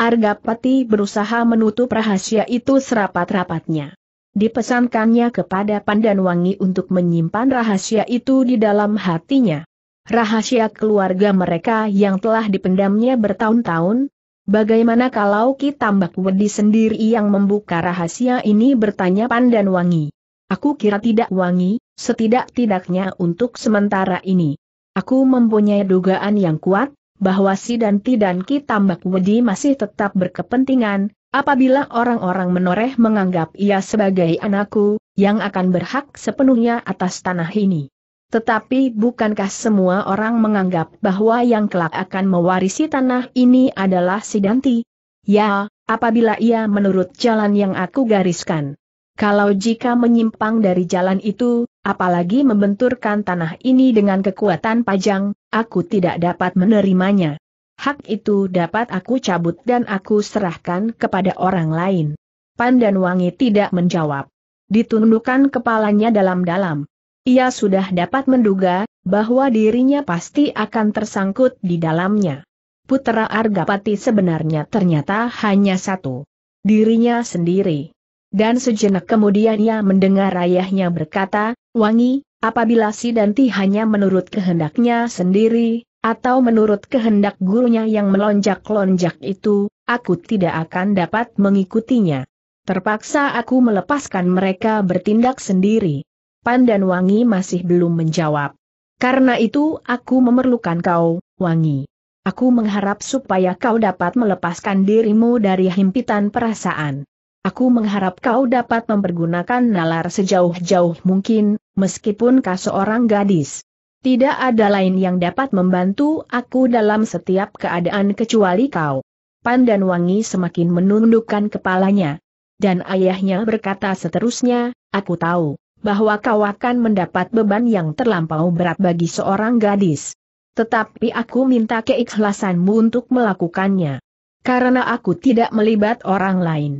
Argapati berusaha menutup rahasia itu serapat-rapatnya dipesankannya kepada Pandan Wangi untuk menyimpan rahasia itu di dalam hatinya. Rahasia keluarga mereka yang telah dipendamnya bertahun-tahun, bagaimana kalau Ki Tambak Wedi sendiri yang membuka rahasia ini bertanya Pandan Wangi? Aku kira tidak wangi, setidak-tidaknya untuk sementara ini. Aku mempunyai dugaan yang kuat, bahwa si Danti dan Ki Tambak Wedi masih tetap berkepentingan, Apabila orang-orang menoreh menganggap ia sebagai anakku, yang akan berhak sepenuhnya atas tanah ini. Tetapi bukankah semua orang menganggap bahwa yang kelak akan mewarisi tanah ini adalah si Danti? Ya, apabila ia menurut jalan yang aku gariskan. Kalau jika menyimpang dari jalan itu, apalagi membenturkan tanah ini dengan kekuatan pajang, aku tidak dapat menerimanya hak itu dapat aku cabut dan aku serahkan kepada orang lain. Pandan Wangi tidak menjawab. Ditundukkan kepalanya dalam-dalam. Ia sudah dapat menduga, bahwa dirinya pasti akan tersangkut di dalamnya. Putera Argapati sebenarnya ternyata hanya satu. Dirinya sendiri. Dan sejenak kemudian ia mendengar ayahnya berkata, Wangi, apabila si Sidanti hanya menurut kehendaknya sendiri, atau menurut kehendak gurunya yang melonjak-lonjak itu, aku tidak akan dapat mengikutinya. Terpaksa aku melepaskan mereka bertindak sendiri. Pandan Wangi masih belum menjawab. Karena itu aku memerlukan kau, Wangi. Aku mengharap supaya kau dapat melepaskan dirimu dari himpitan perasaan. Aku mengharap kau dapat mempergunakan nalar sejauh-jauh mungkin, meskipun kau seorang gadis. Tidak ada lain yang dapat membantu aku dalam setiap keadaan kecuali kau. Pandan Wangi semakin menundukkan kepalanya. Dan ayahnya berkata seterusnya, aku tahu, bahwa kau akan mendapat beban yang terlampau berat bagi seorang gadis. Tetapi aku minta keikhlasanmu untuk melakukannya. Karena aku tidak melibat orang lain.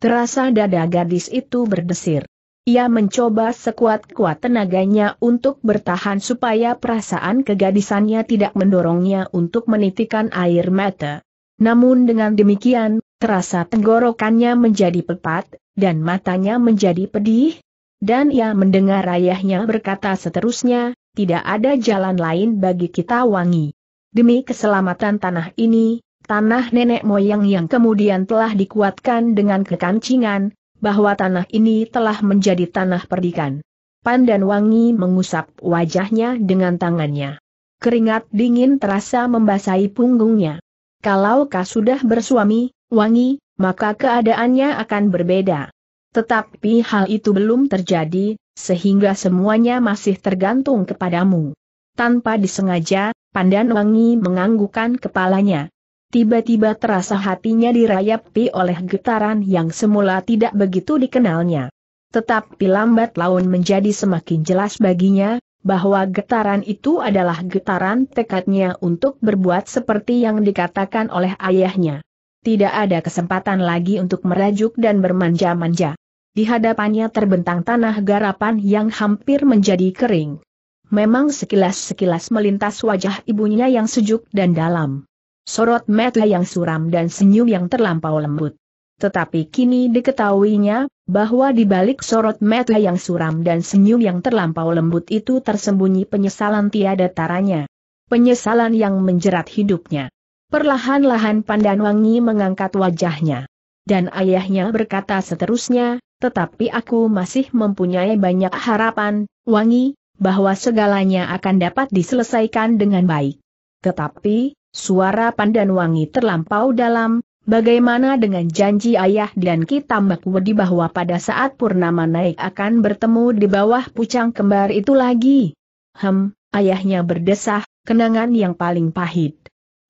Terasa dada gadis itu berdesir. Ia mencoba sekuat-kuat tenaganya untuk bertahan supaya perasaan kegadisannya tidak mendorongnya untuk menitikan air mata. Namun dengan demikian, terasa tenggorokannya menjadi pepat, dan matanya menjadi pedih, dan ia mendengar ayahnya berkata seterusnya, tidak ada jalan lain bagi kita wangi. Demi keselamatan tanah ini, tanah nenek moyang yang kemudian telah dikuatkan dengan kekancingan, bahwa tanah ini telah menjadi tanah perdikan. Pandan Wangi mengusap wajahnya dengan tangannya. Keringat dingin terasa membasahi punggungnya. Kalau kau sudah bersuami, Wangi, maka keadaannya akan berbeda. Tetapi hal itu belum terjadi, sehingga semuanya masih tergantung kepadamu. Tanpa disengaja, Pandan Wangi menganggukkan kepalanya tiba-tiba terasa hatinya dirayapi oleh getaran yang semula tidak begitu dikenalnya. Tetapi lambat laun menjadi semakin jelas baginya, bahwa getaran itu adalah getaran tekadnya untuk berbuat seperti yang dikatakan oleh ayahnya. Tidak ada kesempatan lagi untuk merajuk dan bermanja-manja. Di hadapannya terbentang tanah garapan yang hampir menjadi kering. Memang sekilas-sekilas melintas wajah ibunya yang sejuk dan dalam sorot mata yang suram dan senyum yang terlampau lembut. Tetapi kini diketahuinya, bahwa di balik sorot mata yang suram dan senyum yang terlampau lembut itu tersembunyi penyesalan tiada taranya. Penyesalan yang menjerat hidupnya. Perlahan-lahan Pandan Wangi mengangkat wajahnya. Dan ayahnya berkata seterusnya, tetapi aku masih mempunyai banyak harapan, Wangi, bahwa segalanya akan dapat diselesaikan dengan baik. Tetapi, Suara pandan wangi terlampau dalam, bagaimana dengan janji ayah dan Ki Tambak Wedi bahwa pada saat Purnama naik akan bertemu di bawah pucang kembar itu lagi? Hem, ayahnya berdesah, kenangan yang paling pahit.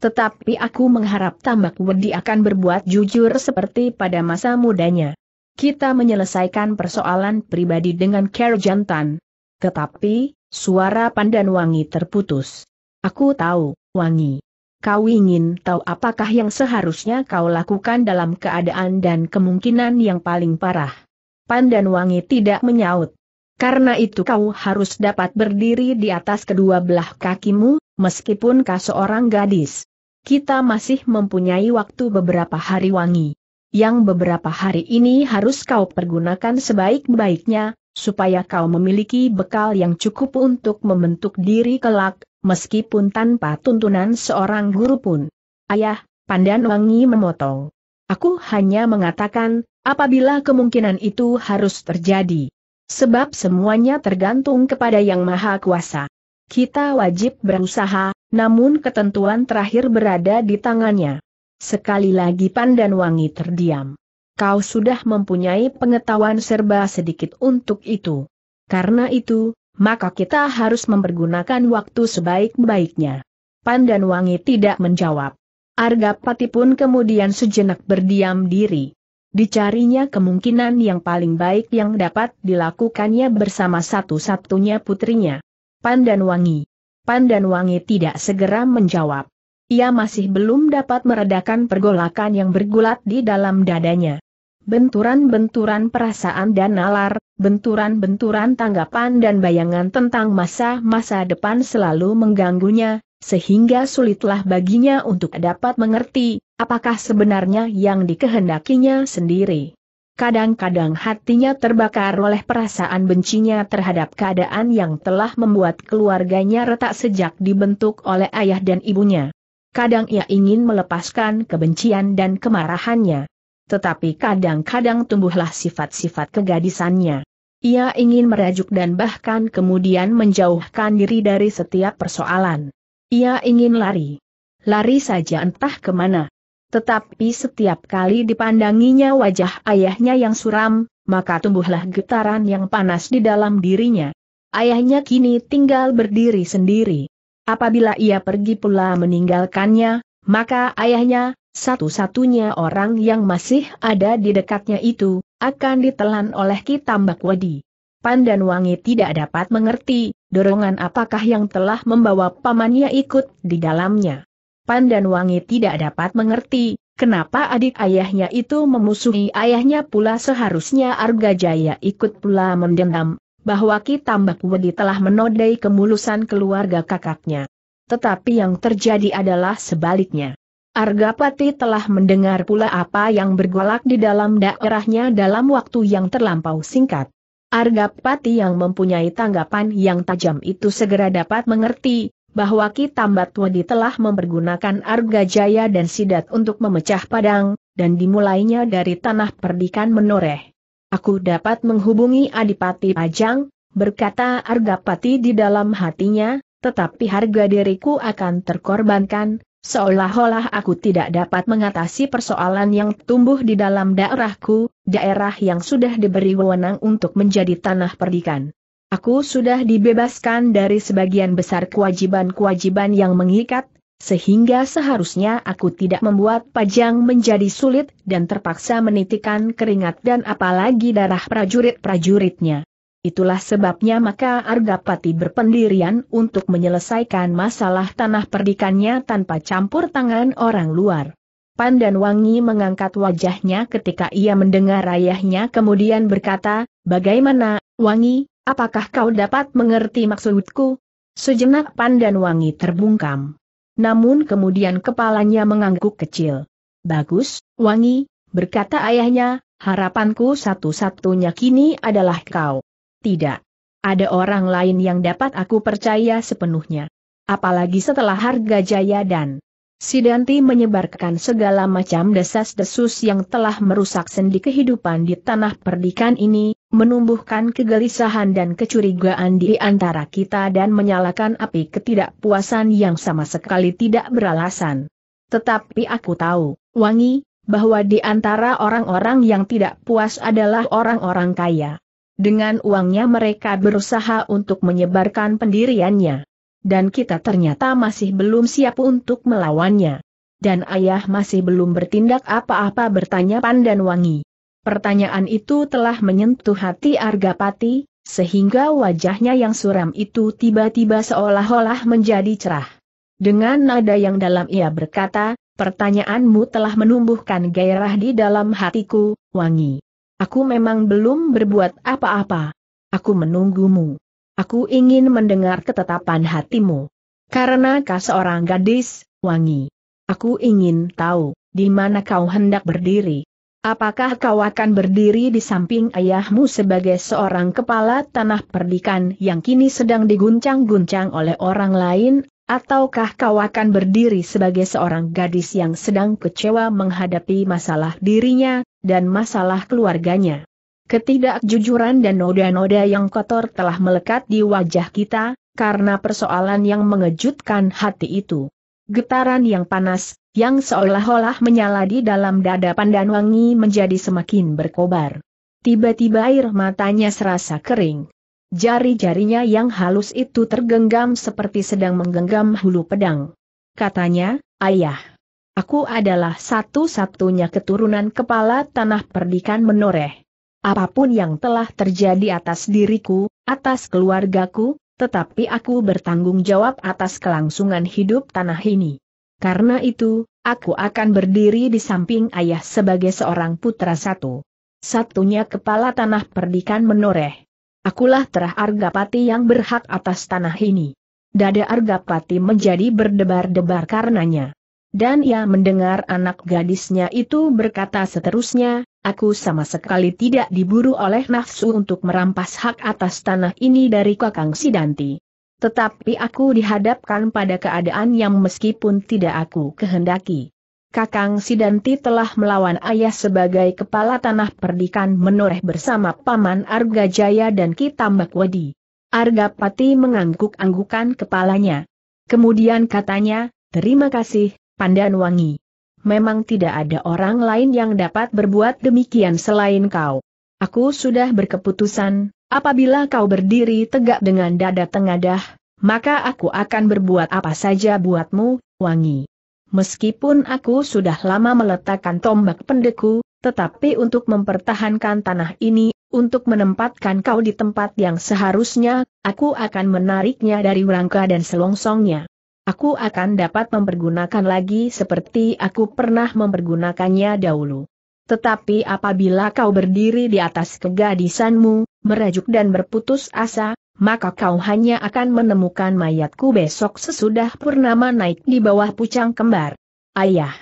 Tetapi aku mengharap Tambak Wedi akan berbuat jujur seperti pada masa mudanya. Kita menyelesaikan persoalan pribadi dengan care jantan. Tetapi, suara pandan wangi terputus. Aku tahu, Wangi kau ingin tahu apakah yang seharusnya kau lakukan dalam keadaan dan kemungkinan yang paling parah. Pandan Wangi tidak menyaut. Karena itu kau harus dapat berdiri di atas kedua belah kakimu, meskipun kau seorang gadis. Kita masih mempunyai waktu beberapa hari wangi. Yang beberapa hari ini harus kau pergunakan sebaik-baiknya, supaya kau memiliki bekal yang cukup untuk membentuk diri kelak, meskipun tanpa tuntunan seorang guru pun. Ayah, Pandan Wangi memotong. Aku hanya mengatakan, apabila kemungkinan itu harus terjadi. Sebab semuanya tergantung kepada Yang Maha Kuasa. Kita wajib berusaha, namun ketentuan terakhir berada di tangannya. Sekali lagi Pandan Wangi terdiam kau sudah mempunyai pengetahuan serba sedikit untuk itu. Karena itu, maka kita harus mempergunakan waktu sebaik-baiknya. Pandan Wangi tidak menjawab. Argapati pun kemudian sejenak berdiam diri. Dicarinya kemungkinan yang paling baik yang dapat dilakukannya bersama satu-satunya putrinya. Pandan Wangi. Pandan Wangi tidak segera menjawab. Ia masih belum dapat meredakan pergolakan yang bergulat di dalam dadanya benturan-benturan perasaan dan nalar, benturan-benturan tanggapan dan bayangan tentang masa-masa depan selalu mengganggunya, sehingga sulitlah baginya untuk dapat mengerti apakah sebenarnya yang dikehendakinya sendiri. Kadang-kadang hatinya terbakar oleh perasaan bencinya terhadap keadaan yang telah membuat keluarganya retak sejak dibentuk oleh ayah dan ibunya. Kadang ia ingin melepaskan kebencian dan kemarahannya tetapi kadang-kadang tumbuhlah sifat-sifat kegadisannya. Ia ingin merajuk dan bahkan kemudian menjauhkan diri dari setiap persoalan. Ia ingin lari. Lari saja entah kemana. Tetapi setiap kali dipandanginya wajah ayahnya yang suram, maka tumbuhlah getaran yang panas di dalam dirinya. Ayahnya kini tinggal berdiri sendiri. Apabila ia pergi pula meninggalkannya, maka ayahnya, satu-satunya orang yang masih ada di dekatnya itu, akan ditelan oleh Kitambak Wadi. Wangi tidak dapat mengerti, dorongan apakah yang telah membawa pamannya ikut di dalamnya. Pandan Wangi tidak dapat mengerti, kenapa adik ayahnya itu memusuhi ayahnya pula seharusnya Arga Jaya ikut pula mendendam, bahwa Kitambak Wadi telah menodai kemulusan keluarga kakaknya. Tetapi yang terjadi adalah sebaliknya. Argapati telah mendengar pula apa yang bergolak di dalam daerahnya dalam waktu yang terlampau singkat. Argapati yang mempunyai tanggapan yang tajam itu segera dapat mengerti, bahwa Kitambat Wadi telah mempergunakan Arga Jaya dan Sidat untuk memecah padang, dan dimulainya dari tanah perdikan menoreh. Aku dapat menghubungi Adipati Pajang, berkata Argapati di dalam hatinya, tetapi harga diriku akan terkorbankan, Seolah-olah aku tidak dapat mengatasi persoalan yang tumbuh di dalam daerahku, daerah yang sudah diberi wewenang untuk menjadi tanah perdikan. Aku sudah dibebaskan dari sebagian besar kewajiban-kewajiban yang mengikat, sehingga seharusnya aku tidak membuat pajang menjadi sulit dan terpaksa menitikan keringat dan apalagi darah prajurit-prajuritnya. Itulah sebabnya maka Argapati berpendirian untuk menyelesaikan masalah tanah perdikannya tanpa campur tangan orang luar. Pandan Wangi mengangkat wajahnya ketika ia mendengar ayahnya kemudian berkata, Bagaimana, Wangi, apakah kau dapat mengerti maksudku? Sejenak Pandan Wangi terbungkam. Namun kemudian kepalanya mengangguk kecil. Bagus, Wangi, berkata ayahnya, harapanku satu-satunya kini adalah kau tidak. Ada orang lain yang dapat aku percaya sepenuhnya. Apalagi setelah harga jaya dan Sidanti menyebarkan segala macam desas-desus yang telah merusak sendi kehidupan di tanah perdikan ini, menumbuhkan kegelisahan dan kecurigaan di antara kita dan menyalakan api ketidakpuasan yang sama sekali tidak beralasan. Tetapi aku tahu, Wangi, bahwa di antara orang-orang yang tidak puas adalah orang-orang kaya. Dengan uangnya mereka berusaha untuk menyebarkan pendiriannya. Dan kita ternyata masih belum siap untuk melawannya. Dan ayah masih belum bertindak apa-apa bertanya Pandan Wangi. Pertanyaan itu telah menyentuh hati Argapati, sehingga wajahnya yang suram itu tiba-tiba seolah-olah menjadi cerah. Dengan nada yang dalam ia berkata, pertanyaanmu telah menumbuhkan gairah di dalam hatiku, Wangi. Aku memang belum berbuat apa-apa. Aku menunggumu. Aku ingin mendengar ketetapan hatimu. Karena kau seorang gadis, wangi. Aku ingin tahu, di mana kau hendak berdiri. Apakah kau akan berdiri di samping ayahmu sebagai seorang kepala tanah perdikan yang kini sedang diguncang-guncang oleh orang lain Ataukah kau akan berdiri sebagai seorang gadis yang sedang kecewa menghadapi masalah dirinya, dan masalah keluarganya? Ketidakjujuran dan noda-noda yang kotor telah melekat di wajah kita, karena persoalan yang mengejutkan hati itu. Getaran yang panas, yang seolah-olah menyala di dalam dada pandan wangi menjadi semakin berkobar. Tiba-tiba air matanya serasa kering. Jari-jarinya yang halus itu tergenggam seperti sedang menggenggam hulu pedang. Katanya, ayah. Aku adalah satu-satunya keturunan kepala tanah perdikan menoreh. Apapun yang telah terjadi atas diriku, atas keluargaku, tetapi aku bertanggung jawab atas kelangsungan hidup tanah ini. Karena itu, aku akan berdiri di samping ayah sebagai seorang putra satu. Satunya kepala tanah perdikan menoreh. Akulah terah Argapati yang berhak atas tanah ini. Dada Argapati menjadi berdebar-debar karenanya. Dan ia mendengar anak gadisnya itu berkata seterusnya, aku sama sekali tidak diburu oleh nafsu untuk merampas hak atas tanah ini dari Kakang Sidanti. Tetapi aku dihadapkan pada keadaan yang meskipun tidak aku kehendaki Kakang Sidanti telah melawan ayah sebagai kepala tanah perdikan menoreh bersama Paman Arga Jaya dan Kitambak Wedi. Arga Pati mengangguk-anggukan kepalanya. Kemudian katanya, terima kasih, Pandan Wangi. Memang tidak ada orang lain yang dapat berbuat demikian selain kau. Aku sudah berkeputusan, apabila kau berdiri tegak dengan dada tengadah, maka aku akan berbuat apa saja buatmu, Wangi. Meskipun aku sudah lama meletakkan tombak pendeku, tetapi untuk mempertahankan tanah ini, untuk menempatkan kau di tempat yang seharusnya, aku akan menariknya dari rangka dan selongsongnya. Aku akan dapat mempergunakan lagi seperti aku pernah mempergunakannya dahulu. Tetapi apabila kau berdiri di atas kegadisanmu, merajuk dan berputus asa, maka kau hanya akan menemukan mayatku besok sesudah purnama naik di bawah pucang kembar. Ayah.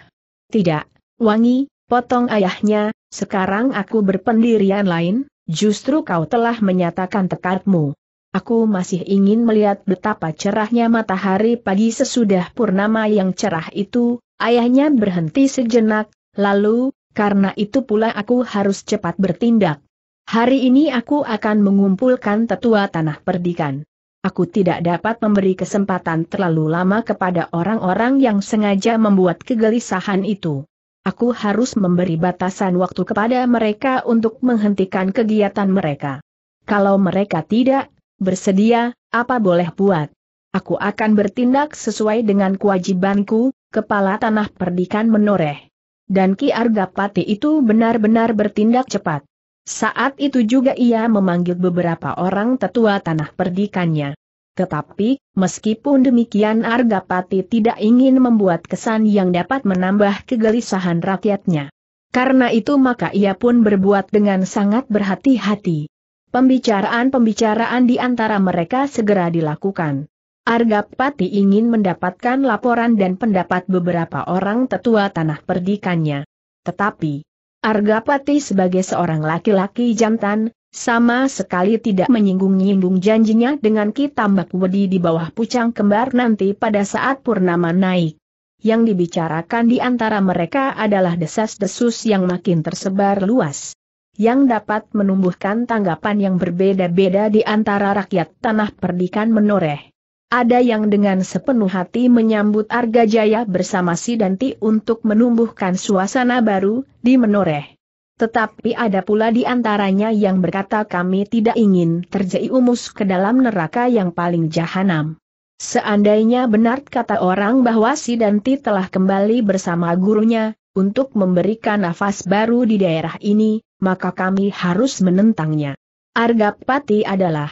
Tidak, wangi, potong ayahnya, sekarang aku berpendirian lain, justru kau telah menyatakan tekadmu. Aku masih ingin melihat betapa cerahnya matahari pagi sesudah purnama yang cerah itu, ayahnya berhenti sejenak, lalu, karena itu pula aku harus cepat bertindak. Hari ini aku akan mengumpulkan tetua tanah perdikan. Aku tidak dapat memberi kesempatan terlalu lama kepada orang-orang yang sengaja membuat kegelisahan itu. Aku harus memberi batasan waktu kepada mereka untuk menghentikan kegiatan mereka. Kalau mereka tidak bersedia, apa boleh buat? Aku akan bertindak sesuai dengan kewajibanku, kepala tanah perdikan menoreh. Dan Ki Argapati itu benar-benar bertindak cepat. Saat itu juga ia memanggil beberapa orang tetua tanah perdikannya. Tetapi, meskipun demikian Argapati tidak ingin membuat kesan yang dapat menambah kegelisahan rakyatnya. Karena itu maka ia pun berbuat dengan sangat berhati-hati. Pembicaraan-pembicaraan di antara mereka segera dilakukan. Argapati ingin mendapatkan laporan dan pendapat beberapa orang tetua tanah perdikannya. Tetapi, Argapati sebagai seorang laki-laki jantan, sama sekali tidak menyinggung-nyinggung janjinya dengan Ki Tambak Wedi di bawah pucang kembar nanti pada saat Purnama naik. Yang dibicarakan di antara mereka adalah desas-desus yang makin tersebar luas. Yang dapat menumbuhkan tanggapan yang berbeda-beda di antara rakyat tanah perdikan menoreh. Ada yang dengan sepenuh hati menyambut Arga Jaya bersama Sidanti untuk menumbuhkan suasana baru di Menoreh. Tetapi ada pula di antaranya yang berkata kami tidak ingin terjadi umus ke dalam neraka yang paling jahanam. Seandainya benar kata orang bahwa Sidanti telah kembali bersama gurunya, untuk memberikan nafas baru di daerah ini, maka kami harus menentangnya. Argapati adalah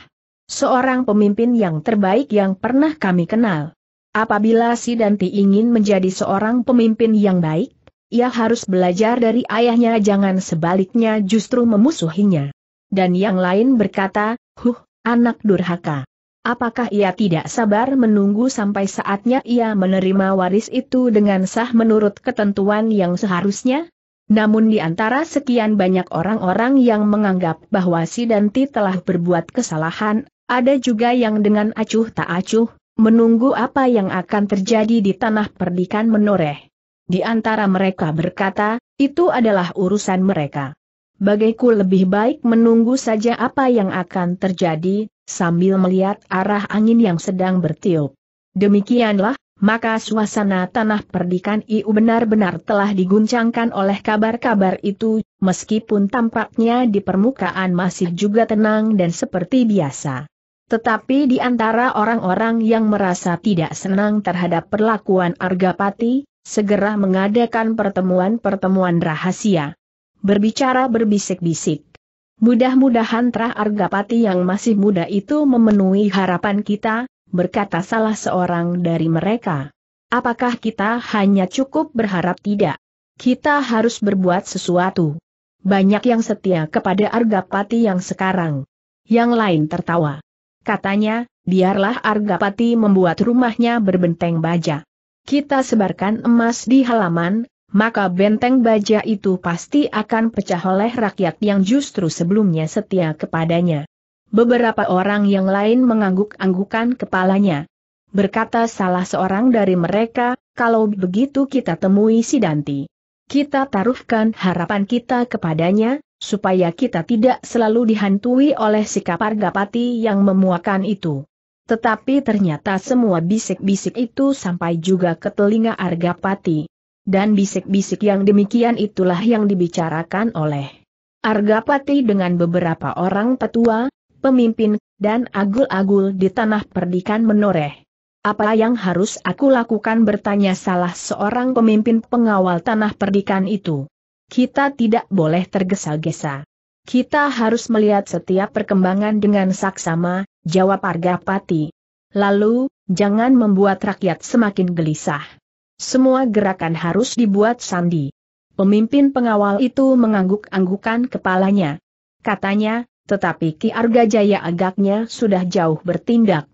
Seorang pemimpin yang terbaik yang pernah kami kenal. Apabila Sidanti ingin menjadi seorang pemimpin yang baik, ia harus belajar dari ayahnya jangan sebaliknya justru memusuhinya. Dan yang lain berkata, huh, anak durhaka. Apakah ia tidak sabar menunggu sampai saatnya ia menerima waris itu dengan sah menurut ketentuan yang seharusnya? Namun di antara sekian banyak orang-orang yang menganggap bahwa Sidanti telah berbuat kesalahan, ada juga yang dengan acuh tak acuh, menunggu apa yang akan terjadi di tanah perdikan menoreh. Di antara mereka berkata, itu adalah urusan mereka. Bagaiku lebih baik menunggu saja apa yang akan terjadi, sambil melihat arah angin yang sedang bertiup. Demikianlah, maka suasana tanah perdikan IU benar-benar telah diguncangkan oleh kabar-kabar itu, meskipun tampaknya di permukaan masih juga tenang dan seperti biasa. Tetapi di antara orang-orang yang merasa tidak senang terhadap perlakuan Argapati, segera mengadakan pertemuan-pertemuan rahasia. Berbicara berbisik-bisik. Mudah-mudahan Trah Argapati yang masih muda itu memenuhi harapan kita, berkata salah seorang dari mereka. Apakah kita hanya cukup berharap tidak? Kita harus berbuat sesuatu. Banyak yang setia kepada Argapati yang sekarang. Yang lain tertawa. Katanya, biarlah Argapati membuat rumahnya berbenteng baja. Kita sebarkan emas di halaman, maka benteng baja itu pasti akan pecah oleh rakyat yang justru sebelumnya setia kepadanya. Beberapa orang yang lain mengangguk-anggukan kepalanya. Berkata salah seorang dari mereka, kalau begitu kita temui si Danti. Kita taruhkan harapan kita kepadanya, supaya kita tidak selalu dihantui oleh sikap Argapati yang memuakan itu. Tetapi ternyata semua bisik-bisik itu sampai juga ke telinga Argapati. Dan bisik-bisik yang demikian itulah yang dibicarakan oleh Argapati dengan beberapa orang petua, pemimpin, dan agul-agul di tanah perdikan menoreh. Apa yang harus aku lakukan bertanya salah seorang pemimpin pengawal tanah perdikan itu. Kita tidak boleh tergesa-gesa. Kita harus melihat setiap perkembangan dengan saksama, jawab Argapati. Lalu, jangan membuat rakyat semakin gelisah. Semua gerakan harus dibuat sandi. Pemimpin pengawal itu mengangguk-anggukan kepalanya. Katanya, tetapi Ki Arga Jaya agaknya sudah jauh bertindak.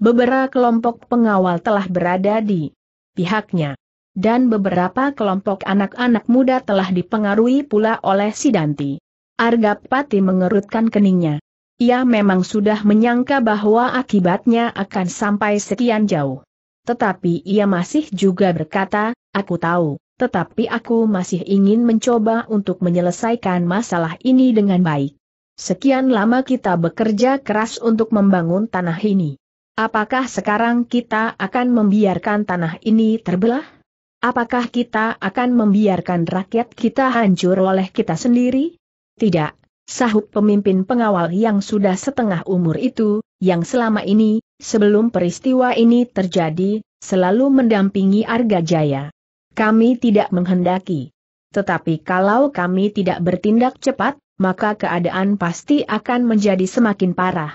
Beberapa kelompok pengawal telah berada di pihaknya dan beberapa kelompok anak-anak muda telah dipengaruhi pula oleh Sidanti. Argapati mengerutkan keningnya. Ia memang sudah menyangka bahwa akibatnya akan sampai sekian jauh. Tetapi ia masih juga berkata, aku tahu, tetapi aku masih ingin mencoba untuk menyelesaikan masalah ini dengan baik. Sekian lama kita bekerja keras untuk membangun tanah ini. Apakah sekarang kita akan membiarkan tanah ini terbelah? Apakah kita akan membiarkan rakyat kita hancur oleh kita sendiri? Tidak, sahut pemimpin pengawal yang sudah setengah umur itu, yang selama ini, sebelum peristiwa ini terjadi, selalu mendampingi Arga Jaya. Kami tidak menghendaki. Tetapi kalau kami tidak bertindak cepat, maka keadaan pasti akan menjadi semakin parah.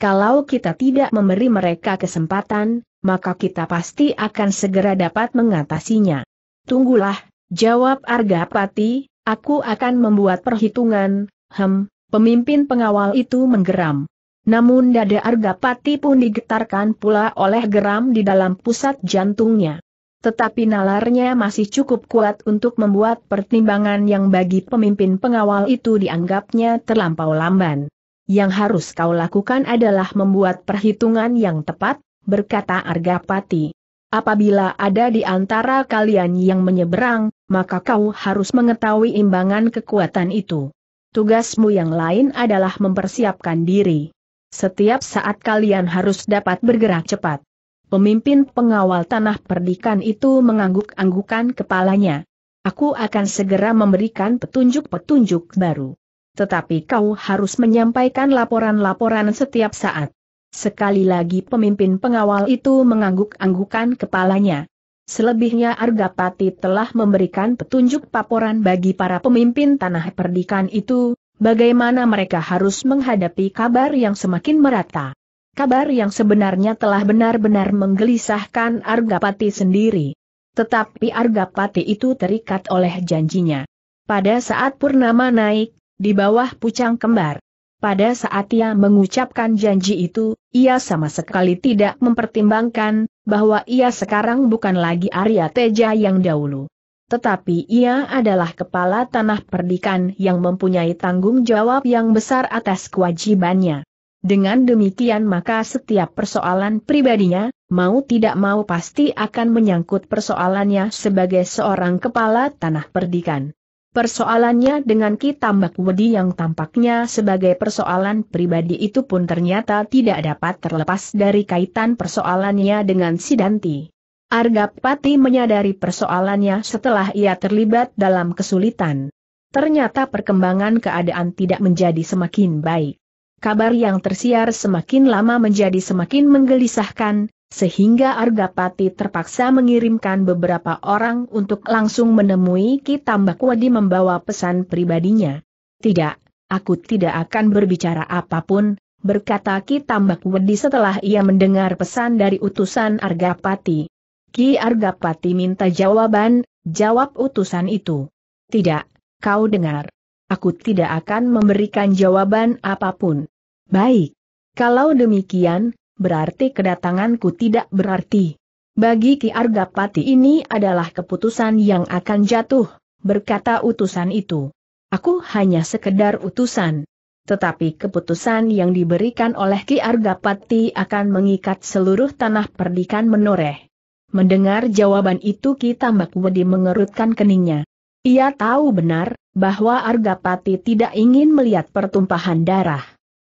Kalau kita tidak memberi mereka kesempatan, maka kita pasti akan segera dapat mengatasinya. Tunggulah, jawab Argapati, aku akan membuat perhitungan, hem, pemimpin pengawal itu menggeram. Namun dada Argapati pun digetarkan pula oleh geram di dalam pusat jantungnya. Tetapi nalarnya masih cukup kuat untuk membuat pertimbangan yang bagi pemimpin pengawal itu dianggapnya terlampau lamban. Yang harus kau lakukan adalah membuat perhitungan yang tepat, berkata Argapati. Apabila ada di antara kalian yang menyeberang, maka kau harus mengetahui imbangan kekuatan itu. Tugasmu yang lain adalah mempersiapkan diri. Setiap saat kalian harus dapat bergerak cepat. Pemimpin pengawal tanah perdikan itu mengangguk-anggukan kepalanya. Aku akan segera memberikan petunjuk-petunjuk baru. Tetapi kau harus menyampaikan laporan-laporan setiap saat. Sekali lagi pemimpin pengawal itu mengangguk-anggukan kepalanya. Selebihnya Argapati telah memberikan petunjuk paporan bagi para pemimpin tanah perdikan itu, bagaimana mereka harus menghadapi kabar yang semakin merata. Kabar yang sebenarnya telah benar-benar menggelisahkan Argapati sendiri. Tetapi Argapati itu terikat oleh janjinya. Pada saat Purnama naik, di bawah pucang kembar, pada saat ia mengucapkan janji itu, ia sama sekali tidak mempertimbangkan, bahwa ia sekarang bukan lagi Arya Teja yang dahulu. Tetapi ia adalah kepala tanah perdikan yang mempunyai tanggung jawab yang besar atas kewajibannya. Dengan demikian maka setiap persoalan pribadinya, mau tidak mau pasti akan menyangkut persoalannya sebagai seorang kepala tanah perdikan. Persoalannya dengan Ki Tambak Wedi yang tampaknya sebagai persoalan pribadi itu pun ternyata tidak dapat terlepas dari kaitan persoalannya dengan Sidanti. Argapati menyadari persoalannya setelah ia terlibat dalam kesulitan. Ternyata perkembangan keadaan tidak menjadi semakin baik. Kabar yang tersiar semakin lama menjadi semakin menggelisahkan, sehingga Argapati terpaksa mengirimkan beberapa orang untuk langsung menemui Ki Wadi membawa pesan pribadinya. Tidak, aku tidak akan berbicara apapun, berkata Ki Wadi setelah ia mendengar pesan dari utusan Argapati. Ki Argapati minta jawaban, jawab utusan itu. Tidak, kau dengar. Aku tidak akan memberikan jawaban apapun. Baik. Kalau demikian, berarti kedatanganku tidak berarti. Bagi Ki Argapati ini adalah keputusan yang akan jatuh, berkata utusan itu. Aku hanya sekedar utusan. Tetapi keputusan yang diberikan oleh Ki Argapati akan mengikat seluruh tanah perdikan menoreh. Mendengar jawaban itu Ki Tambak Wedi mengerutkan keningnya. Ia tahu benar, bahwa Argapati tidak ingin melihat pertumpahan darah.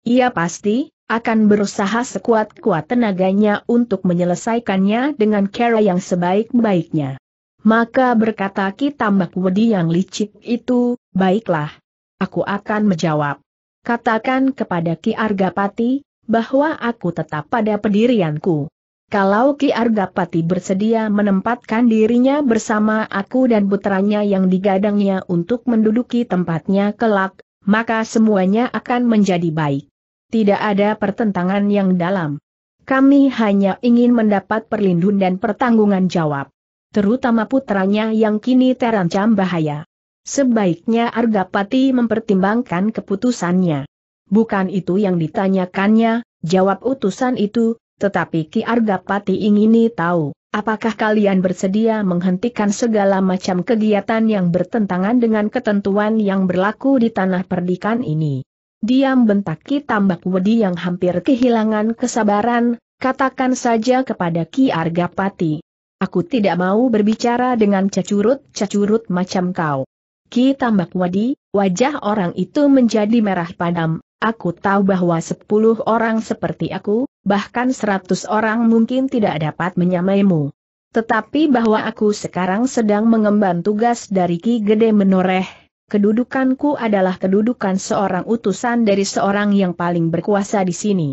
Ia pasti, akan berusaha sekuat-kuat tenaganya untuk menyelesaikannya dengan cara yang sebaik-baiknya. Maka berkata Ki Tambak Wedi yang licik itu, baiklah. Aku akan menjawab. Katakan kepada Ki Argapati, bahwa aku tetap pada pendirianku. Kalau Ki Argapati bersedia menempatkan dirinya bersama aku dan putranya yang digadangnya untuk menduduki tempatnya kelak, maka semuanya akan menjadi baik. Tidak ada pertentangan yang dalam. Kami hanya ingin mendapat perlindungan dan pertanggungan jawab. Terutama putranya yang kini terancam bahaya. Sebaiknya Argapati mempertimbangkan keputusannya. Bukan itu yang ditanyakannya, jawab utusan itu, tetapi Ki Argapati ingin tahu, apakah kalian bersedia menghentikan segala macam kegiatan yang bertentangan dengan ketentuan yang berlaku di tanah perdikan ini? Diam bentak Ki Tambak Wedi yang hampir kehilangan kesabaran, katakan saja kepada Ki Argapati. Aku tidak mau berbicara dengan cacurut-cacurut macam kau. Ki Tambak Wedi, wajah orang itu menjadi merah padam. Aku tahu bahwa sepuluh orang seperti aku, bahkan seratus orang mungkin tidak dapat menyamaimu. Tetapi bahwa aku sekarang sedang mengemban tugas dari Ki Gede Menoreh, kedudukanku adalah kedudukan seorang utusan dari seorang yang paling berkuasa di sini.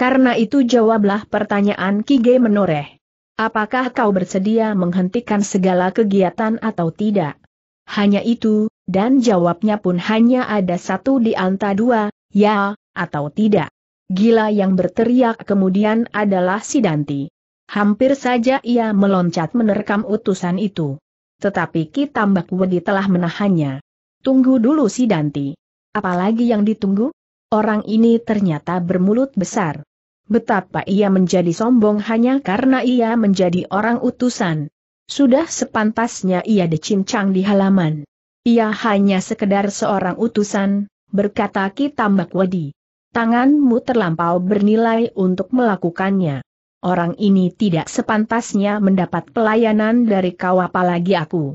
Karena itu jawablah pertanyaan Kige menoreh. Apakah kau bersedia menghentikan segala kegiatan atau tidak? Hanya itu, dan jawabnya pun hanya ada satu di antara dua, ya, atau tidak. Gila yang berteriak kemudian adalah si Danti. Hampir saja ia meloncat menerkam utusan itu. Tetapi Ki Tambak Wedi telah menahannya. Tunggu dulu si Danti. Apalagi yang ditunggu? Orang ini ternyata bermulut besar. Betapa ia menjadi sombong hanya karena ia menjadi orang utusan. Sudah sepantasnya ia dicincang di halaman. Ia hanya sekedar seorang utusan, berkata Tambak Wadi. Tanganmu terlampau bernilai untuk melakukannya. Orang ini tidak sepantasnya mendapat pelayanan dari kau apalagi aku.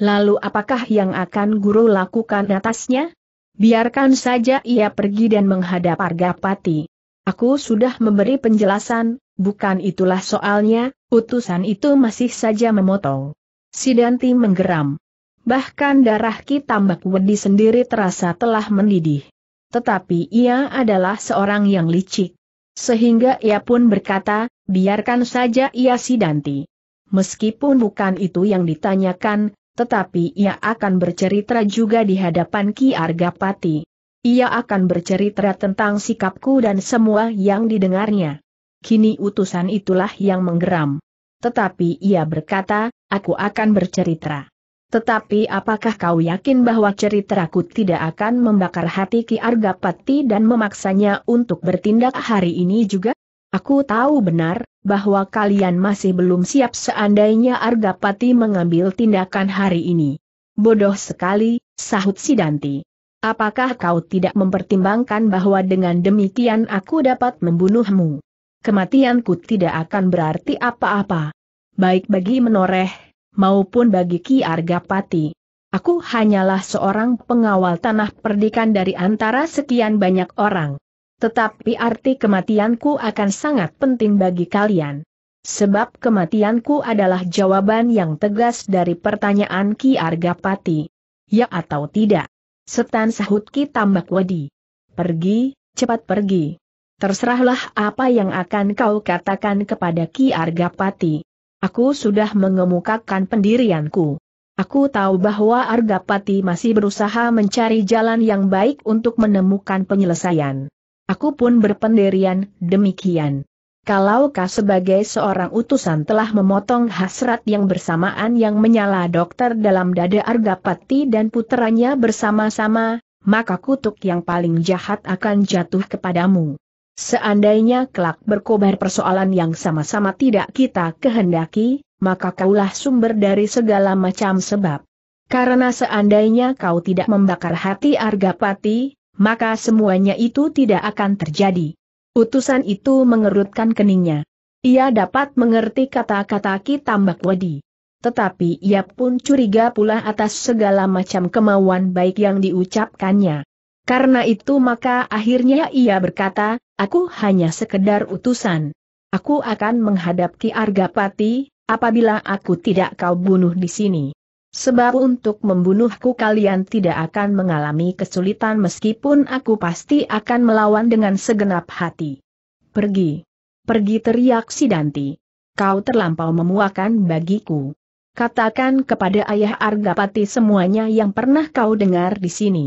Lalu apakah yang akan guru lakukan atasnya? Biarkan saja ia pergi dan menghadap Argapati. Aku sudah memberi penjelasan, bukan itulah soalnya, utusan itu masih saja memotong. Sidanti menggeram. Bahkan darah Ki Tambak Wedi sendiri terasa telah mendidih. Tetapi ia adalah seorang yang licik. Sehingga ia pun berkata, biarkan saja ia Sidanti. Meskipun bukan itu yang ditanyakan, tetapi ia akan bercerita juga di hadapan Ki Argapati. Ia akan bercerita tentang sikapku dan semua yang didengarnya. Kini utusan itulah yang menggeram. Tetapi ia berkata, aku akan bercerita. Tetapi apakah kau yakin bahwa ceritaku tidak akan membakar hati Ki Argapati dan memaksanya untuk bertindak hari ini juga? Aku tahu benar, bahwa kalian masih belum siap seandainya Argapati mengambil tindakan hari ini. Bodoh sekali, sahut Sidanti. Apakah kau tidak mempertimbangkan bahwa dengan demikian aku dapat membunuhmu? Kematianku tidak akan berarti apa-apa. Baik bagi menoreh, maupun bagi Ki Argapati. Aku hanyalah seorang pengawal tanah perdikan dari antara sekian banyak orang. Tetapi arti kematianku akan sangat penting bagi kalian. Sebab kematianku adalah jawaban yang tegas dari pertanyaan Ki Argapati. Ya atau tidak? Setan sahut Ki Tambak Wedi. Pergi, cepat pergi. Terserahlah apa yang akan kau katakan kepada Ki Argapati. Aku sudah mengemukakan pendirianku. Aku tahu bahwa Argapati masih berusaha mencari jalan yang baik untuk menemukan penyelesaian. Aku pun berpendirian, demikian. Kalau kau sebagai seorang utusan telah memotong hasrat yang bersamaan yang menyala dokter dalam dada Argapati dan puteranya bersama-sama, maka kutuk yang paling jahat akan jatuh kepadamu. Seandainya kelak berkobar persoalan yang sama-sama tidak kita kehendaki, maka kaulah sumber dari segala macam sebab. Karena seandainya kau tidak membakar hati Argapati, maka semuanya itu tidak akan terjadi. Utusan itu mengerutkan keningnya. Ia dapat mengerti kata-kata Ki Tambak Wadi. Tetapi ia pun curiga pula atas segala macam kemauan baik yang diucapkannya. Karena itu maka akhirnya ia berkata, aku hanya sekedar utusan. Aku akan menghadapi Argapati, apabila aku tidak kau bunuh di sini. Sebab untuk membunuhku kalian tidak akan mengalami kesulitan meskipun aku pasti akan melawan dengan segenap hati. Pergi. Pergi teriak Sidanti. Kau terlampau memuakan bagiku. Katakan kepada ayah Argapati semuanya yang pernah kau dengar di sini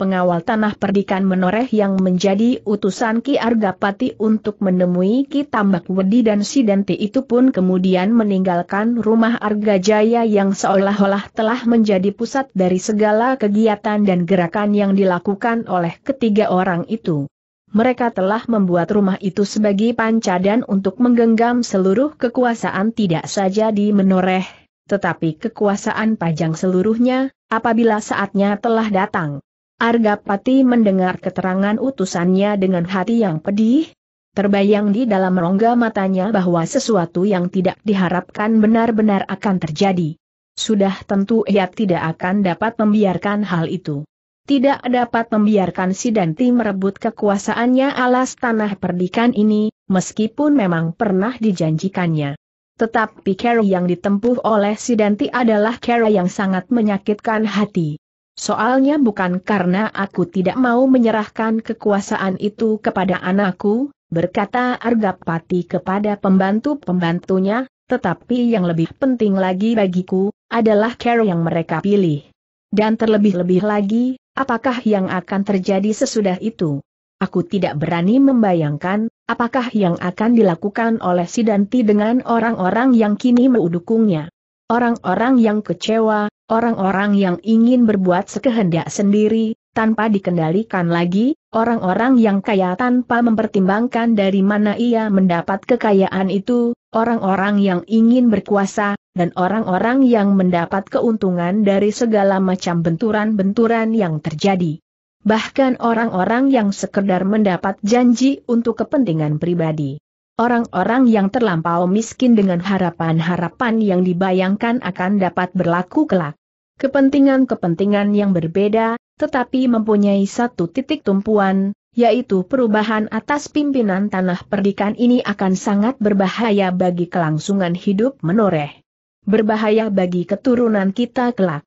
pengawal tanah perdikan menoreh yang menjadi utusan Ki Argapati untuk menemui Ki Tambak Wedi dan Sidenti itu pun kemudian meninggalkan rumah Argajaya yang seolah-olah telah menjadi pusat dari segala kegiatan dan gerakan yang dilakukan oleh ketiga orang itu. Mereka telah membuat rumah itu sebagai pancadan untuk menggenggam seluruh kekuasaan tidak saja di menoreh, tetapi kekuasaan pajang seluruhnya, apabila saatnya telah datang. Argapati mendengar keterangan utusannya dengan hati yang pedih. Terbayang di dalam rongga matanya bahwa sesuatu yang tidak diharapkan benar-benar akan terjadi. Sudah tentu ia tidak akan dapat membiarkan hal itu. Tidak dapat membiarkan si Danti merebut kekuasaannya alas tanah perdikan ini, meskipun memang pernah dijanjikannya. Tetapi cara yang ditempuh oleh si Danti adalah cara yang sangat menyakitkan hati. Soalnya bukan karena aku tidak mau menyerahkan kekuasaan itu kepada anakku, berkata Argapati kepada pembantu-pembantunya, tetapi yang lebih penting lagi bagiku, adalah care yang mereka pilih. Dan terlebih-lebih lagi, apakah yang akan terjadi sesudah itu? Aku tidak berani membayangkan, apakah yang akan dilakukan oleh Sidanti dengan orang-orang yang kini mendukungnya. Orang-orang yang kecewa, orang-orang yang ingin berbuat sekehendak sendiri, tanpa dikendalikan lagi, orang-orang yang kaya tanpa mempertimbangkan dari mana ia mendapat kekayaan itu, orang-orang yang ingin berkuasa, dan orang-orang yang mendapat keuntungan dari segala macam benturan-benturan yang terjadi. Bahkan orang-orang yang sekedar mendapat janji untuk kepentingan pribadi. Orang-orang yang terlampau miskin dengan harapan-harapan yang dibayangkan akan dapat berlaku kelak kepentingan-kepentingan yang berbeda, tetapi mempunyai satu titik tumpuan, yaitu perubahan atas pimpinan tanah perdikan ini akan sangat berbahaya bagi kelangsungan hidup menoreh. Berbahaya bagi keturunan kita kelak.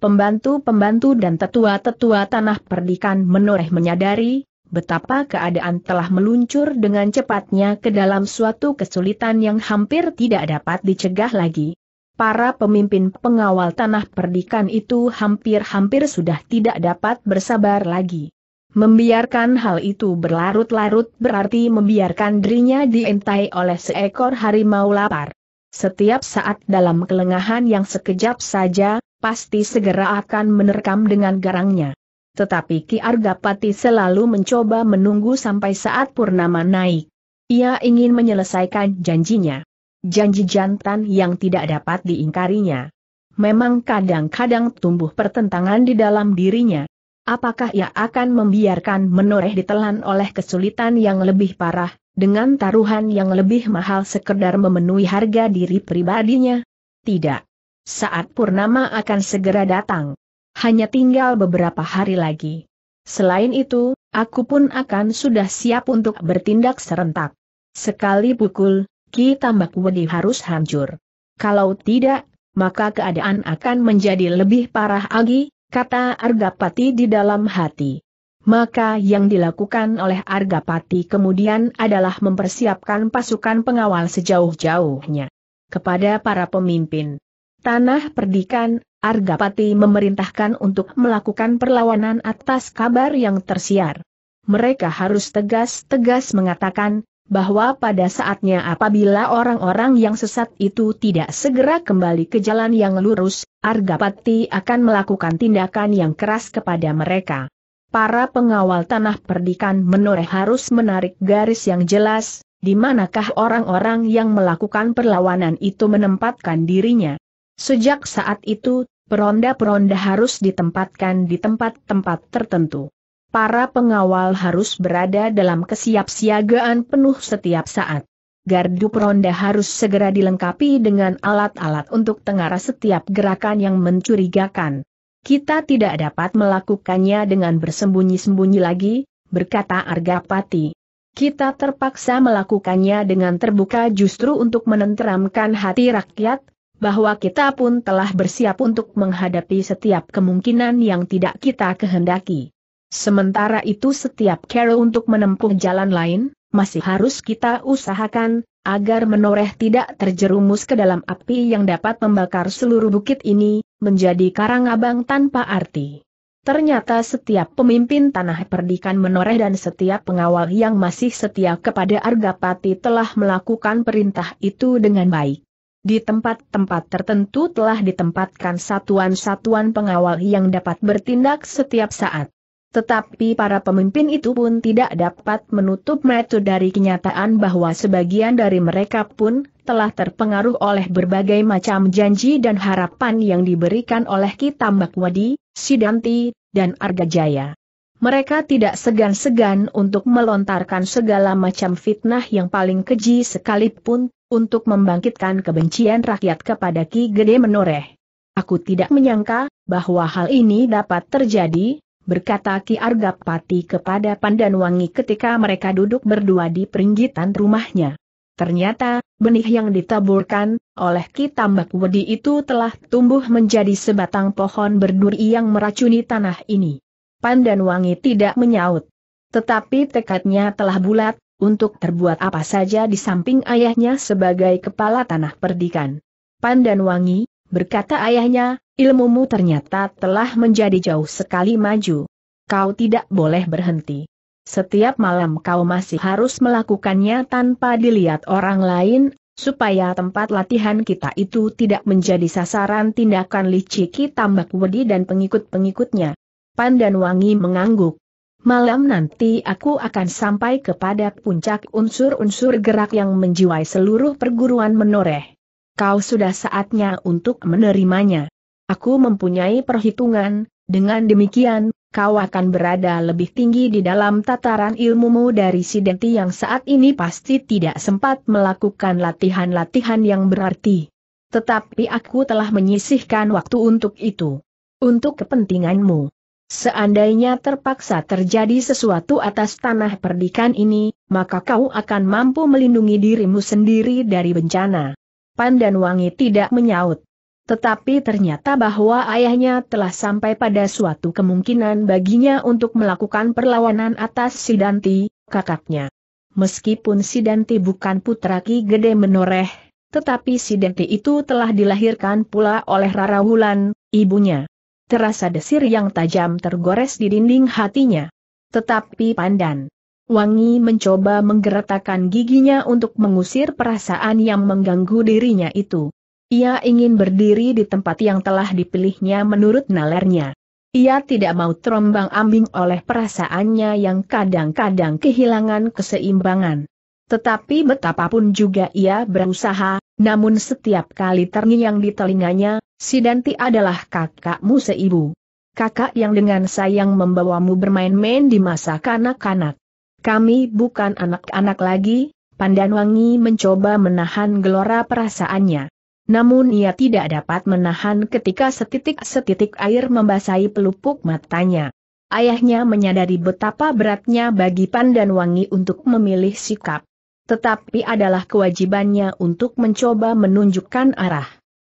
Pembantu-pembantu dan tetua-tetua tanah perdikan menoreh menyadari, betapa keadaan telah meluncur dengan cepatnya ke dalam suatu kesulitan yang hampir tidak dapat dicegah lagi para pemimpin pengawal tanah perdikan itu hampir-hampir sudah tidak dapat bersabar lagi. Membiarkan hal itu berlarut-larut berarti membiarkan dirinya diintai oleh seekor harimau lapar. Setiap saat dalam kelengahan yang sekejap saja, pasti segera akan menerkam dengan garangnya. Tetapi Ki Argapati selalu mencoba menunggu sampai saat purnama naik. Ia ingin menyelesaikan janjinya. Janji jantan yang tidak dapat diingkarinya. Memang kadang-kadang tumbuh pertentangan di dalam dirinya. Apakah ia akan membiarkan menoreh ditelan oleh kesulitan yang lebih parah, dengan taruhan yang lebih mahal sekedar memenuhi harga diri pribadinya? Tidak. Saat Purnama akan segera datang. Hanya tinggal beberapa hari lagi. Selain itu, aku pun akan sudah siap untuk bertindak serentak. Sekali pukul, Ki Tambak Wedi harus hancur. Kalau tidak, maka keadaan akan menjadi lebih parah lagi, kata Argapati di dalam hati. Maka yang dilakukan oleh Argapati kemudian adalah mempersiapkan pasukan pengawal sejauh-jauhnya. Kepada para pemimpin tanah perdikan, Argapati memerintahkan untuk melakukan perlawanan atas kabar yang tersiar mereka harus tegas-tegas mengatakan, bahwa pada saatnya apabila orang-orang yang sesat itu tidak segera kembali ke jalan yang lurus, Argapati akan melakukan tindakan yang keras kepada mereka. Para pengawal tanah perdikan menoreh harus menarik garis yang jelas, di manakah orang-orang yang melakukan perlawanan itu menempatkan dirinya. Sejak saat itu, peronda-peronda harus ditempatkan di tempat-tempat tertentu para pengawal harus berada dalam kesiapsiagaan penuh setiap saat. Gardu peronda harus segera dilengkapi dengan alat-alat untuk tengara setiap gerakan yang mencurigakan. Kita tidak dapat melakukannya dengan bersembunyi-sembunyi lagi, berkata Argapati. Kita terpaksa melakukannya dengan terbuka justru untuk menenteramkan hati rakyat, bahwa kita pun telah bersiap untuk menghadapi setiap kemungkinan yang tidak kita kehendaki. Sementara itu setiap Carol untuk menempuh jalan lain, masih harus kita usahakan, agar menoreh tidak terjerumus ke dalam api yang dapat membakar seluruh bukit ini, menjadi karang abang tanpa arti. Ternyata setiap pemimpin tanah perdikan menoreh dan setiap pengawal yang masih setia kepada Argapati telah melakukan perintah itu dengan baik. Di tempat-tempat tertentu telah ditempatkan satuan-satuan pengawal yang dapat bertindak setiap saat. Tetapi para pemimpin itu pun tidak dapat menutup mata dari kenyataan bahwa sebagian dari mereka pun telah terpengaruh oleh berbagai macam janji dan harapan yang diberikan oleh Kitambak Wadi, Sidanti, dan Arga Jaya. Mereka tidak segan-segan untuk melontarkan segala macam fitnah yang paling keji sekalipun, untuk membangkitkan kebencian rakyat kepada Ki Gede Menoreh. Aku tidak menyangka bahwa hal ini dapat terjadi, berkata Ki Argapati kepada Pandanwangi ketika mereka duduk berdua di peringgitan rumahnya. Ternyata, benih yang ditaburkan oleh Ki Tambak Wedi itu telah tumbuh menjadi sebatang pohon berduri yang meracuni tanah ini. Pandanwangi tidak menyaut. Tetapi tekadnya telah bulat, untuk terbuat apa saja di samping ayahnya sebagai kepala tanah perdikan. Pandanwangi, Berkata ayahnya, ilmumu ternyata telah menjadi jauh sekali maju. Kau tidak boleh berhenti. Setiap malam kau masih harus melakukannya tanpa dilihat orang lain, supaya tempat latihan kita itu tidak menjadi sasaran tindakan liciki tambak wedi dan pengikut-pengikutnya. Pandan Wangi mengangguk. Malam nanti aku akan sampai kepada puncak unsur-unsur gerak yang menjiwai seluruh perguruan menoreh kau sudah saatnya untuk menerimanya. Aku mempunyai perhitungan, dengan demikian, kau akan berada lebih tinggi di dalam tataran ilmumu dari si Denti yang saat ini pasti tidak sempat melakukan latihan-latihan yang berarti. Tetapi aku telah menyisihkan waktu untuk itu. Untuk kepentinganmu. Seandainya terpaksa terjadi sesuatu atas tanah perdikan ini, maka kau akan mampu melindungi dirimu sendiri dari bencana. Pandan Wangi tidak menyaut. Tetapi ternyata bahwa ayahnya telah sampai pada suatu kemungkinan baginya untuk melakukan perlawanan atas Sidanti, kakaknya. Meskipun Sidanti bukan putra Ki Gede Menoreh, tetapi Sidanti itu telah dilahirkan pula oleh Rara Wulan, ibunya. Terasa desir yang tajam tergores di dinding hatinya. Tetapi Pandan Wangi mencoba menggeretakkan giginya untuk mengusir perasaan yang mengganggu dirinya itu. Ia ingin berdiri di tempat yang telah dipilihnya menurut nalarnya. Ia tidak mau terombang ambing oleh perasaannya yang kadang-kadang kehilangan keseimbangan. Tetapi betapapun juga ia berusaha, namun setiap kali terngiang di telinganya, Sidanti adalah kakakmu seibu. Kakak yang dengan sayang membawamu bermain-main di masa kanak-kanak. Kami bukan anak-anak lagi, Pandanwangi mencoba menahan gelora perasaannya. Namun ia tidak dapat menahan ketika setitik-setitik air membasahi pelupuk matanya. Ayahnya menyadari betapa beratnya bagi Pandanwangi untuk memilih sikap. Tetapi adalah kewajibannya untuk mencoba menunjukkan arah.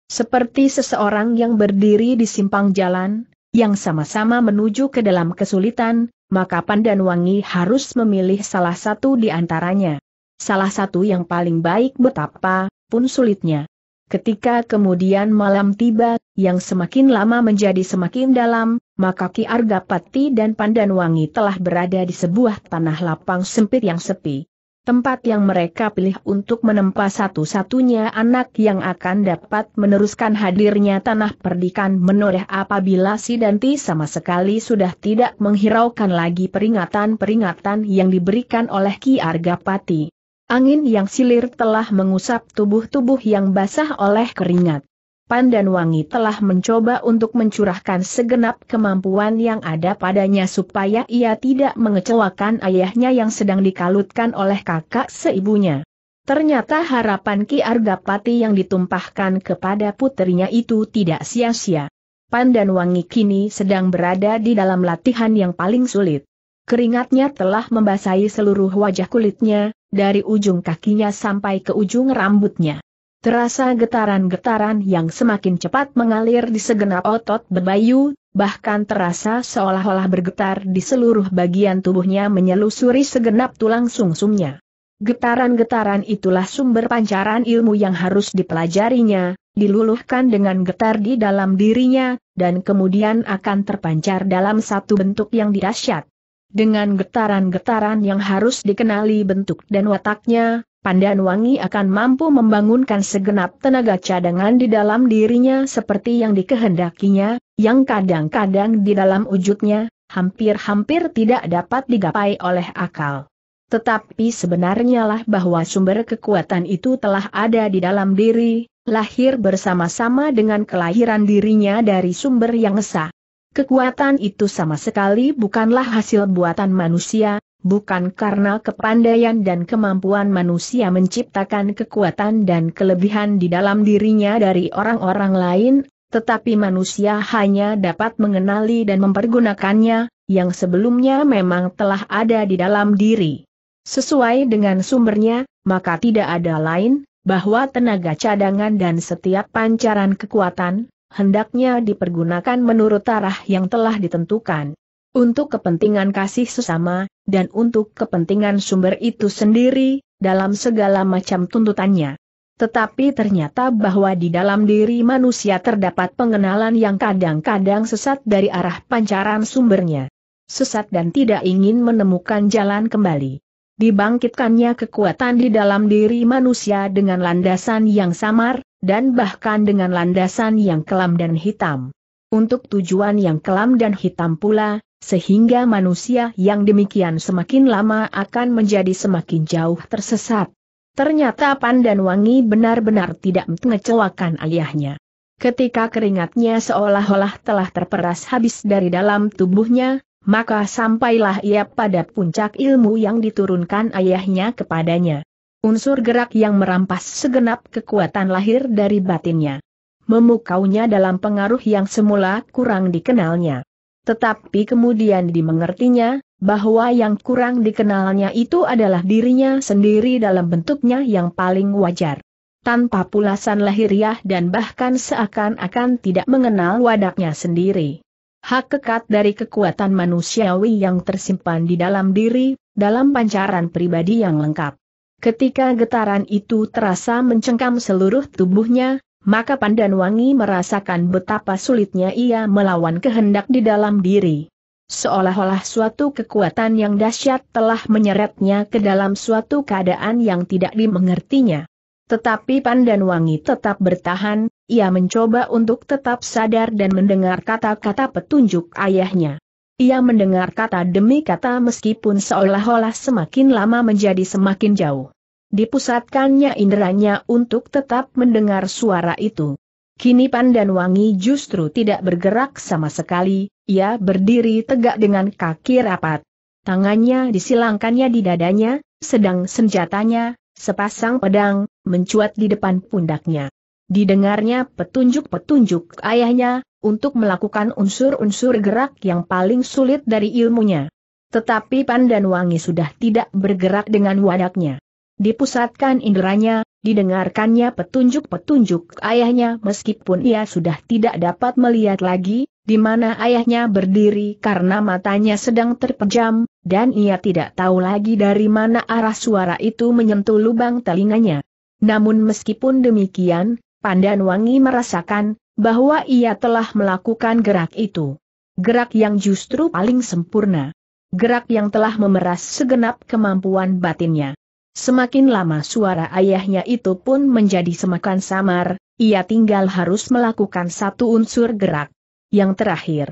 Seperti seseorang yang berdiri di simpang jalan, yang sama-sama menuju ke dalam kesulitan, maka Pandan Wangi harus memilih salah satu di antaranya. Salah satu yang paling baik betapa pun sulitnya. Ketika kemudian malam tiba, yang semakin lama menjadi semakin dalam, maka Ki Argapati dan Pandan Wangi telah berada di sebuah tanah lapang sempit yang sepi tempat yang mereka pilih untuk menempa satu-satunya anak yang akan dapat meneruskan hadirnya tanah perdikan menoreh apabila si Danti sama sekali sudah tidak menghiraukan lagi peringatan-peringatan yang diberikan oleh Ki Argapati. Angin yang silir telah mengusap tubuh-tubuh yang basah oleh keringat. Wangi telah mencoba untuk mencurahkan segenap kemampuan yang ada padanya supaya ia tidak mengecewakan ayahnya yang sedang dikalutkan oleh kakak seibunya. Ternyata harapan Ki Argapati yang ditumpahkan kepada putrinya itu tidak sia-sia. Wangi kini sedang berada di dalam latihan yang paling sulit. Keringatnya telah membasahi seluruh wajah kulitnya, dari ujung kakinya sampai ke ujung rambutnya. Terasa getaran-getaran yang semakin cepat mengalir di segenap otot bebayu, bahkan terasa seolah-olah bergetar di seluruh bagian tubuhnya menyelusuri segenap tulang sungsumnya. Getaran-getaran itulah sumber pancaran ilmu yang harus dipelajarinya, diluluhkan dengan getar di dalam dirinya, dan kemudian akan terpancar dalam satu bentuk yang dirasyat. Dengan getaran-getaran yang harus dikenali bentuk dan wataknya, Pandan Wangi akan mampu membangunkan segenap tenaga cadangan di dalam dirinya seperti yang dikehendakinya, yang kadang-kadang di dalam wujudnya, hampir-hampir tidak dapat digapai oleh akal. Tetapi sebenarnya lah bahwa sumber kekuatan itu telah ada di dalam diri, lahir bersama-sama dengan kelahiran dirinya dari sumber yang esa. Kekuatan itu sama sekali bukanlah hasil buatan manusia, bukan karena kepandaian dan kemampuan manusia menciptakan kekuatan dan kelebihan di dalam dirinya dari orang-orang lain, tetapi manusia hanya dapat mengenali dan mempergunakannya, yang sebelumnya memang telah ada di dalam diri. Sesuai dengan sumbernya, maka tidak ada lain, bahwa tenaga cadangan dan setiap pancaran kekuatan, hendaknya dipergunakan menurut arah yang telah ditentukan. Untuk kepentingan kasih sesama, dan untuk kepentingan sumber itu sendiri, dalam segala macam tuntutannya. Tetapi ternyata bahwa di dalam diri manusia terdapat pengenalan yang kadang-kadang sesat dari arah pancaran sumbernya. Sesat dan tidak ingin menemukan jalan kembali. Dibangkitkannya kekuatan di dalam diri manusia dengan landasan yang samar, dan bahkan dengan landasan yang kelam dan hitam. Untuk tujuan yang kelam dan hitam pula, sehingga manusia yang demikian semakin lama akan menjadi semakin jauh tersesat. Ternyata Pandan Wangi benar-benar tidak mengecewakan ayahnya. Ketika keringatnya seolah-olah telah terperas habis dari dalam tubuhnya, maka sampailah ia pada puncak ilmu yang diturunkan ayahnya kepadanya unsur gerak yang merampas segenap kekuatan lahir dari batinnya. Memukaunya dalam pengaruh yang semula kurang dikenalnya. Tetapi kemudian dimengertinya, bahwa yang kurang dikenalnya itu adalah dirinya sendiri dalam bentuknya yang paling wajar. Tanpa pulasan lahiriah dan bahkan seakan-akan tidak mengenal wadaknya sendiri. Hak kekat dari kekuatan manusiawi yang tersimpan di dalam diri, dalam pancaran pribadi yang lengkap. Ketika getaran itu terasa mencengkam seluruh tubuhnya, maka Pandan Wangi merasakan betapa sulitnya ia melawan kehendak di dalam diri. Seolah-olah suatu kekuatan yang dahsyat telah menyeretnya ke dalam suatu keadaan yang tidak dimengertinya. Tetapi Pandan Wangi tetap bertahan, ia mencoba untuk tetap sadar dan mendengar kata-kata petunjuk ayahnya. Ia mendengar kata demi kata meskipun seolah-olah semakin lama menjadi semakin jauh dipusatkannya inderanya untuk tetap mendengar suara itu. Kini Pandan Wangi justru tidak bergerak sama sekali, ia berdiri tegak dengan kaki rapat. Tangannya disilangkannya di dadanya, sedang senjatanya, sepasang pedang, mencuat di depan pundaknya. Didengarnya petunjuk-petunjuk ayahnya, untuk melakukan unsur-unsur gerak yang paling sulit dari ilmunya. Tetapi Pandan Wangi sudah tidak bergerak dengan wadaknya dipusatkan inderanya, didengarkannya petunjuk-petunjuk ayahnya meskipun ia sudah tidak dapat melihat lagi, di mana ayahnya berdiri karena matanya sedang terpejam, dan ia tidak tahu lagi dari mana arah suara itu menyentuh lubang telinganya. Namun meskipun demikian, Pandan Wangi merasakan, bahwa ia telah melakukan gerak itu. Gerak yang justru paling sempurna. Gerak yang telah memeras segenap kemampuan batinnya. Semakin lama suara ayahnya itu pun menjadi semakin samar, ia tinggal harus melakukan satu unsur gerak. Yang terakhir,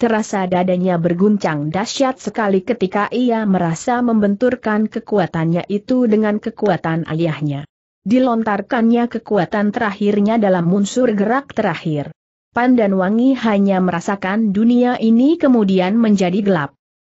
terasa dadanya berguncang dahsyat sekali ketika ia merasa membenturkan kekuatannya itu dengan kekuatan ayahnya. Dilontarkannya kekuatan terakhirnya dalam unsur gerak terakhir. Pandan Wangi hanya merasakan dunia ini kemudian menjadi gelap.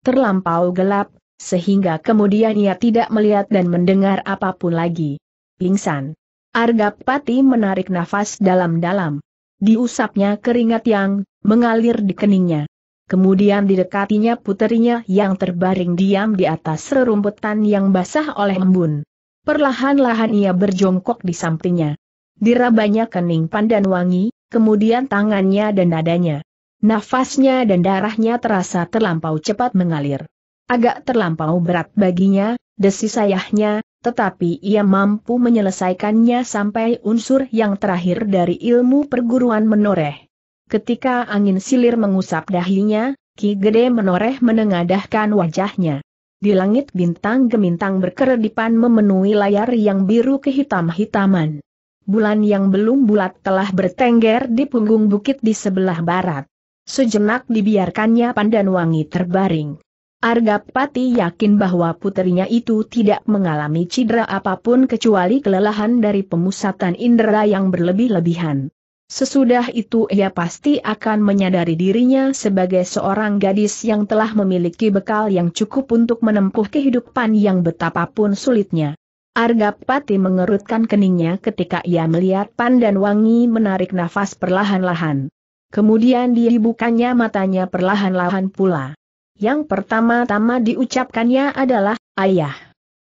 Terlampau gelap, sehingga kemudian ia tidak melihat dan mendengar apapun lagi. Pingsan. Argapati menarik nafas dalam-dalam. Diusapnya keringat yang mengalir di keningnya. Kemudian didekatinya puterinya yang terbaring diam di atas rerumputan yang basah oleh embun. Perlahan-lahan ia berjongkok di sampingnya. Dirabanya kening pandan wangi, kemudian tangannya dan nadanya, Nafasnya dan darahnya terasa terlampau cepat mengalir. Agak terlampau berat baginya, desi sayahnya, tetapi ia mampu menyelesaikannya sampai unsur yang terakhir dari ilmu perguruan menoreh. Ketika angin silir mengusap dahinya, Ki Gede menoreh menengadahkan wajahnya. Di langit bintang gemintang berkeredipan memenuhi layar yang biru kehitam-hitaman. Bulan yang belum bulat telah bertengger di punggung bukit di sebelah barat. Sejenak dibiarkannya pandan wangi terbaring. Argapati yakin bahwa putrinya itu tidak mengalami cedera apapun kecuali kelelahan dari pemusatan indera yang berlebih-lebihan. Sesudah itu ia pasti akan menyadari dirinya sebagai seorang gadis yang telah memiliki bekal yang cukup untuk menempuh kehidupan yang betapapun sulitnya. Argapati mengerutkan keningnya ketika ia melihat Pandan Wangi menarik nafas perlahan-lahan. Kemudian dia dibukanya matanya perlahan-lahan pula. Yang pertama-tama diucapkannya adalah, Ayah,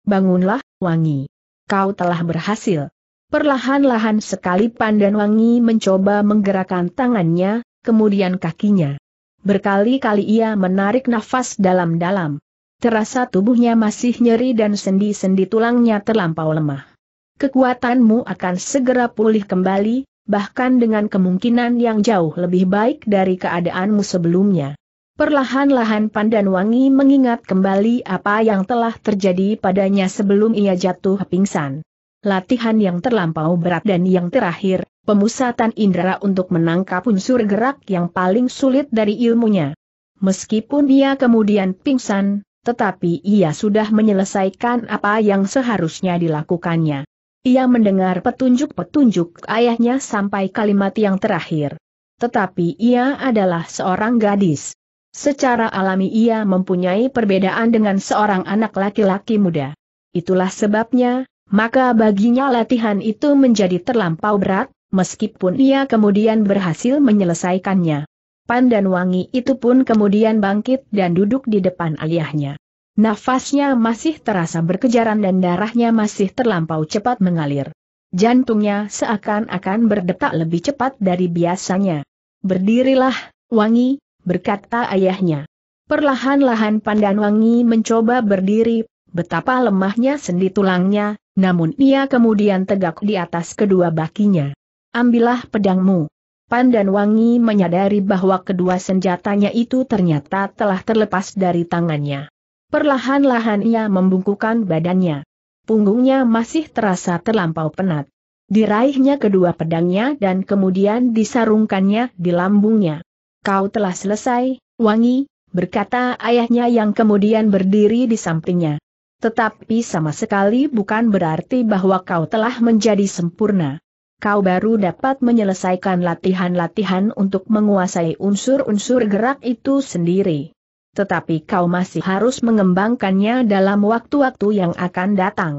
bangunlah, wangi. Kau telah berhasil. Perlahan-lahan sekali Pandan Wangi mencoba menggerakkan tangannya, kemudian kakinya. Berkali-kali ia menarik nafas dalam-dalam. Terasa tubuhnya masih nyeri dan sendi-sendi tulangnya terlampau lemah. Kekuatanmu akan segera pulih kembali, bahkan dengan kemungkinan yang jauh lebih baik dari keadaanmu sebelumnya. Perlahan-lahan Pandan Wangi mengingat kembali apa yang telah terjadi padanya sebelum ia jatuh pingsan. Latihan yang terlampau berat dan yang terakhir, pemusatan indera untuk menangkap unsur gerak yang paling sulit dari ilmunya. Meskipun dia kemudian pingsan, tetapi ia sudah menyelesaikan apa yang seharusnya dilakukannya. Ia mendengar petunjuk-petunjuk ayahnya sampai kalimat yang terakhir. Tetapi ia adalah seorang gadis. Secara alami ia mempunyai perbedaan dengan seorang anak laki-laki muda. Itulah sebabnya, maka baginya latihan itu menjadi terlampau berat, meskipun ia kemudian berhasil menyelesaikannya. Pandan Wangi itu pun kemudian bangkit dan duduk di depan ayahnya. Nafasnya masih terasa berkejaran dan darahnya masih terlampau cepat mengalir. Jantungnya seakan-akan berdetak lebih cepat dari biasanya. Berdirilah, Wangi, berkata ayahnya. Perlahan-lahan Pandan Wangi mencoba berdiri, betapa lemahnya sendi tulangnya, namun ia kemudian tegak di atas kedua bakinya. Ambillah pedangmu. Pandan Wangi menyadari bahwa kedua senjatanya itu ternyata telah terlepas dari tangannya. Perlahan-lahan ia membungkukan badannya. Punggungnya masih terasa terlampau penat. Diraihnya kedua pedangnya dan kemudian disarungkannya di lambungnya kau telah selesai, Wangi, berkata ayahnya yang kemudian berdiri di sampingnya. Tetapi sama sekali bukan berarti bahwa kau telah menjadi sempurna. Kau baru dapat menyelesaikan latihan-latihan untuk menguasai unsur-unsur gerak itu sendiri. Tetapi kau masih harus mengembangkannya dalam waktu-waktu yang akan datang.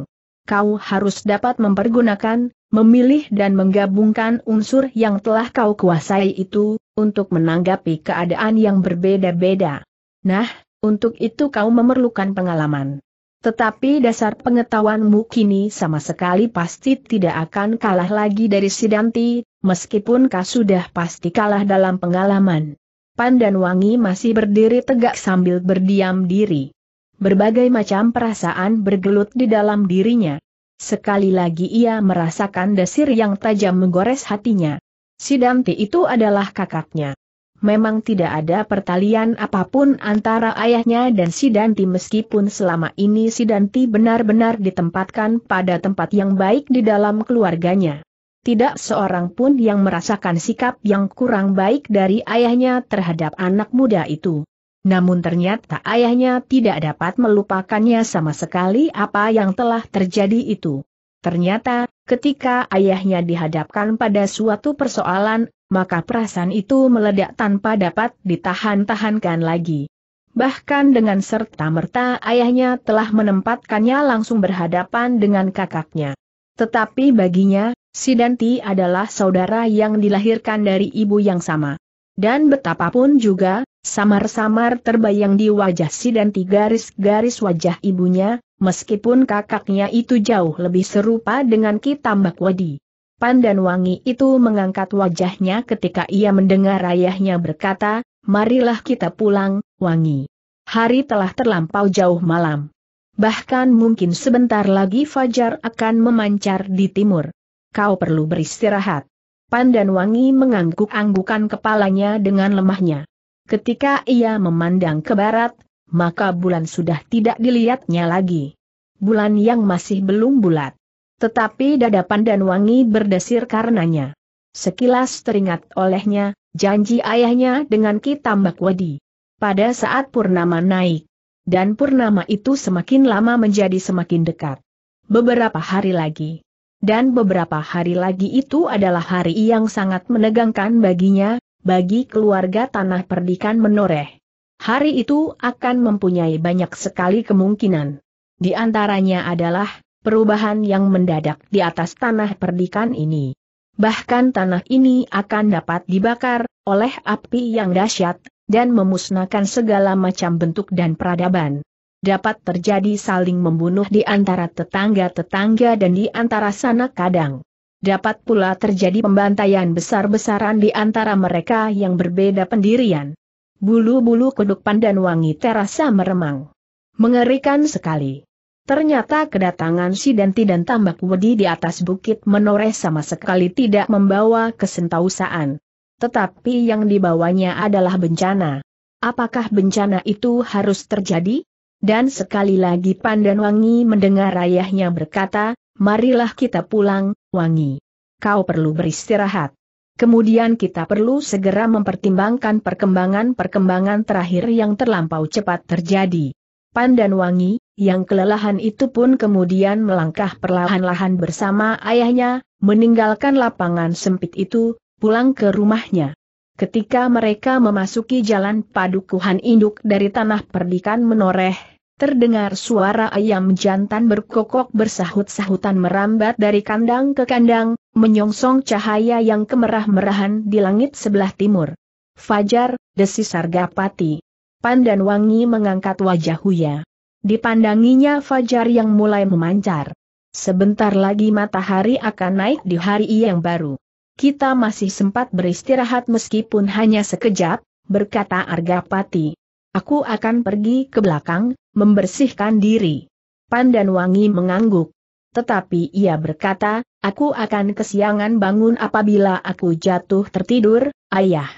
Kau harus dapat mempergunakan memilih dan menggabungkan unsur yang telah kau kuasai itu, untuk menanggapi keadaan yang berbeda-beda. Nah, untuk itu kau memerlukan pengalaman. Tetapi dasar pengetahuanmu kini sama sekali pasti tidak akan kalah lagi dari Sidanti, meskipun kau sudah pasti kalah dalam pengalaman. Wangi masih berdiri tegak sambil berdiam diri. Berbagai macam perasaan bergelut di dalam dirinya, Sekali lagi ia merasakan desir yang tajam menggores hatinya. Si Damti itu adalah kakaknya. Memang tidak ada pertalian apapun antara ayahnya dan si Danti meskipun selama ini si Danti benar-benar ditempatkan pada tempat yang baik di dalam keluarganya. Tidak seorang pun yang merasakan sikap yang kurang baik dari ayahnya terhadap anak muda itu. Namun ternyata ayahnya tidak dapat melupakannya sama sekali apa yang telah terjadi itu. Ternyata, ketika ayahnya dihadapkan pada suatu persoalan, maka perasaan itu meledak tanpa dapat ditahan-tahankan lagi. Bahkan dengan serta-merta ayahnya telah menempatkannya langsung berhadapan dengan kakaknya. Tetapi baginya, Sidanti adalah saudara yang dilahirkan dari ibu yang sama. Dan betapapun juga, samar-samar terbayang di wajah si dan ti garis-garis wajah ibunya, meskipun kakaknya itu jauh lebih serupa dengan Kitambak Wadi. Pandan wangi itu mengangkat wajahnya ketika ia mendengar ayahnya berkata, marilah kita pulang, wangi. Hari telah terlampau jauh malam. Bahkan mungkin sebentar lagi Fajar akan memancar di timur. Kau perlu beristirahat. Pandan Wangi mengangguk-anggukan kepalanya dengan lemahnya. Ketika ia memandang ke barat, maka bulan sudah tidak dilihatnya lagi. Bulan yang masih belum bulat. Tetapi dada Pandan Wangi berdesir karenanya. Sekilas teringat olehnya, janji ayahnya dengan Kitambak Wadi. Pada saat Purnama naik. Dan Purnama itu semakin lama menjadi semakin dekat. Beberapa hari lagi, dan beberapa hari lagi itu adalah hari yang sangat menegangkan baginya, bagi keluarga tanah perdikan menoreh. Hari itu akan mempunyai banyak sekali kemungkinan. Di antaranya adalah, perubahan yang mendadak di atas tanah perdikan ini. Bahkan tanah ini akan dapat dibakar, oleh api yang dahsyat, dan memusnahkan segala macam bentuk dan peradaban dapat terjadi saling membunuh di antara tetangga-tetangga dan di antara sanak kadang. Dapat pula terjadi pembantaian besar-besaran di antara mereka yang berbeda pendirian. Bulu-bulu kuduk pandan wangi terasa meremang. Mengerikan sekali. Ternyata kedatangan si Danti dan Tambak Wedi di atas bukit menoreh sama sekali tidak membawa kesentausaan. Tetapi yang dibawanya adalah bencana. Apakah bencana itu harus terjadi? Dan sekali lagi Pandan Wangi mendengar ayahnya berkata, marilah kita pulang, Wangi. Kau perlu beristirahat. Kemudian kita perlu segera mempertimbangkan perkembangan-perkembangan terakhir yang terlampau cepat terjadi. Pandan Wangi, yang kelelahan itu pun kemudian melangkah perlahan-lahan bersama ayahnya, meninggalkan lapangan sempit itu, pulang ke rumahnya. Ketika mereka memasuki jalan padukuhan induk dari tanah perdikan menoreh, Terdengar suara ayam jantan berkokok bersahut-sahutan merambat dari kandang ke kandang, menyongsong cahaya yang kemerah-merahan di langit sebelah timur. Fajar, desi Sargapati. Pandan wangi mengangkat wajah Huya. Dipandanginya Fajar yang mulai memancar. Sebentar lagi matahari akan naik di hari yang baru. Kita masih sempat beristirahat meskipun hanya sekejap, berkata Argapati. Aku akan pergi ke belakang, membersihkan diri. Pandan Wangi mengangguk. Tetapi ia berkata, aku akan kesiangan bangun apabila aku jatuh tertidur, ayah.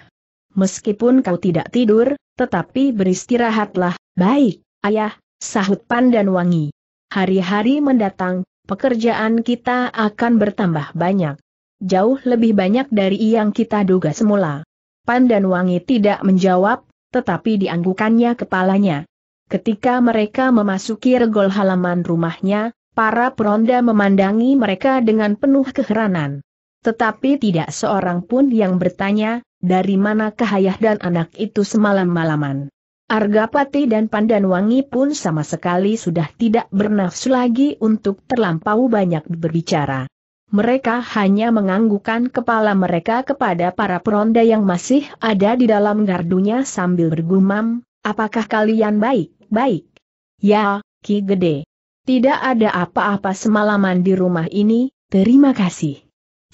Meskipun kau tidak tidur, tetapi beristirahatlah, baik, ayah, sahut Pandan Wangi. Hari-hari mendatang, pekerjaan kita akan bertambah banyak. Jauh lebih banyak dari yang kita duga semula. Pandan Wangi tidak menjawab, tetapi dianggukannya kepalanya. Ketika mereka memasuki regol halaman rumahnya, para peronda memandangi mereka dengan penuh keheranan. Tetapi tidak seorang pun yang bertanya, dari mana kahayah dan anak itu semalam-malaman. Argapati dan Pandanwangi pun sama sekali sudah tidak bernafsu lagi untuk terlampau banyak berbicara mereka hanya menganggukkan kepala mereka kepada para peronda yang masih ada di dalam gardunya sambil bergumam, apakah kalian baik, baik? Ya, Ki Gede. Tidak ada apa-apa semalaman di rumah ini, terima kasih.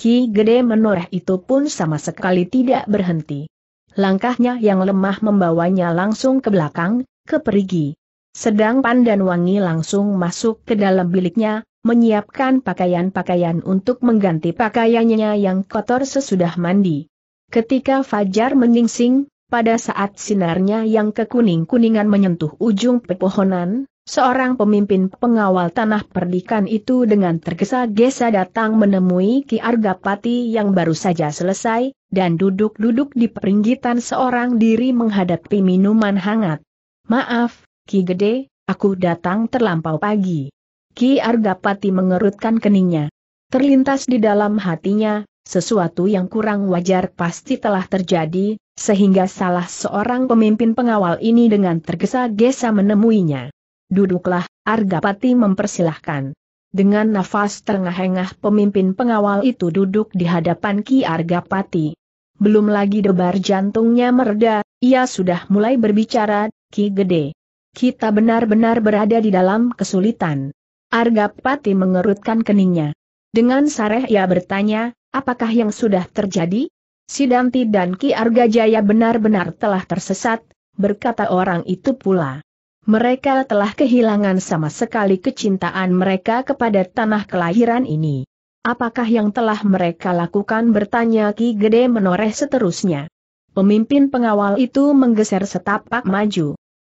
Ki Gede menoreh itu pun sama sekali tidak berhenti. Langkahnya yang lemah membawanya langsung ke belakang, ke perigi. Sedang Pandan Wangi langsung masuk ke dalam biliknya, menyiapkan pakaian-pakaian untuk mengganti pakaiannya yang kotor sesudah mandi. Ketika fajar meningsing, pada saat sinarnya yang kekuning-kuningan menyentuh ujung pepohonan, seorang pemimpin pengawal tanah perdikan itu dengan tergesa-gesa datang menemui Ki Argapati yang baru saja selesai, dan duduk-duduk di peringgitan seorang diri menghadapi minuman hangat. Maaf, Ki Gede, aku datang terlampau pagi. Ki Argapati mengerutkan keningnya. Terlintas di dalam hatinya, sesuatu yang kurang wajar pasti telah terjadi, sehingga salah seorang pemimpin pengawal ini dengan tergesa-gesa menemuinya. Duduklah, Argapati mempersilahkan. Dengan nafas terengah-engah pemimpin pengawal itu duduk di hadapan Ki Argapati. Belum lagi debar jantungnya mereda, ia sudah mulai berbicara, Ki Gede. Kita benar-benar berada di dalam kesulitan. Argapati mengerutkan keningnya. Dengan sareh ia bertanya, apakah yang sudah terjadi? Sidanti dan Ki Argajaya benar-benar telah tersesat, berkata orang itu pula. Mereka telah kehilangan sama sekali kecintaan mereka kepada tanah kelahiran ini. Apakah yang telah mereka lakukan bertanya Ki Gede menoreh seterusnya. Pemimpin pengawal itu menggeser setapak maju.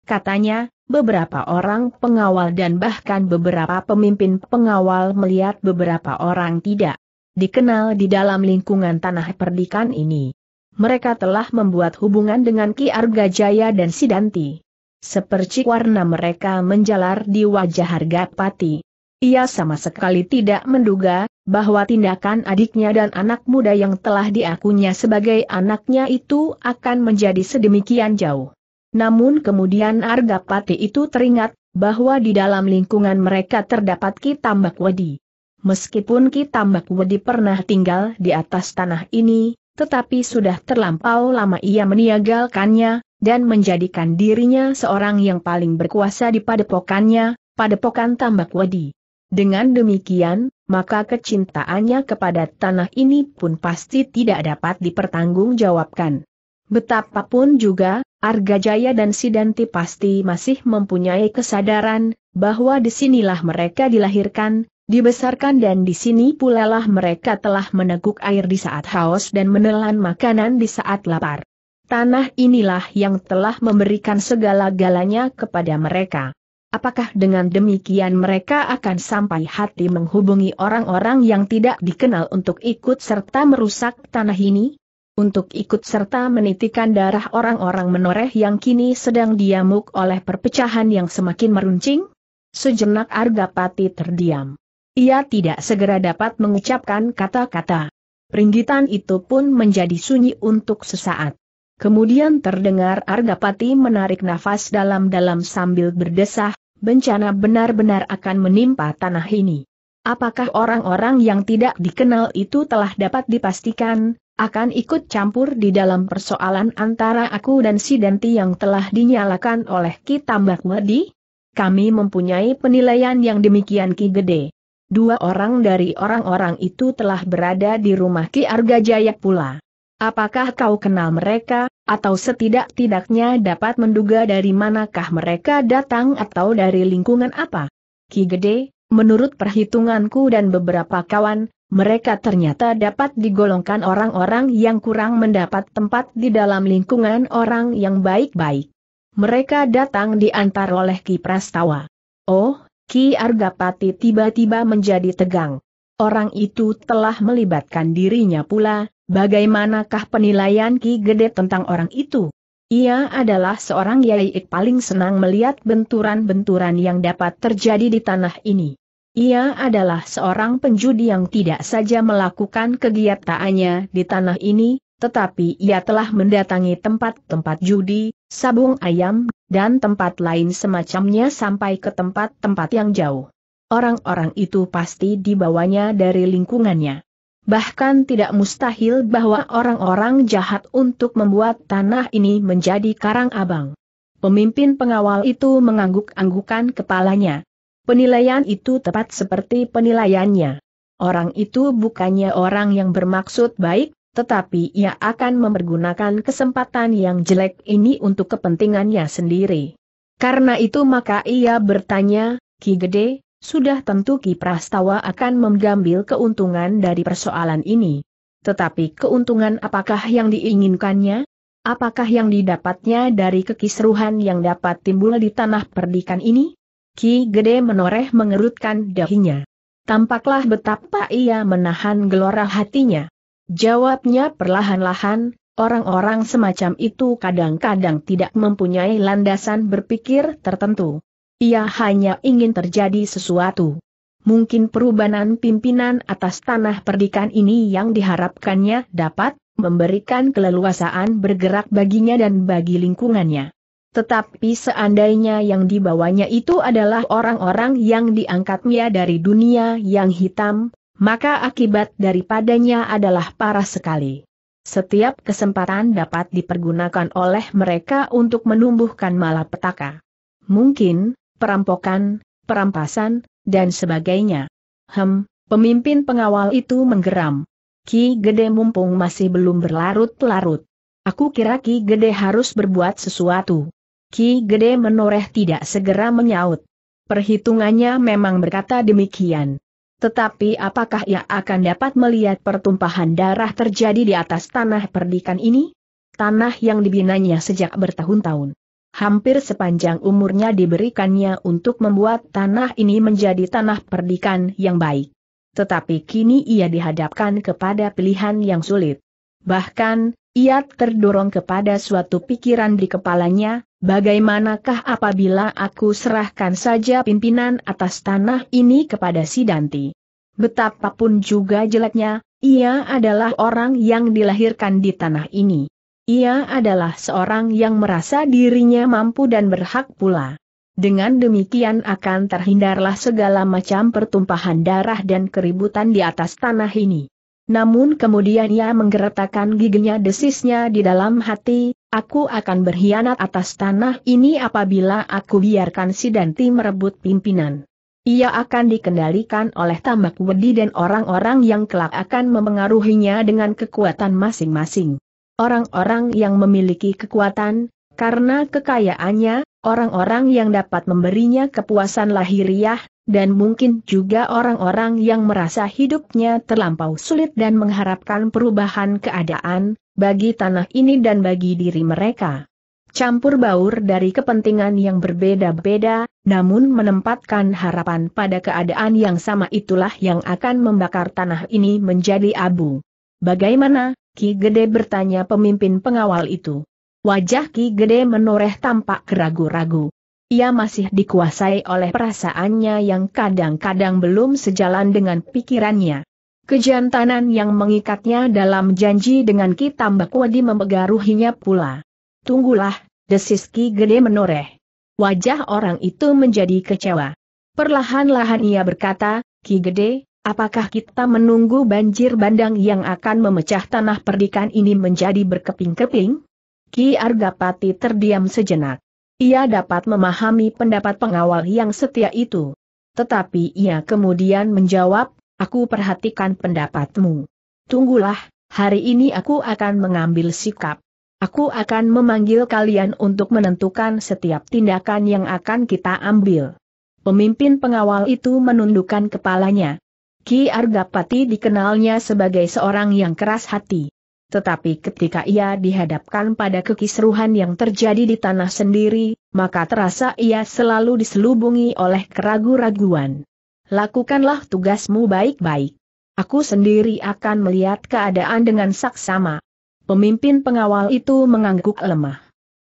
Katanya, beberapa orang pengawal dan bahkan beberapa pemimpin pengawal melihat beberapa orang tidak dikenal di dalam lingkungan tanah perdikan ini. Mereka telah membuat hubungan dengan Ki Arga Jaya dan Sidanti. Seperti warna mereka menjalar di wajah harga pati. Ia sama sekali tidak menduga, bahwa tindakan adiknya dan anak muda yang telah diakunya sebagai anaknya itu akan menjadi sedemikian jauh. Namun kemudian Argapati itu teringat, bahwa di dalam lingkungan mereka terdapat Kitambak Wedi. Meskipun Kitambak Wedi pernah tinggal di atas tanah ini, tetapi sudah terlampau lama ia meniagalkannya, dan menjadikan dirinya seorang yang paling berkuasa di padepokannya, padepokan Tambak Wedi. Dengan demikian, maka kecintaannya kepada tanah ini pun pasti tidak dapat dipertanggungjawabkan. Betapapun juga, Arga Jaya dan Sidanti pasti masih mempunyai kesadaran, bahwa disinilah mereka dilahirkan, dibesarkan dan di sini pulalah mereka telah meneguk air di saat haus dan menelan makanan di saat lapar. Tanah inilah yang telah memberikan segala-galanya kepada mereka. Apakah dengan demikian mereka akan sampai hati menghubungi orang-orang yang tidak dikenal untuk ikut serta merusak tanah ini? untuk ikut serta menitikan darah orang-orang menoreh yang kini sedang diamuk oleh perpecahan yang semakin meruncing? Sejenak Argapati terdiam. Ia tidak segera dapat mengucapkan kata-kata. Peringgitan itu pun menjadi sunyi untuk sesaat. Kemudian terdengar Argapati menarik nafas dalam-dalam sambil berdesah, bencana benar-benar akan menimpa tanah ini. Apakah orang-orang yang tidak dikenal itu telah dapat dipastikan, akan ikut campur di dalam persoalan antara aku dan si Denti yang telah dinyalakan oleh Ki Tambak Medi? Kami mempunyai penilaian yang demikian Ki Gede. Dua orang dari orang-orang itu telah berada di rumah Ki Arga Argajaya pula. Apakah kau kenal mereka, atau setidak-tidaknya dapat menduga dari manakah mereka datang atau dari lingkungan apa? Ki Gede, menurut perhitunganku dan beberapa kawan, mereka ternyata dapat digolongkan orang-orang yang kurang mendapat tempat di dalam lingkungan orang yang baik-baik. Mereka datang diantar oleh Ki Prastawa. Oh, Ki Argapati tiba-tiba menjadi tegang. Orang itu telah melibatkan dirinya pula, bagaimanakah penilaian Ki Gede tentang orang itu? Ia adalah seorang yaiik paling senang melihat benturan-benturan yang dapat terjadi di tanah ini. Ia adalah seorang penjudi yang tidak saja melakukan kegiatannya di tanah ini, tetapi ia telah mendatangi tempat-tempat judi, sabung ayam, dan tempat lain semacamnya sampai ke tempat-tempat yang jauh. Orang-orang itu pasti dibawanya dari lingkungannya. Bahkan tidak mustahil bahwa orang-orang jahat untuk membuat tanah ini menjadi karang abang. Pemimpin pengawal itu mengangguk-anggukan kepalanya. Penilaian itu tepat seperti penilaiannya. Orang itu bukannya orang yang bermaksud baik, tetapi ia akan mempergunakan kesempatan yang jelek ini untuk kepentingannya sendiri. Karena itu maka ia bertanya, Ki Gede, sudah tentu Ki Prastawa akan mengambil keuntungan dari persoalan ini. Tetapi keuntungan apakah yang diinginkannya? Apakah yang didapatnya dari kekisruhan yang dapat timbul di tanah perdikan ini? Ki Gede menoreh mengerutkan dahinya. Tampaklah betapa ia menahan gelora hatinya. Jawabnya perlahan-lahan, orang-orang semacam itu kadang-kadang tidak mempunyai landasan berpikir tertentu. Ia hanya ingin terjadi sesuatu. Mungkin perubahan pimpinan atas tanah perdikan ini yang diharapkannya dapat memberikan keleluasaan bergerak baginya dan bagi lingkungannya. Tetapi seandainya yang dibawanya itu adalah orang-orang yang diangkatnya dari dunia yang hitam, maka akibat daripadanya adalah parah sekali. Setiap kesempatan dapat dipergunakan oleh mereka untuk menumbuhkan malapetaka. Mungkin, perampokan, perampasan, dan sebagainya. Hem, pemimpin pengawal itu menggeram. Ki Gede mumpung masih belum berlarut-larut. Aku kira Ki Gede harus berbuat sesuatu. Ki Gede menoreh tidak segera menyaut. Perhitungannya memang berkata demikian. Tetapi apakah ia akan dapat melihat pertumpahan darah terjadi di atas tanah perdikan ini? Tanah yang dibinanya sejak bertahun-tahun. Hampir sepanjang umurnya diberikannya untuk membuat tanah ini menjadi tanah perdikan yang baik. Tetapi kini ia dihadapkan kepada pilihan yang sulit. Bahkan, ia terdorong kepada suatu pikiran di kepalanya, bagaimanakah apabila aku serahkan saja pimpinan atas tanah ini kepada si Danti. Betapapun juga jeleknya, ia adalah orang yang dilahirkan di tanah ini. Ia adalah seorang yang merasa dirinya mampu dan berhak pula. Dengan demikian akan terhindarlah segala macam pertumpahan darah dan keributan di atas tanah ini. Namun kemudian ia menggeretakkan giginya desisnya di dalam hati, aku akan berkhianat atas tanah ini apabila aku biarkan si Danti merebut pimpinan. Ia akan dikendalikan oleh tambak wedi dan orang-orang yang kelak akan memengaruhinya dengan kekuatan masing-masing. Orang-orang yang memiliki kekuatan, karena kekayaannya, orang-orang yang dapat memberinya kepuasan lahiriah, dan mungkin juga orang-orang yang merasa hidupnya terlampau sulit dan mengharapkan perubahan keadaan, bagi tanah ini dan bagi diri mereka. Campur baur dari kepentingan yang berbeda-beda, namun menempatkan harapan pada keadaan yang sama itulah yang akan membakar tanah ini menjadi abu. Bagaimana, Ki Gede bertanya pemimpin pengawal itu. Wajah Ki Gede menoreh tampak keragu-ragu. Ia masih dikuasai oleh perasaannya yang kadang-kadang belum sejalan dengan pikirannya. Kejantanan yang mengikatnya dalam janji dengan Kitam Bakwadi memegaruhinya pula. Tunggulah, desis Ki Gede menoreh. Wajah orang itu menjadi kecewa. Perlahan-lahan ia berkata, Ki Gede, apakah kita menunggu banjir bandang yang akan memecah tanah perdikan ini menjadi berkeping-keping? Ki Argapati terdiam sejenak. Ia dapat memahami pendapat pengawal yang setia itu. Tetapi ia kemudian menjawab, aku perhatikan pendapatmu. Tunggulah, hari ini aku akan mengambil sikap. Aku akan memanggil kalian untuk menentukan setiap tindakan yang akan kita ambil. Pemimpin pengawal itu menundukkan kepalanya. Ki Argapati dikenalnya sebagai seorang yang keras hati tetapi ketika ia dihadapkan pada kekisruhan yang terjadi di tanah sendiri, maka terasa ia selalu diselubungi oleh keragu raguan Lakukanlah tugasmu baik-baik. Aku sendiri akan melihat keadaan dengan saksama. Pemimpin pengawal itu mengangguk lemah.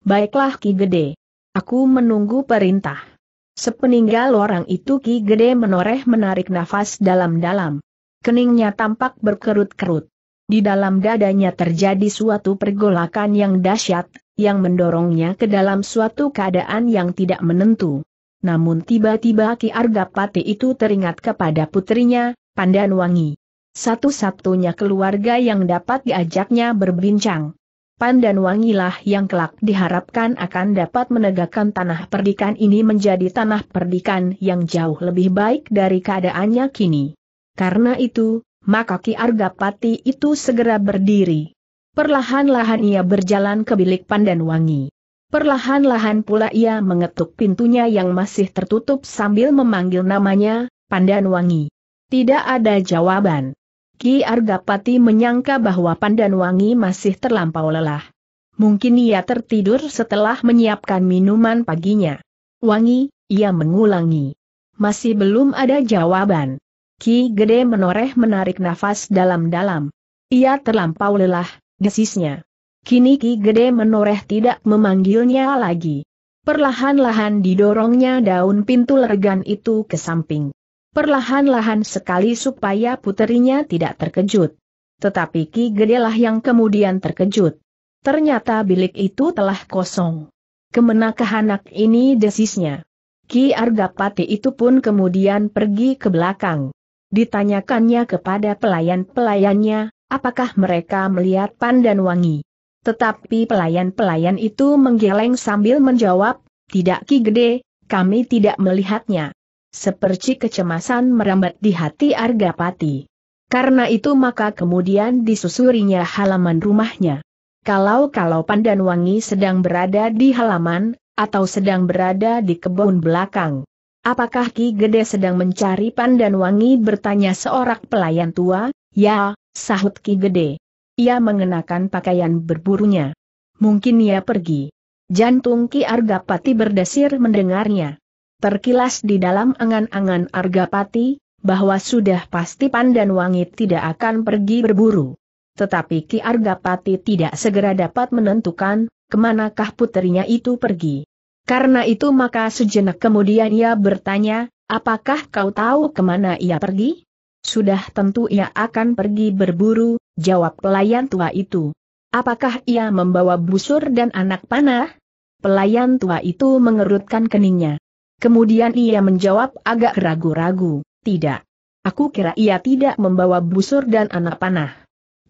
Baiklah Ki Gede. Aku menunggu perintah. Sepeninggal orang itu Ki Gede menoreh menarik nafas dalam-dalam. Keningnya tampak berkerut-kerut. Di dalam dadanya terjadi suatu pergolakan yang dahsyat, yang mendorongnya ke dalam suatu keadaan yang tidak menentu. Namun tiba-tiba Ki Arga Pati itu teringat kepada putrinya, Pandan Wangi. Satu-satunya keluarga yang dapat diajaknya berbincang. Pandan lah yang kelak diharapkan akan dapat menegakkan tanah perdikan ini menjadi tanah perdikan yang jauh lebih baik dari keadaannya kini. Karena itu, maka Ki Argapati itu segera berdiri. Perlahan-lahan ia berjalan ke bilik pandan wangi. Perlahan-lahan pula ia mengetuk pintunya yang masih tertutup sambil memanggil namanya, pandan wangi. Tidak ada jawaban. Ki Argapati menyangka bahwa pandan wangi masih terlampau lelah. Mungkin ia tertidur setelah menyiapkan minuman paginya. Wangi, ia mengulangi. Masih belum ada jawaban. Ki Gede menoreh menarik nafas dalam-dalam. Ia terlampau lelah, desisnya. Kini Ki Gede menoreh tidak memanggilnya lagi. Perlahan-lahan didorongnya daun pintu lergan itu ke samping. Perlahan-lahan sekali supaya puterinya tidak terkejut. Tetapi Ki Gede lah yang kemudian terkejut. Ternyata bilik itu telah kosong. Kemenakah anak ini desisnya. Ki Argapati itu pun kemudian pergi ke belakang. Ditanyakannya kepada pelayan-pelayannya, apakah mereka melihat pandan wangi. Tetapi pelayan-pelayan itu menggeleng sambil menjawab, tidak ki gede, kami tidak melihatnya. Seperti kecemasan merambat di hati Argapati. Karena itu maka kemudian disusurinya halaman rumahnya. Kalau-kalau pandan wangi sedang berada di halaman, atau sedang berada di kebun belakang. Apakah Ki Gede sedang mencari pandan wangi bertanya seorang pelayan tua? Ya, sahut Ki Gede. Ia mengenakan pakaian berburunya. Mungkin ia pergi. Jantung Ki Argapati berdesir mendengarnya. Terkilas di dalam angan-angan Argapati, bahwa sudah pasti pandan wangi tidak akan pergi berburu. Tetapi Ki Argapati tidak segera dapat menentukan, kemanakah putrinya itu pergi. Karena itu maka sejenak kemudian ia bertanya, apakah kau tahu kemana ia pergi? Sudah tentu ia akan pergi berburu, jawab pelayan tua itu. Apakah ia membawa busur dan anak panah? Pelayan tua itu mengerutkan keningnya. Kemudian ia menjawab agak ragu-ragu, tidak. Aku kira ia tidak membawa busur dan anak panah.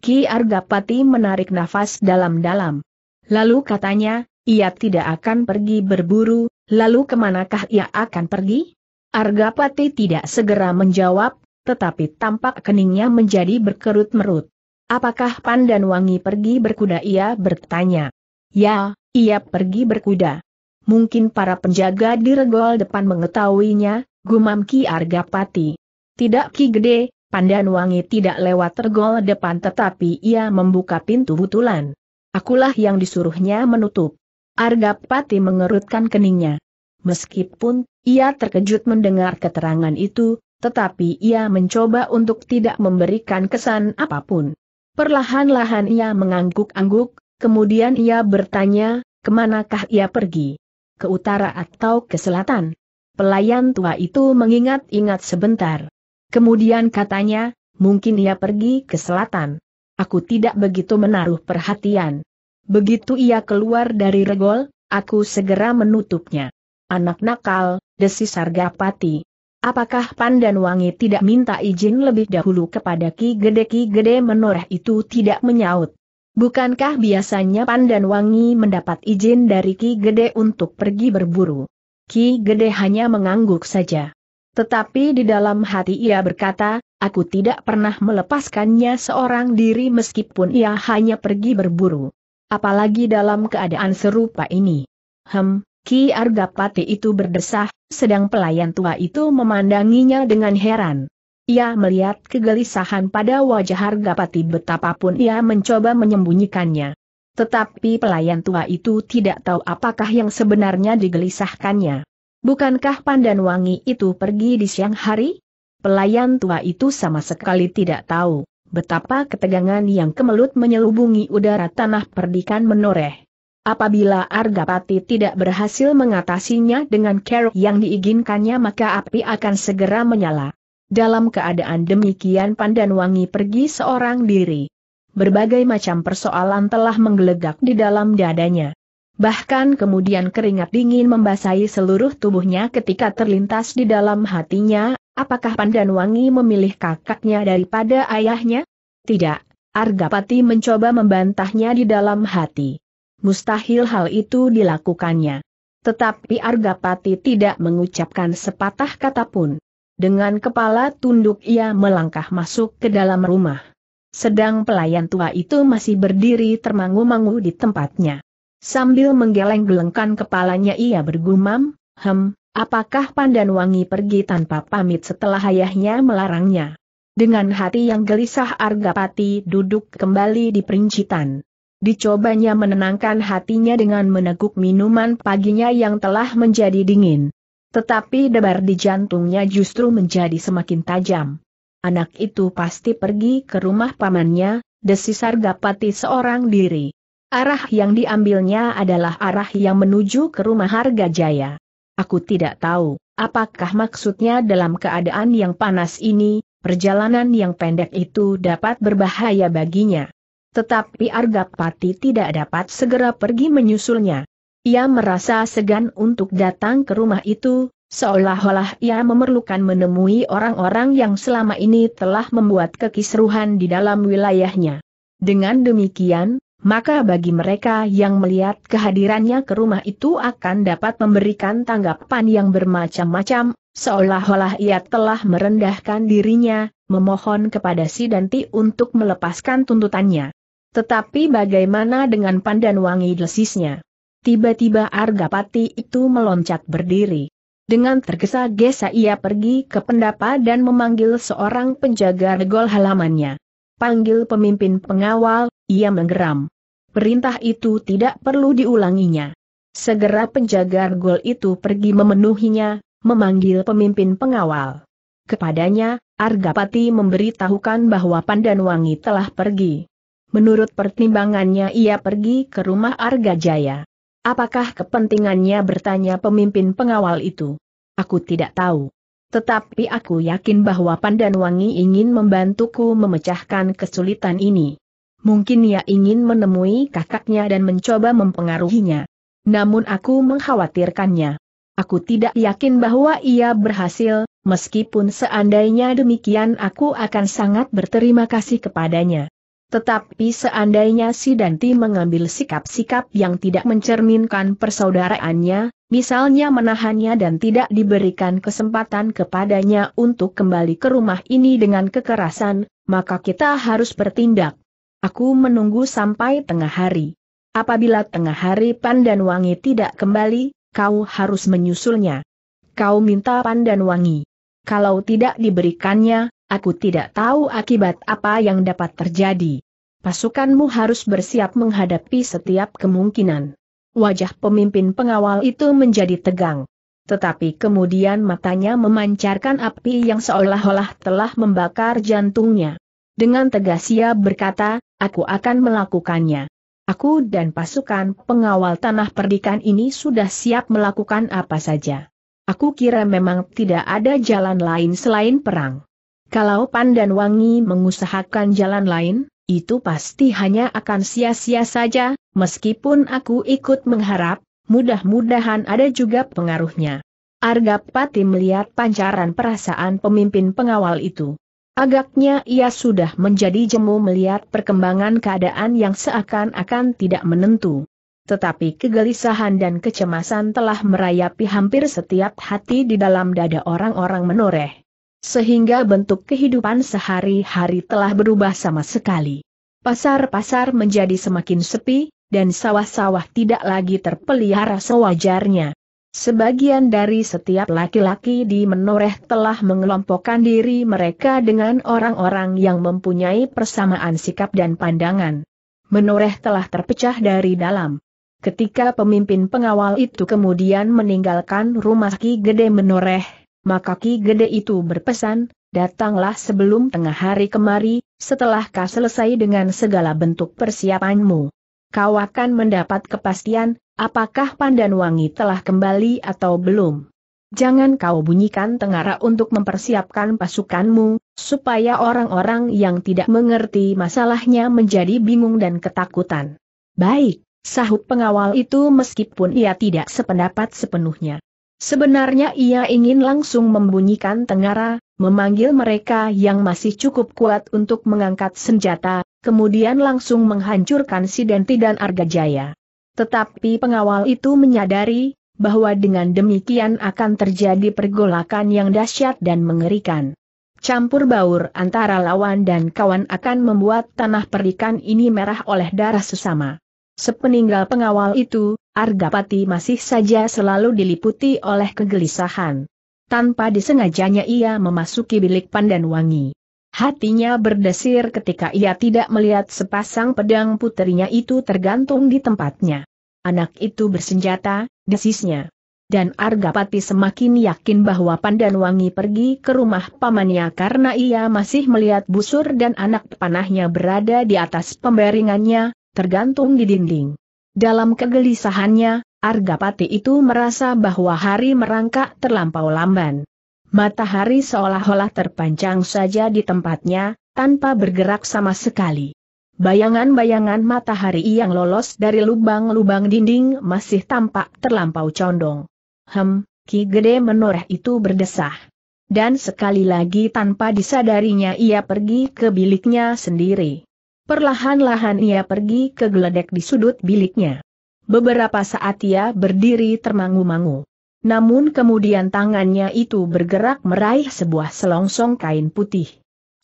Ki Argapati menarik nafas dalam-dalam. Lalu katanya, ia tidak akan pergi berburu, lalu kemanakah ia akan pergi? Argapati tidak segera menjawab, tetapi tampak keningnya menjadi berkerut-merut. Apakah Pandan Wangi pergi berkuda ia bertanya. Ya, ia pergi berkuda. Mungkin para penjaga di regol depan mengetahuinya, gumam Ki Argapati. Tidak Ki Gede, Pandan Wangi tidak lewat regol depan tetapi ia membuka pintu butulan. Akulah yang disuruhnya menutup. Argapati mengerutkan keningnya. Meskipun, ia terkejut mendengar keterangan itu, tetapi ia mencoba untuk tidak memberikan kesan apapun. Perlahan-lahan ia mengangguk-angguk, kemudian ia bertanya, kemanakah ia pergi? Ke utara atau ke selatan? Pelayan tua itu mengingat-ingat sebentar. Kemudian katanya, mungkin ia pergi ke selatan. Aku tidak begitu menaruh perhatian. Begitu ia keluar dari regol, aku segera menutupnya. Anak nakal, desi Sargapati. Apakah pandan wangi tidak minta izin lebih dahulu kepada Ki Gede Ki Gede menoreh itu tidak menyaut. Bukankah biasanya pandan wangi mendapat izin dari Ki Gede untuk pergi berburu? Ki Gede hanya mengangguk saja. Tetapi di dalam hati ia berkata, aku tidak pernah melepaskannya seorang diri meskipun ia hanya pergi berburu apalagi dalam keadaan serupa ini. Hem, Ki Argapati itu berdesah, sedang pelayan tua itu memandanginya dengan heran. Ia melihat kegelisahan pada wajah Argapati betapapun ia mencoba menyembunyikannya. Tetapi pelayan tua itu tidak tahu apakah yang sebenarnya digelisahkannya. Bukankah Pandan Wangi itu pergi di siang hari? Pelayan tua itu sama sekali tidak tahu. Betapa ketegangan yang kemelut menyelubungi udara tanah perdikan menoreh. Apabila Argapati tidak berhasil mengatasinya dengan kerok yang diinginkannya maka api akan segera menyala. Dalam keadaan demikian wangi pergi seorang diri. Berbagai macam persoalan telah menggelegak di dalam dadanya. Bahkan kemudian keringat dingin membasahi seluruh tubuhnya ketika terlintas di dalam hatinya, Apakah Pandan Wangi memilih kakaknya daripada ayahnya? Tidak. Argapati mencoba membantahnya di dalam hati. Mustahil hal itu dilakukannya. Tetapi Argapati tidak mengucapkan sepatah kata pun. Dengan kepala tunduk ia melangkah masuk ke dalam rumah. Sedang pelayan tua itu masih berdiri termangu-mangu di tempatnya. Sambil menggeleng-gelengkan kepalanya ia bergumam, Hem, Apakah Pandan Wangi pergi tanpa pamit setelah ayahnya melarangnya? Dengan hati yang gelisah Argapati duduk kembali di perincitan. Dicobanya menenangkan hatinya dengan meneguk minuman paginya yang telah menjadi dingin. Tetapi debar di jantungnya justru menjadi semakin tajam. Anak itu pasti pergi ke rumah pamannya, desis Argapati seorang diri. Arah yang diambilnya adalah arah yang menuju ke rumah Harga Jaya. Aku tidak tahu, apakah maksudnya dalam keadaan yang panas ini, perjalanan yang pendek itu dapat berbahaya baginya. Tetapi Argapati tidak dapat segera pergi menyusulnya. Ia merasa segan untuk datang ke rumah itu, seolah-olah ia memerlukan menemui orang-orang yang selama ini telah membuat kekisruhan di dalam wilayahnya. Dengan demikian, maka bagi mereka yang melihat kehadirannya ke rumah itu akan dapat memberikan tanggapan yang bermacam-macam, seolah-olah ia telah merendahkan dirinya, memohon kepada si Danti untuk melepaskan tuntutannya. Tetapi bagaimana dengan pandan wangi lesisnya? Tiba-tiba Argapati itu meloncat berdiri. Dengan tergesa-gesa ia pergi ke pendapa dan memanggil seorang penjaga regol halamannya. Panggil pemimpin pengawal, ia menggeram. Perintah itu tidak perlu diulanginya. Segera penjaga gol itu pergi memenuhinya, memanggil pemimpin pengawal. Kepadanya, Argapati memberitahukan bahwa Pandanwangi telah pergi. Menurut pertimbangannya ia pergi ke rumah Argajaya. Apakah kepentingannya bertanya pemimpin pengawal itu? Aku tidak tahu. Tetapi aku yakin bahwa Pandanwangi ingin membantuku memecahkan kesulitan ini. Mungkin ia ingin menemui kakaknya dan mencoba mempengaruhinya. Namun aku mengkhawatirkannya. Aku tidak yakin bahwa ia berhasil, meskipun seandainya demikian aku akan sangat berterima kasih kepadanya. Tetapi seandainya si Danti mengambil sikap-sikap yang tidak mencerminkan persaudaraannya, misalnya menahannya dan tidak diberikan kesempatan kepadanya untuk kembali ke rumah ini dengan kekerasan, maka kita harus bertindak. Aku menunggu sampai tengah hari. Apabila tengah hari Pandan Wangi tidak kembali, kau harus menyusulnya. Kau minta Pandan Wangi. Kalau tidak diberikannya, aku tidak tahu akibat apa yang dapat terjadi. Pasukanmu harus bersiap menghadapi setiap kemungkinan. Wajah pemimpin pengawal itu menjadi tegang. Tetapi kemudian matanya memancarkan api yang seolah-olah telah membakar jantungnya. Dengan tegas ia berkata, aku akan melakukannya. Aku dan pasukan pengawal tanah perdikan ini sudah siap melakukan apa saja. Aku kira memang tidak ada jalan lain selain perang. Kalau Pandan Wangi mengusahakan jalan lain, itu pasti hanya akan sia-sia saja, meskipun aku ikut mengharap, mudah-mudahan ada juga pengaruhnya. Argapati melihat pancaran perasaan pemimpin pengawal itu. Agaknya ia sudah menjadi jemu melihat perkembangan keadaan yang seakan-akan tidak menentu. Tetapi kegelisahan dan kecemasan telah merayapi hampir setiap hati di dalam dada orang-orang menoreh. Sehingga bentuk kehidupan sehari-hari telah berubah sama sekali. Pasar-pasar menjadi semakin sepi, dan sawah-sawah tidak lagi terpelihara sewajarnya. Sebagian dari setiap laki-laki di Menoreh telah mengelompokkan diri mereka dengan orang-orang yang mempunyai persamaan sikap dan pandangan. Menoreh telah terpecah dari dalam. Ketika pemimpin pengawal itu kemudian meninggalkan rumah Ki Gede Menoreh, maka Ki Gede itu berpesan, datanglah sebelum tengah hari kemari, setelah kau selesai dengan segala bentuk persiapanmu. Kau akan mendapat kepastian, apakah Pandan Wangi telah kembali atau belum? Jangan kau bunyikan tengara untuk mempersiapkan pasukanmu, supaya orang-orang yang tidak mengerti masalahnya menjadi bingung dan ketakutan. Baik, sahut pengawal itu meskipun ia tidak sependapat sepenuhnya. Sebenarnya ia ingin langsung membunyikan tengara, memanggil mereka yang masih cukup kuat untuk mengangkat senjata, kemudian langsung menghancurkan Sidenti dan Argajaya. Tetapi pengawal itu menyadari, bahwa dengan demikian akan terjadi pergolakan yang dahsyat dan mengerikan. Campur baur antara lawan dan kawan akan membuat tanah perikan ini merah oleh darah sesama. Sepeninggal pengawal itu, Argapati masih saja selalu diliputi oleh kegelisahan. Tanpa disengajanya ia memasuki bilik pandan wangi. Hatinya berdesir ketika ia tidak melihat sepasang pedang puterinya itu tergantung di tempatnya. Anak itu bersenjata, desisnya. Dan Argapati semakin yakin bahwa Pandanwangi pergi ke rumah pamannya karena ia masih melihat busur dan anak panahnya berada di atas pembaringannya, tergantung di dinding. Dalam kegelisahannya, Argapati itu merasa bahwa hari merangkak terlampau lamban. Matahari seolah-olah terpanjang saja di tempatnya, tanpa bergerak sama sekali. Bayangan-bayangan matahari yang lolos dari lubang-lubang dinding masih tampak terlampau condong. Hem, Ki Gede menoreh itu berdesah. Dan sekali lagi tanpa disadarinya ia pergi ke biliknya sendiri. Perlahan-lahan ia pergi ke geledek di sudut biliknya. Beberapa saat ia berdiri termangu-mangu. Namun kemudian tangannya itu bergerak meraih sebuah selongsong kain putih.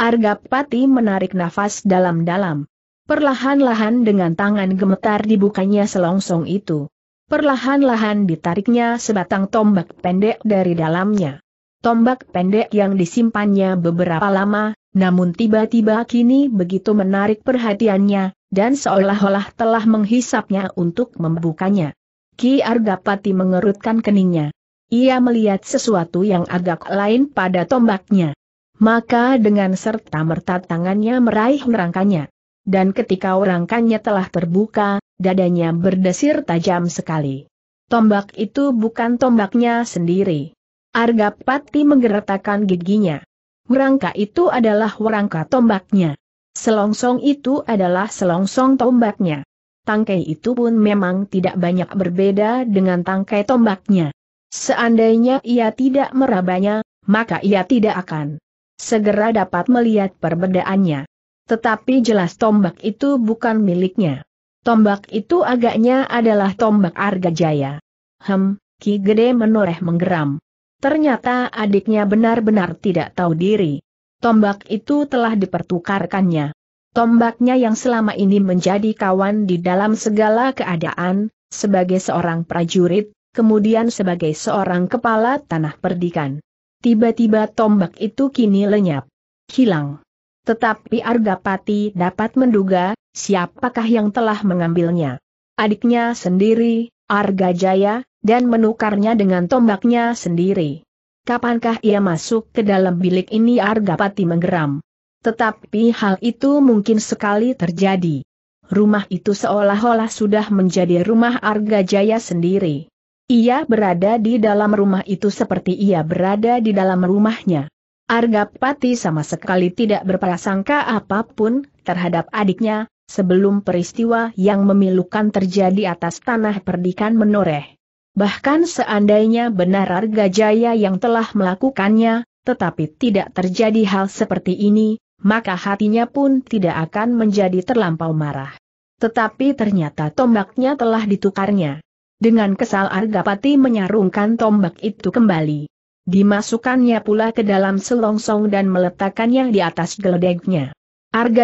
Argapati menarik nafas dalam-dalam. Perlahan-lahan dengan tangan gemetar dibukanya selongsong itu. Perlahan-lahan ditariknya sebatang tombak pendek dari dalamnya. Tombak pendek yang disimpannya beberapa lama, namun tiba-tiba kini begitu menarik perhatiannya, dan seolah-olah telah menghisapnya untuk membukanya. Ki Argapati mengerutkan keningnya. Ia melihat sesuatu yang agak lain pada tombaknya. Maka dengan serta-merta tangannya meraih rangkanya. Dan ketika rangkanya telah terbuka, dadanya berdesir tajam sekali. Tombak itu bukan tombaknya sendiri. Argapati menggeretakkan giginya. Rangka itu adalah rangka tombaknya. Selongsong itu adalah selongsong tombaknya tangkai itu pun memang tidak banyak berbeda dengan tangkai tombaknya. Seandainya ia tidak merabanya, maka ia tidak akan segera dapat melihat perbedaannya. Tetapi jelas tombak itu bukan miliknya. Tombak itu agaknya adalah tombak Arga Jaya. Hem, Ki Gede menoreh menggeram. Ternyata adiknya benar-benar tidak tahu diri. Tombak itu telah dipertukarkannya. Tombaknya yang selama ini menjadi kawan di dalam segala keadaan, sebagai seorang prajurit, kemudian sebagai seorang kepala tanah perdikan. Tiba-tiba tombak itu kini lenyap. Hilang. Tetapi Argapati dapat menduga, siapakah yang telah mengambilnya. Adiknya sendiri, Arga Jaya, dan menukarnya dengan tombaknya sendiri. Kapankah ia masuk ke dalam bilik ini Argapati menggeram. Tetapi hal itu mungkin sekali terjadi. Rumah itu seolah-olah sudah menjadi rumah Arga Jaya sendiri. Ia berada di dalam rumah itu seperti ia berada di dalam rumahnya. Arga Pati sama sekali tidak berprasangka apapun terhadap adiknya, sebelum peristiwa yang memilukan terjadi atas tanah perdikan menoreh. Bahkan seandainya benar Arga Jaya yang telah melakukannya, tetapi tidak terjadi hal seperti ini, maka hatinya pun tidak akan menjadi terlampau marah. Tetapi ternyata tombaknya telah ditukarnya. Dengan kesal Argapati menyarungkan tombak itu kembali. Dimasukkannya pula ke dalam selongsong dan meletakkannya di atas geledeknya.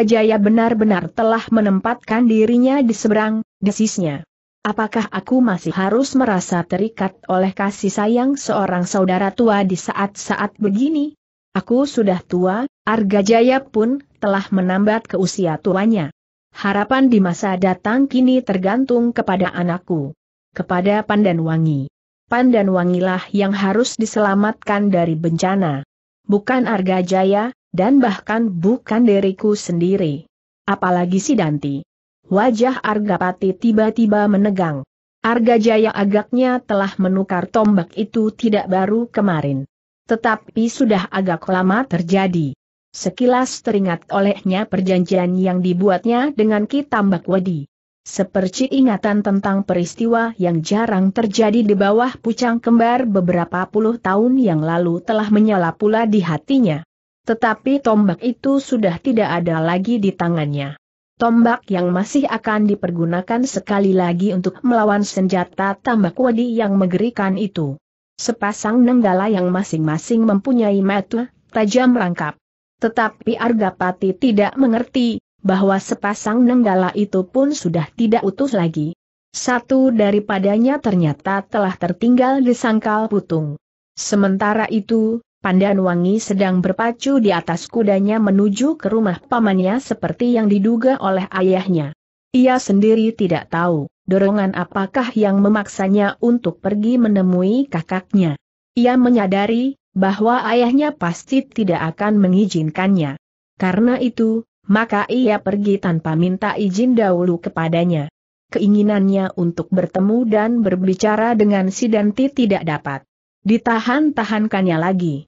Jaya benar-benar telah menempatkan dirinya di seberang, desisnya. Apakah aku masih harus merasa terikat oleh kasih sayang seorang saudara tua di saat-saat begini? Aku sudah tua, Arga Jaya pun telah menambat ke usia tuanya. Harapan di masa datang kini tergantung kepada anakku. Kepada Wangi. Pandan Pandan Wangilah yang harus diselamatkan dari bencana. Bukan Arga Jaya, dan bahkan bukan diriku sendiri. Apalagi si Danti. Wajah Argapati tiba-tiba menegang. Arga Jaya agaknya telah menukar tombak itu tidak baru kemarin. Tetapi sudah agak lama terjadi. Sekilas teringat olehnya perjanjian yang dibuatnya dengan Kitambak Wadi. Seperti ingatan tentang peristiwa yang jarang terjadi di bawah pucang kembar beberapa puluh tahun yang lalu telah menyala pula di hatinya. Tetapi tombak itu sudah tidak ada lagi di tangannya. Tombak yang masih akan dipergunakan sekali lagi untuk melawan senjata tambak wadi yang mengerikan itu. Sepasang nenggala yang masing-masing mempunyai mata, tajam rangkap. Tetapi Argapati tidak mengerti, bahwa sepasang nenggala itu pun sudah tidak utuh lagi. Satu daripadanya ternyata telah tertinggal di sangkal putung. Sementara itu, Pandan Wangi sedang berpacu di atas kudanya menuju ke rumah pamannya seperti yang diduga oleh ayahnya. Ia sendiri tidak tahu. Dorongan apakah yang memaksanya untuk pergi menemui kakaknya? Ia menyadari bahwa ayahnya pasti tidak akan mengizinkannya. Karena itu, maka ia pergi tanpa minta izin dahulu kepadanya. Keinginannya untuk bertemu dan berbicara dengan si Danti tidak dapat ditahan-tahankannya lagi.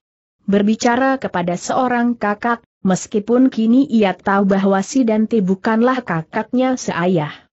Berbicara kepada seorang kakak, meskipun kini ia tahu bahwa si Danti bukanlah kakaknya seayah.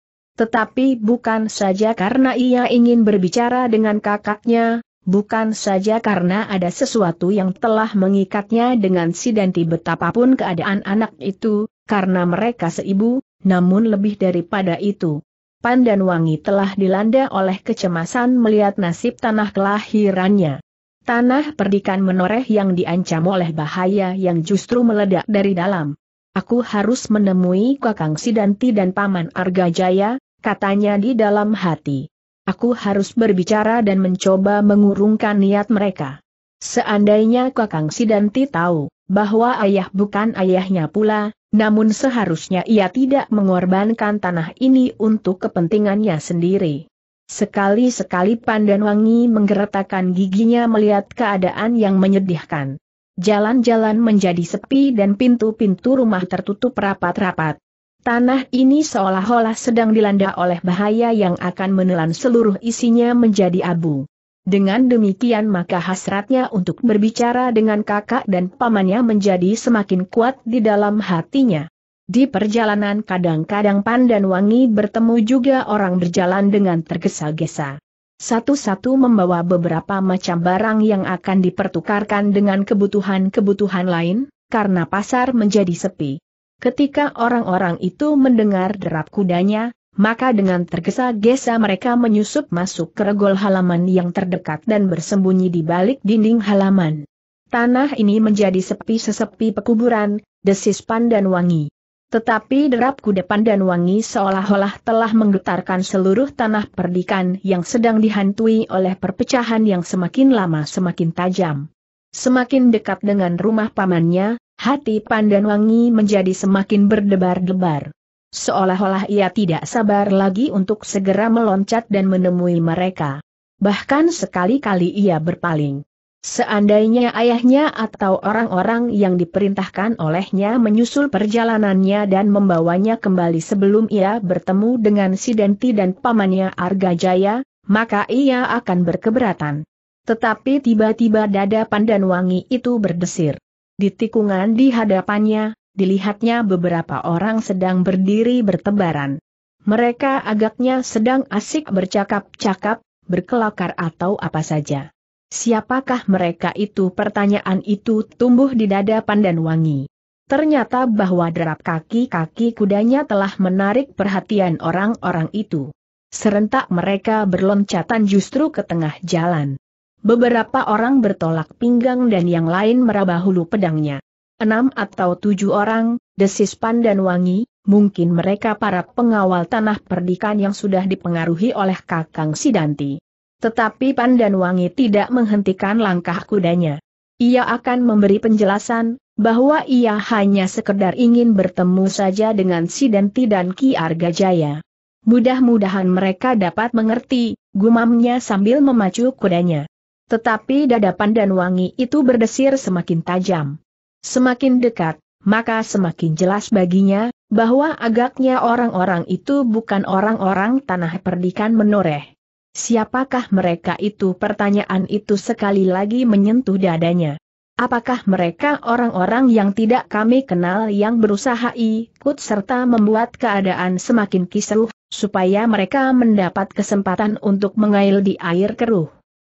Tetapi bukan saja karena ia ingin berbicara dengan kakaknya, bukan saja karena ada sesuatu yang telah mengikatnya dengan si Danti betapapun keadaan anak itu, karena mereka seibu, namun lebih daripada itu. Wangi telah dilanda oleh kecemasan melihat nasib tanah kelahirannya. Tanah perdikan menoreh yang diancam oleh bahaya yang justru meledak dari dalam. Aku harus menemui Kakang Sidanti dan Paman Argajaya, katanya di dalam hati. Aku harus berbicara dan mencoba mengurungkan niat mereka. Seandainya Kakang Sidanti tahu bahwa ayah bukan ayahnya pula, namun seharusnya ia tidak mengorbankan tanah ini untuk kepentingannya sendiri. Sekali-sekali Wangi menggeretakkan giginya melihat keadaan yang menyedihkan. Jalan-jalan menjadi sepi dan pintu-pintu rumah tertutup rapat-rapat, Tanah ini seolah-olah sedang dilanda oleh bahaya yang akan menelan seluruh isinya menjadi abu. Dengan demikian maka hasratnya untuk berbicara dengan kakak dan pamannya menjadi semakin kuat di dalam hatinya. Di perjalanan kadang-kadang Pan dan Wangi bertemu juga orang berjalan dengan tergesa-gesa. Satu-satu membawa beberapa macam barang yang akan dipertukarkan dengan kebutuhan-kebutuhan lain, karena pasar menjadi sepi. Ketika orang-orang itu mendengar derap kudanya, maka dengan tergesa-gesa mereka menyusup masuk ke regol halaman yang terdekat dan bersembunyi di balik dinding halaman. Tanah ini menjadi sepi sesepi pekuburan, desis pandan wangi. Tetapi derap kuda pandan wangi seolah-olah telah menggetarkan seluruh tanah perdikan yang sedang dihantui oleh perpecahan yang semakin lama semakin tajam. Semakin dekat dengan rumah pamannya, hati Pandanwangi menjadi semakin berdebar-debar. Seolah-olah ia tidak sabar lagi untuk segera meloncat dan menemui mereka. Bahkan sekali-kali ia berpaling. Seandainya ayahnya atau orang-orang yang diperintahkan olehnya menyusul perjalanannya dan membawanya kembali sebelum ia bertemu dengan Sidanti dan pamannya Arga Jaya, maka ia akan berkeberatan. Tetapi tiba-tiba dada pandan wangi itu berdesir. Di tikungan di hadapannya, dilihatnya beberapa orang sedang berdiri bertebaran. Mereka agaknya sedang asik bercakap-cakap, berkelakar atau apa saja. Siapakah mereka itu? Pertanyaan itu tumbuh di dada Pandan Wangi. Ternyata bahwa derap kaki-kaki kudanya telah menarik perhatian orang-orang itu. Serentak mereka berloncatan justru ke tengah jalan. Beberapa orang bertolak pinggang dan yang lain meraba hulu pedangnya. Enam atau tujuh orang, desis Pan dan wangi, mungkin mereka para pengawal tanah perdikan yang sudah dipengaruhi oleh Kakang Sidanti. Tetapi Pan dan wangi tidak menghentikan langkah kudanya. Ia akan memberi penjelasan, bahwa ia hanya sekedar ingin bertemu saja dengan Sidanti dan Ki Arga Jaya. Mudah-mudahan mereka dapat mengerti, gumamnya sambil memacu kudanya. Tetapi dadapan dan wangi itu berdesir semakin tajam. Semakin dekat, maka semakin jelas baginya, bahwa agaknya orang-orang itu bukan orang-orang tanah perdikan menoreh. Siapakah mereka itu? Pertanyaan itu sekali lagi menyentuh dadanya. Apakah mereka orang-orang yang tidak kami kenal yang berusaha ikut serta membuat keadaan semakin kisruh, supaya mereka mendapat kesempatan untuk mengail di air keruh?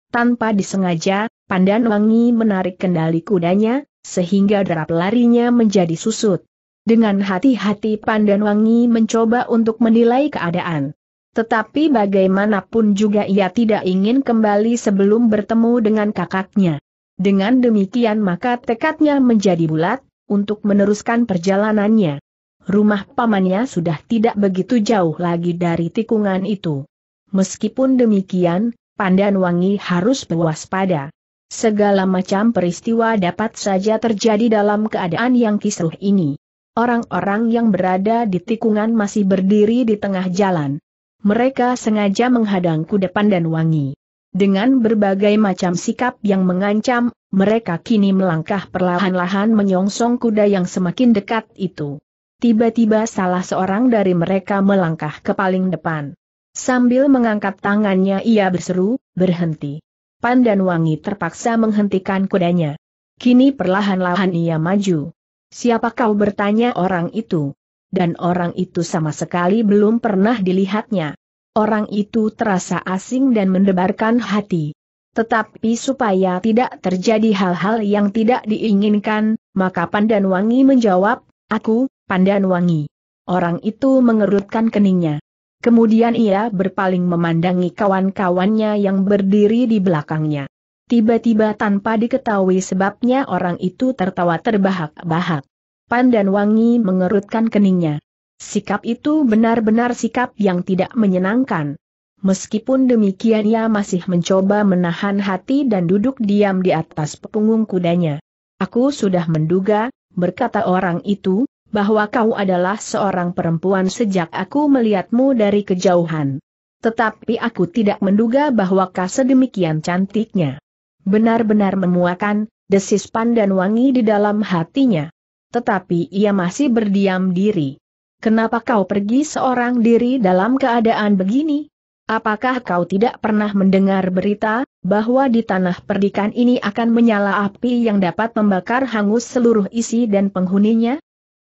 Tanpa disengaja, Pandan Wangi menarik kendali kudanya, sehingga derap larinya menjadi susut. Dengan hati-hati Pandan Wangi mencoba untuk menilai keadaan. Tetapi bagaimanapun juga ia tidak ingin kembali sebelum bertemu dengan kakaknya. Dengan demikian maka tekadnya menjadi bulat, untuk meneruskan perjalanannya. Rumah pamannya sudah tidak begitu jauh lagi dari tikungan itu. Meskipun demikian, Pandan Wangi harus berwaspada. Segala macam peristiwa dapat saja terjadi dalam keadaan yang kisruh ini. Orang-orang yang berada di tikungan masih berdiri di tengah jalan. Mereka sengaja menghadang kuda Pandan Wangi. Dengan berbagai macam sikap yang mengancam, mereka kini melangkah perlahan-lahan menyongsong kuda yang semakin dekat itu. Tiba-tiba salah seorang dari mereka melangkah ke paling depan. Sambil mengangkat tangannya ia berseru, berhenti. Pandan Wangi terpaksa menghentikan kudanya. Kini perlahan-lahan ia maju. Siapa kau bertanya orang itu? Dan orang itu sama sekali belum pernah dilihatnya. Orang itu terasa asing dan mendebarkan hati. Tetapi supaya tidak terjadi hal-hal yang tidak diinginkan, maka Pandan Wangi menjawab, Aku, Pandan Wangi. Orang itu mengerutkan keningnya. Kemudian ia berpaling memandangi kawan-kawannya yang berdiri di belakangnya. Tiba-tiba tanpa diketahui sebabnya orang itu tertawa terbahak-bahak. Pan dan Wangi mengerutkan keningnya. Sikap itu benar-benar sikap yang tidak menyenangkan. Meskipun demikian ia masih mencoba menahan hati dan duduk diam di atas punggung kudanya. Aku sudah menduga, berkata orang itu, bahwa kau adalah seorang perempuan sejak aku melihatmu dari kejauhan. Tetapi aku tidak menduga bahwa kau sedemikian cantiknya. Benar-benar memuakan, desis pandan wangi di dalam hatinya. Tetapi ia masih berdiam diri. Kenapa kau pergi seorang diri dalam keadaan begini? Apakah kau tidak pernah mendengar berita, bahwa di tanah perdikan ini akan menyala api yang dapat membakar hangus seluruh isi dan penghuninya?